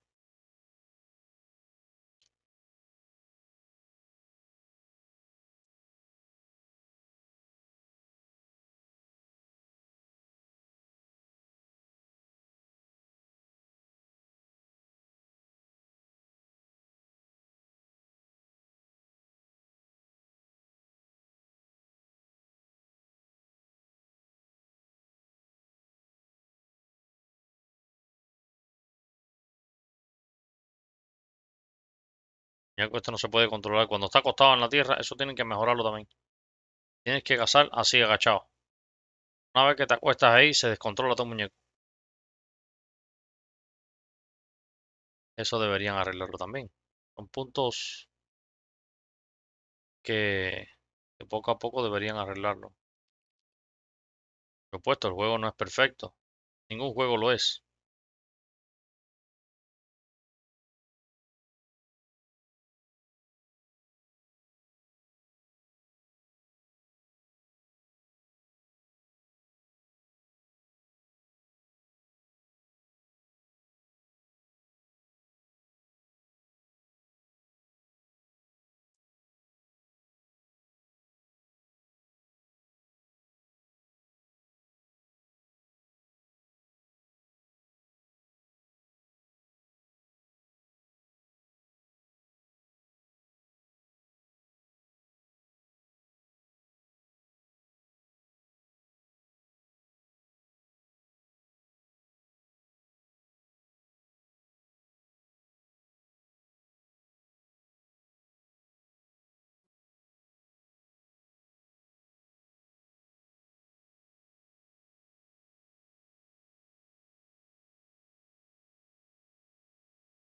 Ya esto no se puede controlar. Cuando está acostado en la tierra, eso tienen que mejorarlo también. Tienes que cazar así agachado. Una vez que te acuestas ahí, se descontrola tu muñeco. Eso deberían arreglarlo también. Son puntos que, que poco a poco deberían arreglarlo. Por supuesto, el juego no es perfecto. Ningún juego lo es.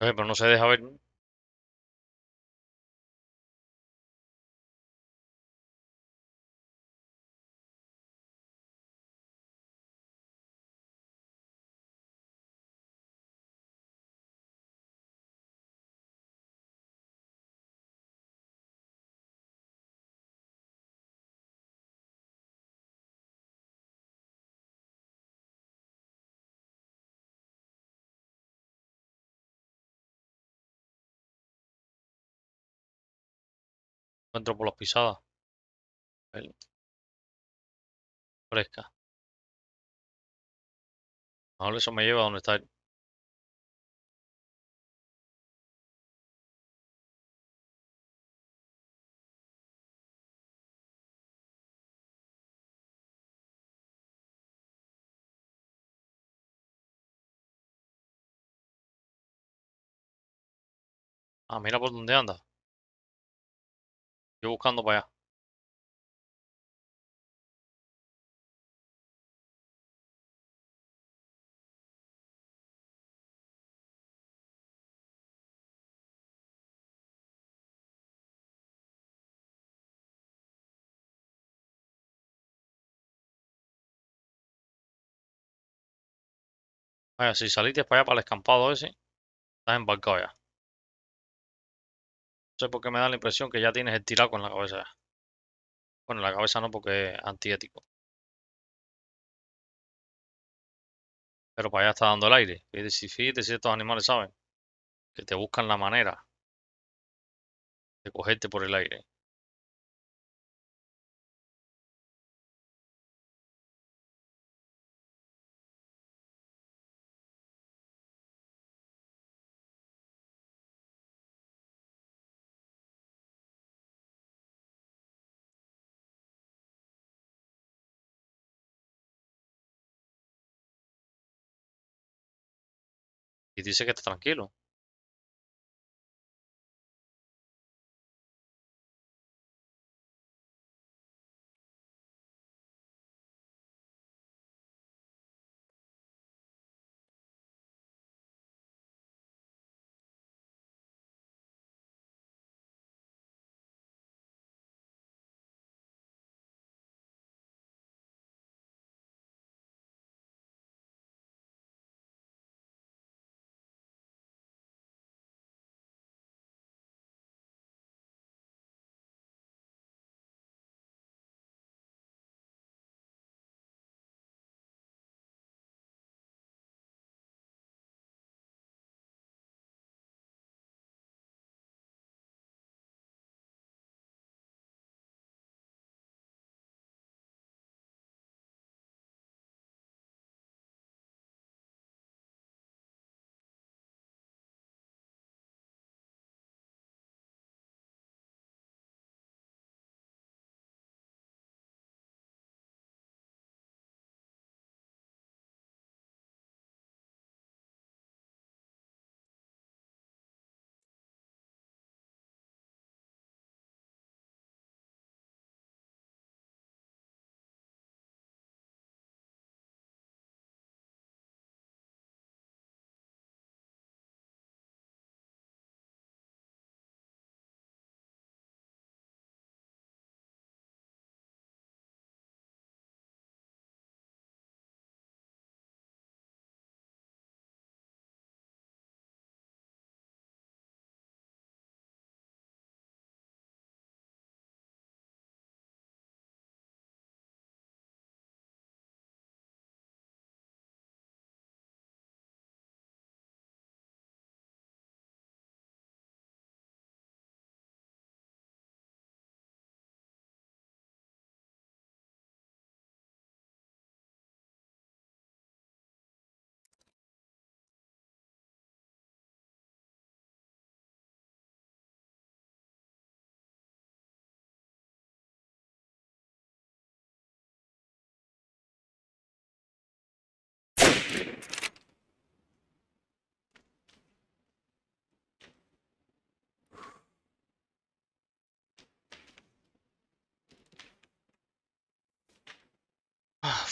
pero pues, no se deja ver. entro por las pisadas. Fresca. Ahora eso me lleva a donde está Ah, mira por dónde anda. Yo buscando para allá. Vaya, si saliste para allá, para el escampado ese, estás embarcado ya sé por qué me da la impresión que ya tienes estirado con la cabeza. Bueno, la cabeza no porque es antiético. Pero para allá está dando el aire. y si, fíjate si estos animales saben que te buscan la manera de cogerte por el aire. dice que está tranquilo.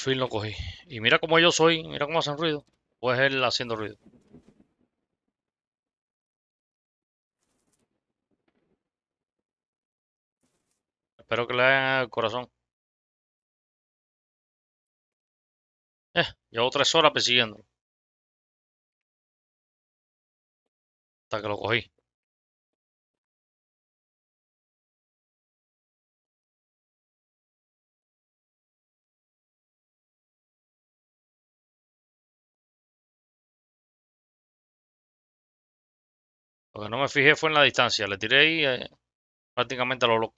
fin lo cogí. Y mira cómo yo soy, mira cómo hacen ruido. Pues él haciendo ruido. Espero que le den el corazón. Eh, llevo tres horas persiguiéndolo. Hasta que lo cogí. Lo que no me fijé fue en la distancia. Le tiré ahí eh, prácticamente a lo loco.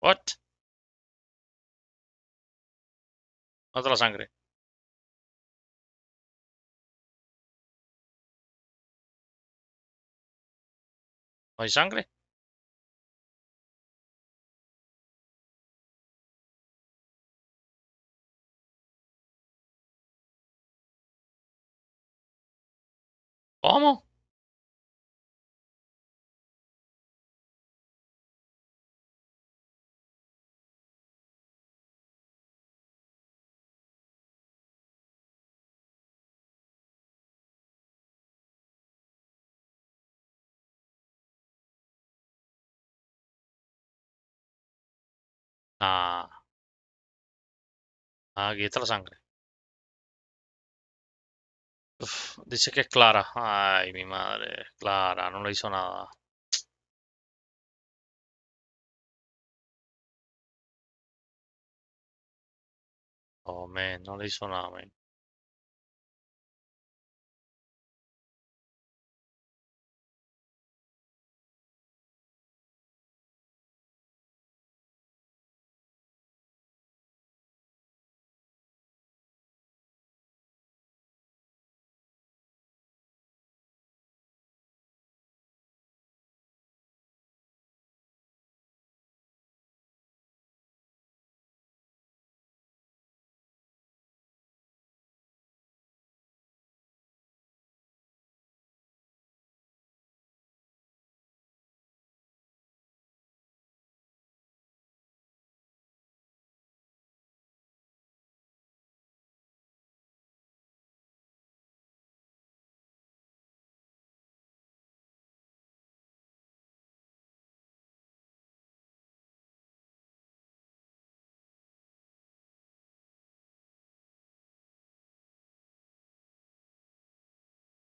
What? Otra la sangre. ¿No hay sangre? ¿Cómo? Ah. ah, aquí está la sangre. dice che è Clara. Ay, mi madre. Clara, non le hizo nada. Oh, man, non le hizo nada, man.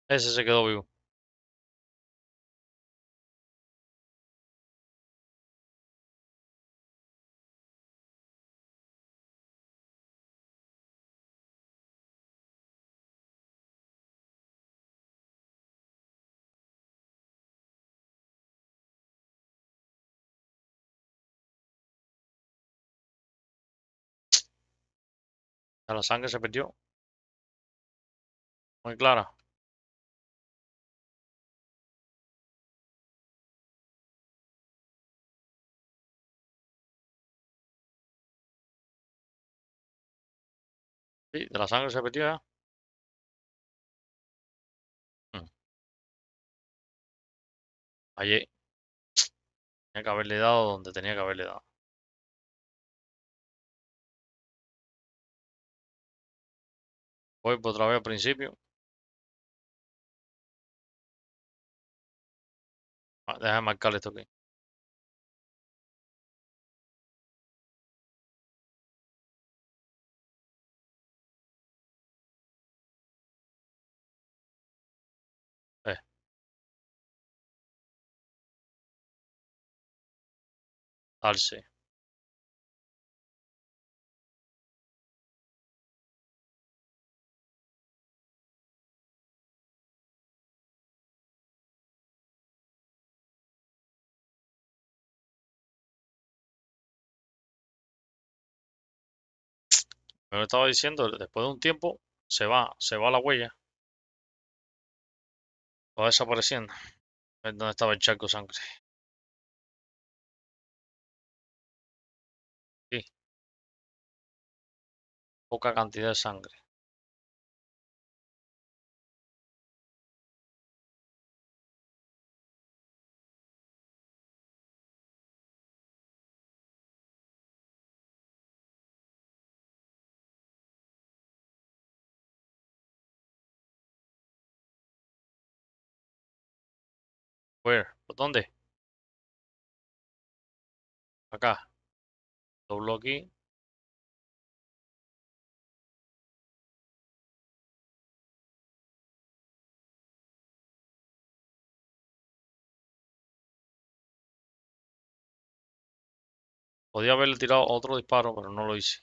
Ese se quedó vivo. La sangre se perdió. Muy clara. de la sangre se ya. Mm. Allí. Eh, tenía que haberle dado donde tenía que haberle dado. Voy por otra vez al principio. Ah, deja marcar esto aquí. alce ah, Me lo estaba diciendo, después de un tiempo se va, se va la huella. Va desapareciendo. Es donde estaba el charco sangre. poca cantidad de sangre ¿Por dónde? Acá. Doblo aquí. Podía haberle tirado otro disparo, pero no lo hice.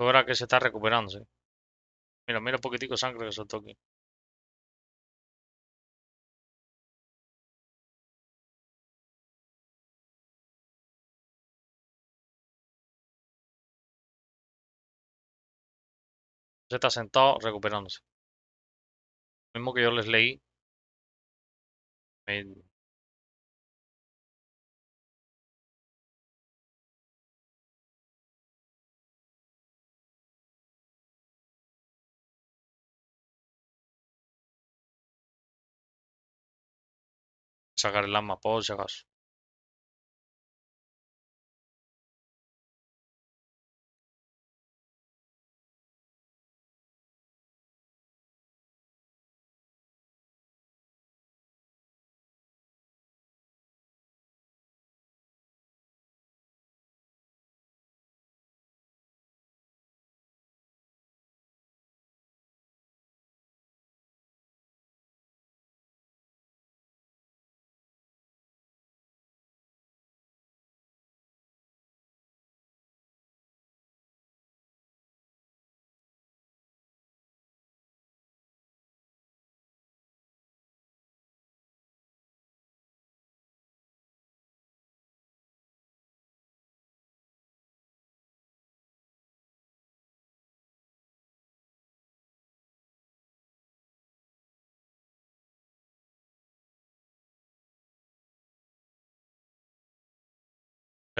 Ahora que se está recuperando, Mira, mira poquitico de sangre que se toque. Se está sentado recuperándose. Lo mismo que yo les leí. ξαγαριλάμα από όζεγας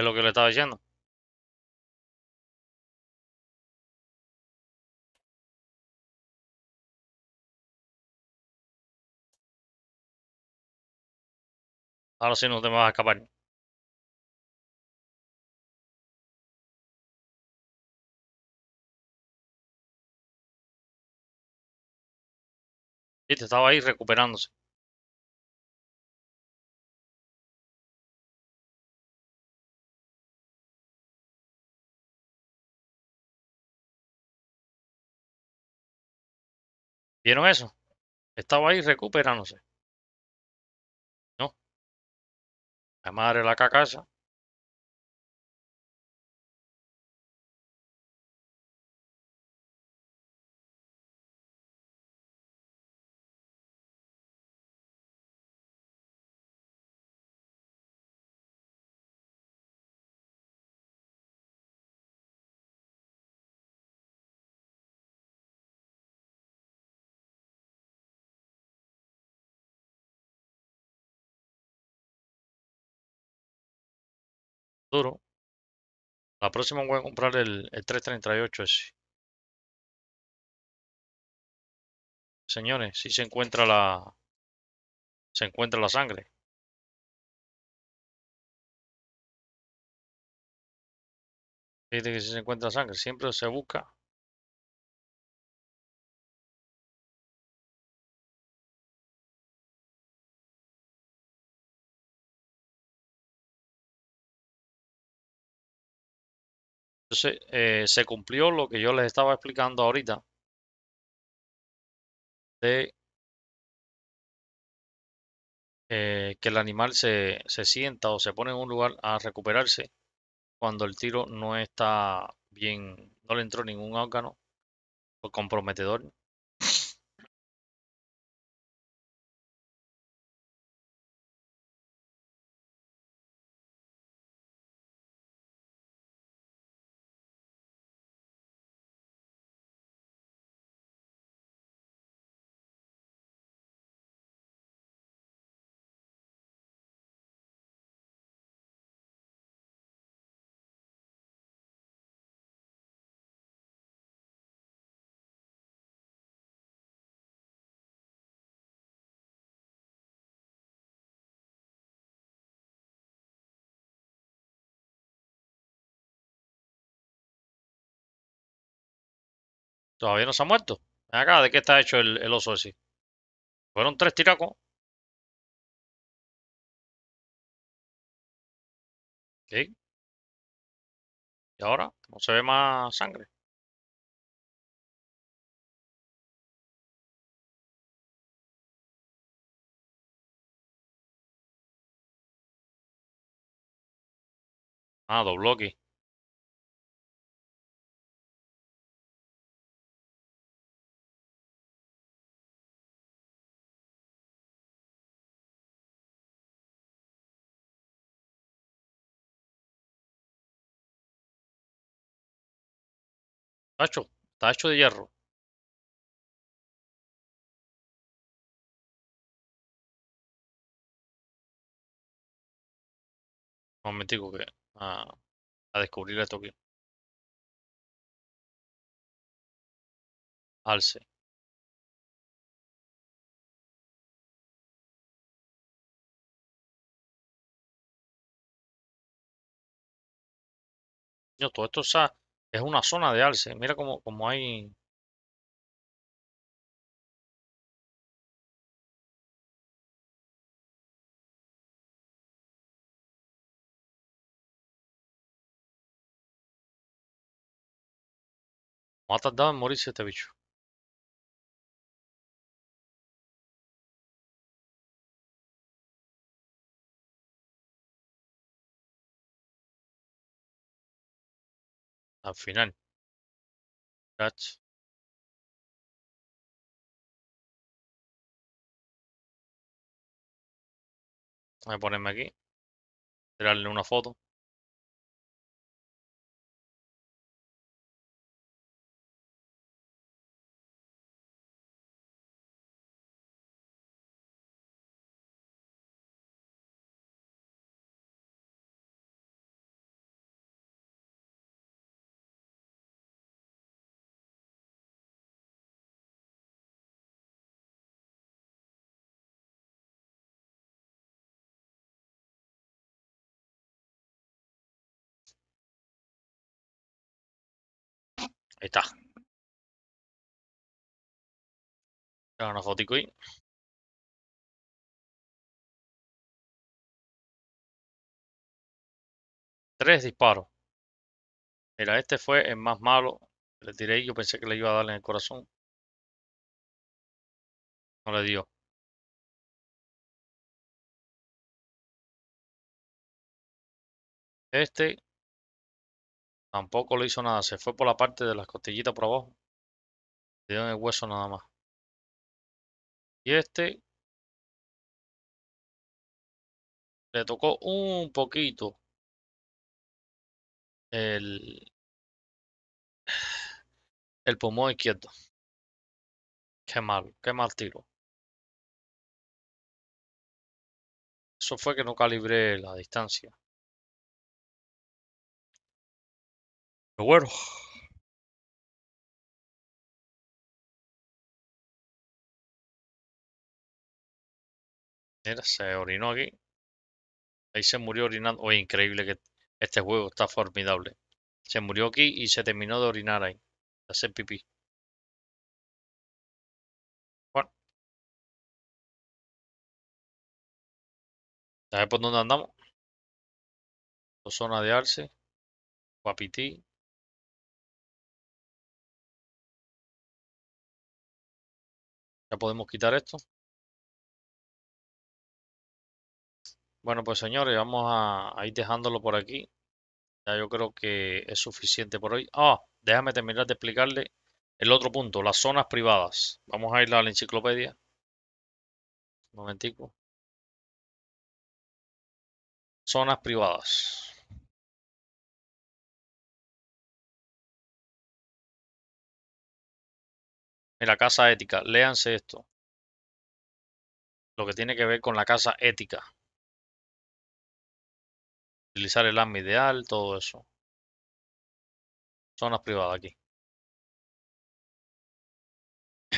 lo que le estaba diciendo. Ahora sí no te vas a escapar. estaba ahí recuperándose. ¿Vieron eso? Estaba ahí recuperándose. No. La madre la cacaza duro. La próxima voy a comprar el, el 338 ese. Señores, si se encuentra la se encuentra la sangre. Fíjate que si se encuentra sangre, siempre se busca Entonces, eh, se cumplió lo que yo les estaba explicando ahorita de eh, que el animal se, se, sienta o se pone en un lugar a recuperarse cuando el tiro no está bien, no le entró ningún órgano comprometedor Todavía no se ha muerto. acá, ¿de qué está hecho el, oso ese? Fueron tres tiracos. Y ahora no se ve más sangre. Ah, dobló aquí. Tacho, Tacho de hierro. me momentico que a, descubrir esto aquí. Alce. No, todo esto, o es una zona de alce. Mira cómo, cómo hay ha tardado en morirse este bicho. al final. Voy a ponerme aquí. Tirarle una foto. Ahí está. una fotico ahí. Tres disparos. Mira, este fue el más malo. Le tiré y yo pensé que le iba a dar en el corazón. No le dio. Este Tampoco le hizo nada, se fue por la parte de las costillitas por abajo. Le dio en el hueso nada más. Y este le tocó un poquito el, el pulmón izquierdo. Qué mal, qué mal tiro. Eso fue que no calibré la distancia. Mira, se orinó aquí. Ahí se murió orinando. Oye, increíble que este juego está formidable. Se murió aquí y se terminó de orinar ahí. hace hacer pipí. Bueno. ¿Sabes por dónde andamos? Zona de Arce. Guapití. Ya podemos quitar esto. Bueno, pues señores, vamos a, ir dejándolo por aquí. Ya yo creo que es suficiente por hoy. Ah, déjame terminar de explicarle el otro punto, las zonas privadas. Vamos a ir a la enciclopedia. Un momentico. Zonas privadas. En la casa ética, léanse esto. Lo que tiene que ver con la casa ética. Utilizar el AMI ideal, todo eso. Zonas privadas aquí.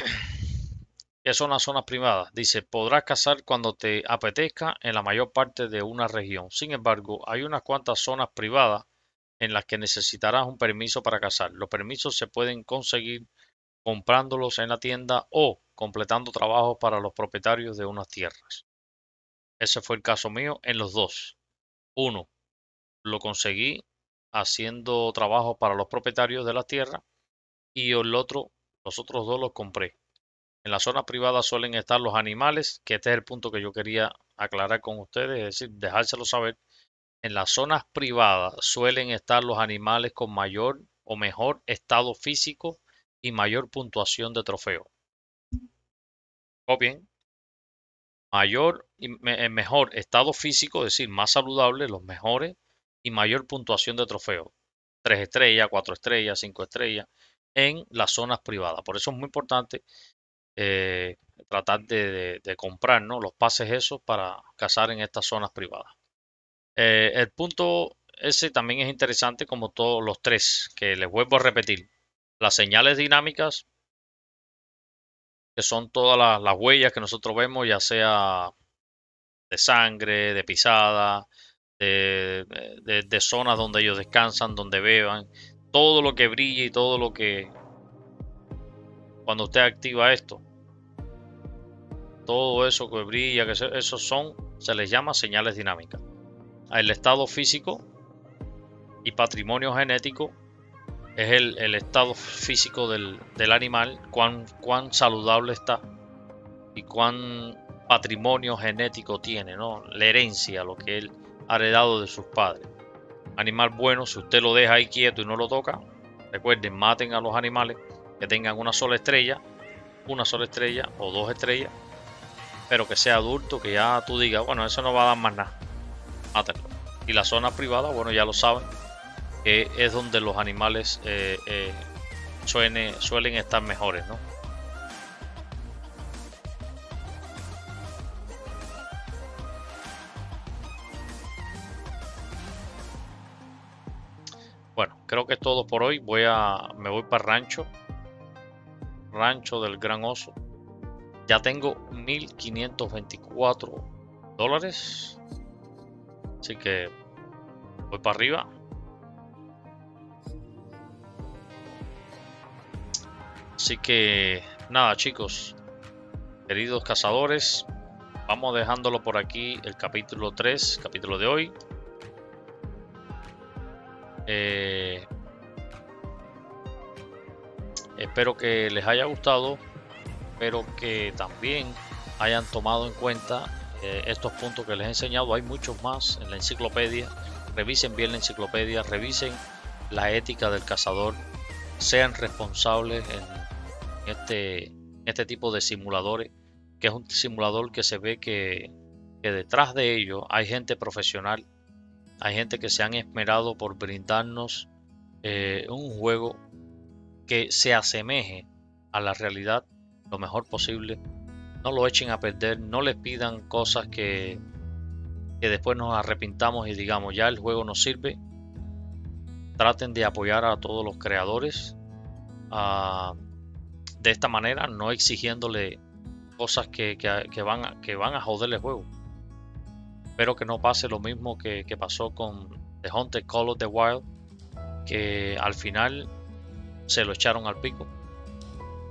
¿Qué son las zonas privadas? Dice, podrás cazar cuando te apetezca en la mayor parte de una región. Sin embargo, hay unas cuantas zonas privadas en las que necesitarás un permiso para cazar. Los permisos se pueden conseguir comprándolos en la tienda o completando trabajos para los propietarios de unas tierras. Ese fue el caso mío en los dos. Uno, lo conseguí haciendo trabajos para los propietarios de las tierras y el otro, los otros dos los compré. En las zonas privadas suelen estar los animales, que este es el punto que yo quería aclarar con ustedes, es decir, dejárselo saber. En las zonas privadas suelen estar los animales con mayor o mejor estado físico y mayor puntuación de trofeo. bien. Mayor y eh, mejor estado físico, es decir, más saludable, los mejores y mayor puntuación de trofeo. Tres estrellas, cuatro estrellas, cinco estrellas en las zonas privadas. Por eso es muy importante eh, tratar de, comprar los pases esos para cazar en estas zonas privadas. Eh, el punto ese también es interesante como todos los tres, que les vuelvo a repetir. Las señales dinámicas, que son todas las, huellas que nosotros vemos, ya sea de sangre, de pisada, de, zonas donde ellos descansan, donde beban, todo lo que brilla y todo lo que... Cuando usted activa esto, todo eso que brilla, que esos son, se les llama señales dinámicas. El estado físico y patrimonio genético es el, estado físico del, animal, cuán, cuán saludable está y cuán patrimonio genético tiene, ¿no? La herencia, lo que él ha heredado de sus padres. Animal bueno, si usted lo deja ahí quieto y no lo toca, recuerden, maten a los animales que tengan una sola estrella, una sola estrella o dos estrellas, pero que sea adulto, que ya tú digas, bueno, eso no va a dar más nada. Y la zona privada, bueno, ya lo saben, que es donde los animales eh, eh, suelen estar mejores, ¿no? Bueno, creo que es todo por hoy. Voy a, me voy para rancho, rancho del gran oso. Ya tengo 1524 dólares, así que voy para arriba. Así que nada chicos, queridos cazadores, vamos dejándolo por aquí el capítulo 3, capítulo de hoy. Eh, espero que les haya gustado, espero que también hayan tomado en cuenta eh, estos puntos que les he enseñado. Hay muchos más en la enciclopedia. Revisen bien la enciclopedia, revisen la ética del cazador, sean responsables en este, este tipo de simuladores, que es un simulador que se ve que, detrás de ello hay gente profesional, hay gente que se han esmerado por brindarnos eh, un juego que se asemeje a la realidad lo mejor posible. No lo echen a perder, no les pidan cosas que, que después nos arrepintamos y digamos ya el juego nos sirve. Traten de apoyar a todos los creadores, a, de esta manera, no exigiéndole cosas que, van, a, que van a joderle el juego. Espero que no pase lo mismo que, pasó con The Hunter Call of the Wild, que al final se lo echaron al pico.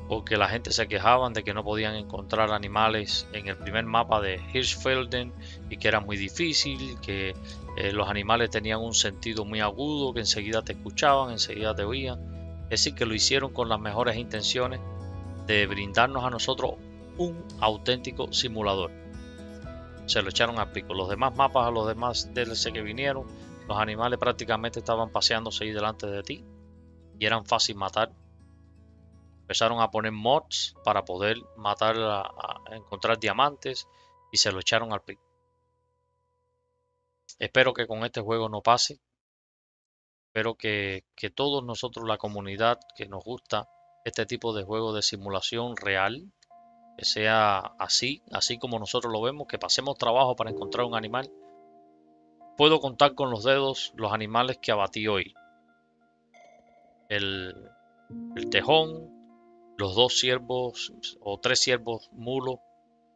Porque la gente se quejaban de que no podían encontrar animales en el primer mapa de Hirschfelden y que era muy difícil, que eh, los animales tenían un sentido muy agudo, que enseguida te escuchaban, enseguida te oían. Es decir, que lo hicieron con las mejores intenciones, de brindarnos a nosotros un auténtico simulador. Se lo echaron a pico. Los demás mapas, a los demás DLC que vinieron, los animales prácticamente estaban paseándose ahí delante de ti y eran fácil matar. Empezaron a poner mods para poder matar, a, encontrar diamantes y se lo echaron al pico. Espero que con este juego no pase. Espero que, que todos nosotros, la comunidad que nos gusta este tipo de juego de simulación real, que sea así, así como nosotros lo vemos, que pasemos trabajo para encontrar un animal. Puedo contar con los dedos los animales que abatí hoy. El, tejón, los dos ciervos o tres ciervos mulos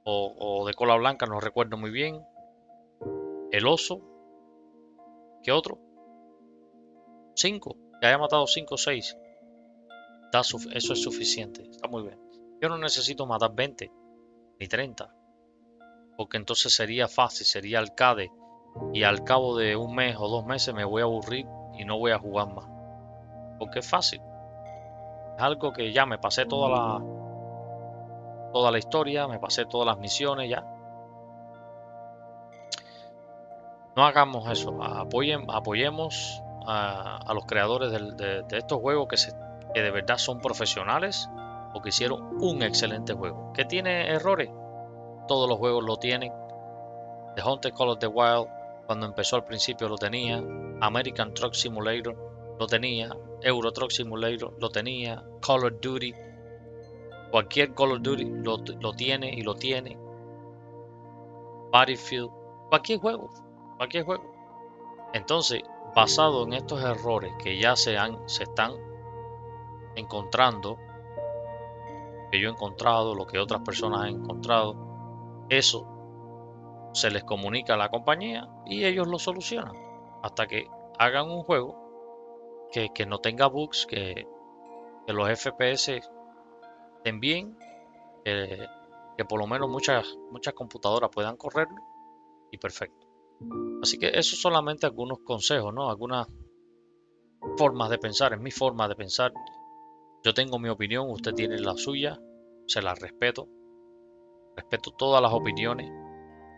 o, de cola blanca, no recuerdo muy bien. El oso. ¿Qué otro? Cinco. que haya matado cinco o seis eso es suficiente. Está muy bien. Yo no necesito matar 20 ni 30. Porque entonces sería fácil, sería alcade. Y al cabo de un mes o dos meses me voy a aburrir y no voy a jugar más. Porque es fácil. Es algo que ya me pasé toda la, toda la historia, me pasé todas las misiones ya. No hagamos eso. Apoyen, apoyemos a, los creadores de, de estos juegos que se, que de verdad son profesionales o que hicieron un excelente juego. ¿Que tiene errores? Todos los juegos lo tienen. The Haunted Call of the Wild, cuando empezó al principio lo tenía. American Truck Simulator lo tenía. Euro Truck Simulator lo tenía. Call of Duty. Cualquier Call of Duty lo, tiene y lo tiene. Battlefield. Cualquier juego. Cualquier juego. Entonces, basado en estos errores que ya se, han, se están encontrando, que yo he encontrado, lo que otras personas han encontrado, eso se les comunica a la compañía y ellos lo solucionan hasta que hagan un juego que, no tenga bugs, que, los FPS estén bien, que, por lo menos muchas, muchas computadoras puedan correrlo y perfecto. Así que eso solamente algunos consejos, ¿no? Algunas formas de pensar, es mi forma de pensar yo tengo mi opinión, usted tiene la suya, se la respeto, respeto todas las opiniones,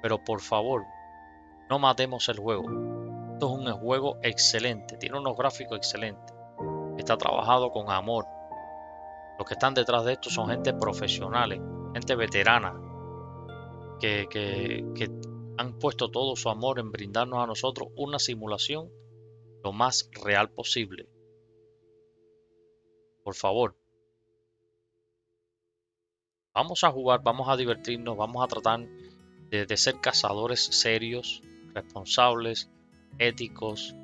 pero por favor, no matemos el juego. Esto es un juego excelente, tiene unos gráficos excelentes, está trabajado con amor. Los que están detrás de esto son gente profesionales, eh, gente veterana, que, que han puesto todo su amor en brindarnos a nosotros una simulación lo más real posible. Por favor. Vamos a jugar, vamos a divertirnos, vamos a tratar de, ser cazadores serios, responsables, éticos.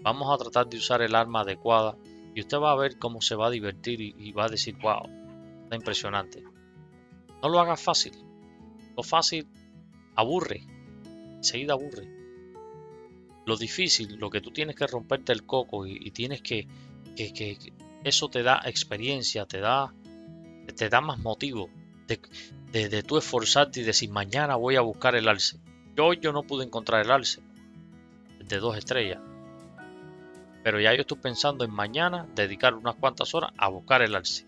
Vamos a tratar de usar el arma adecuada y usted va a ver cómo se va a divertir y, va a decir, wow, está impresionante. No lo hagas fácil. Lo fácil aburre, enseguida aburre. Lo difícil, lo que tú tienes que romperte el coco y, tienes que, que, eso te da experiencia, te da, te da más motivo de, de, tú esforzarte y decir mañana voy a buscar el alce. Yo, yo no pude encontrar el alce de dos estrellas. Pero ya yo estoy pensando en mañana dedicar unas cuantas horas a buscar el alce.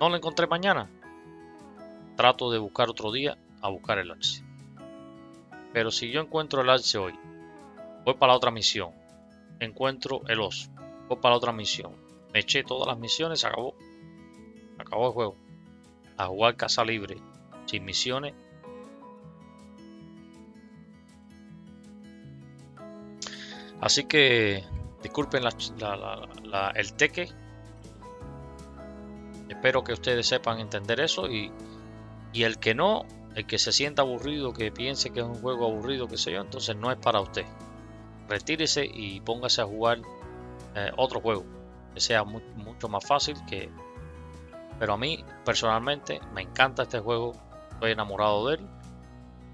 No lo encontré mañana. Trato de buscar otro día a buscar el alce. Pero si yo encuentro el alce hoy, voy para la otra misión, encuentro el oso para otra misión. Me eché todas las misiones, se acabó. Acabó el juego. A jugar casa libre, sin misiones. Así que disculpen el teque. Espero que ustedes sepan entender eso y, y el que no, el que se sienta aburrido, que piense que es un juego aburrido, que se yo, entonces no es para usted. Retírese y póngase a jugar eh, otro juego que sea mucho más fácil que... Pero a mí personalmente me encanta este juego, estoy enamorado de él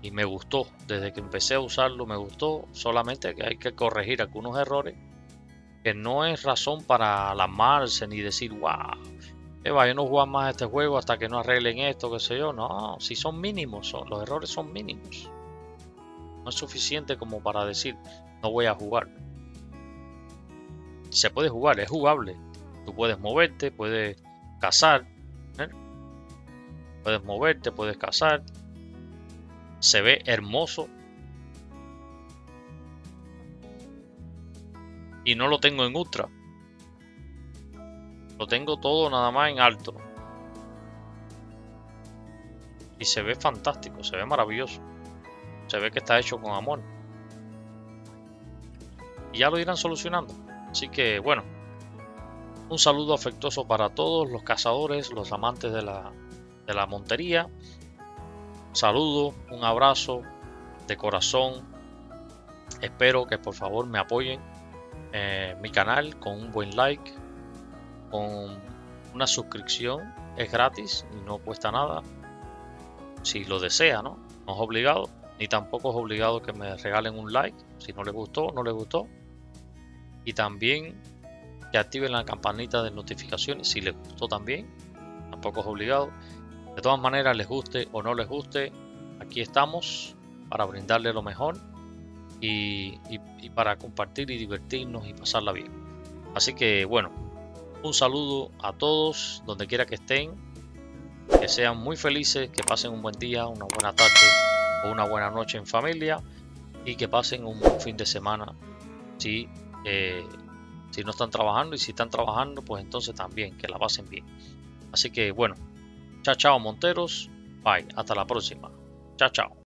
y me gustó. Desde que empecé a usarlo me gustó, solamente que hay que corregir algunos errores que no es razón para alarmarse ni decir, wow, vaya yo no jugar más este juego hasta que no arreglen esto, que sé yo. No, si son mínimos, son, los errores son mínimos. No es suficiente como para decir, no voy a jugar se puede jugar, es jugable. Tú puedes moverte, puedes cazar. ¿eh? Puedes moverte, puedes cazar. Se ve hermoso. Y no lo tengo en ultra. Lo tengo todo nada más en alto. Y se ve fantástico, se ve maravilloso. Se ve que está hecho con amor. Y ya lo irán solucionando. Así que bueno, un saludo afectuoso para todos los cazadores, los amantes de la, montería. saludo, un abrazo de corazón. Espero que por favor me apoyen eh, mi canal con un buen like, con una suscripción. Es gratis y no cuesta nada. Si lo desea, ¿no? No es obligado. Ni tampoco es obligado que me regalen un like. Si no les gustó, no les gustó y también que activen la campanita de notificaciones si les gustó también, tampoco es obligado. De todas maneras, les guste o no les guste, aquí estamos para brindarle lo mejor y, para compartir y divertirnos y pasarla bien. Así que bueno, un saludo a todos, donde quiera que estén, que sean muy felices, que pasen un buen día, una buena tarde o una buena noche en familia y que pasen un buen fin de semana si eh, si no están trabajando y si están trabajando, pues entonces también que la pasen bien. Así que bueno, chao, chao Monteros, bye, hasta la próxima. Chao, chao.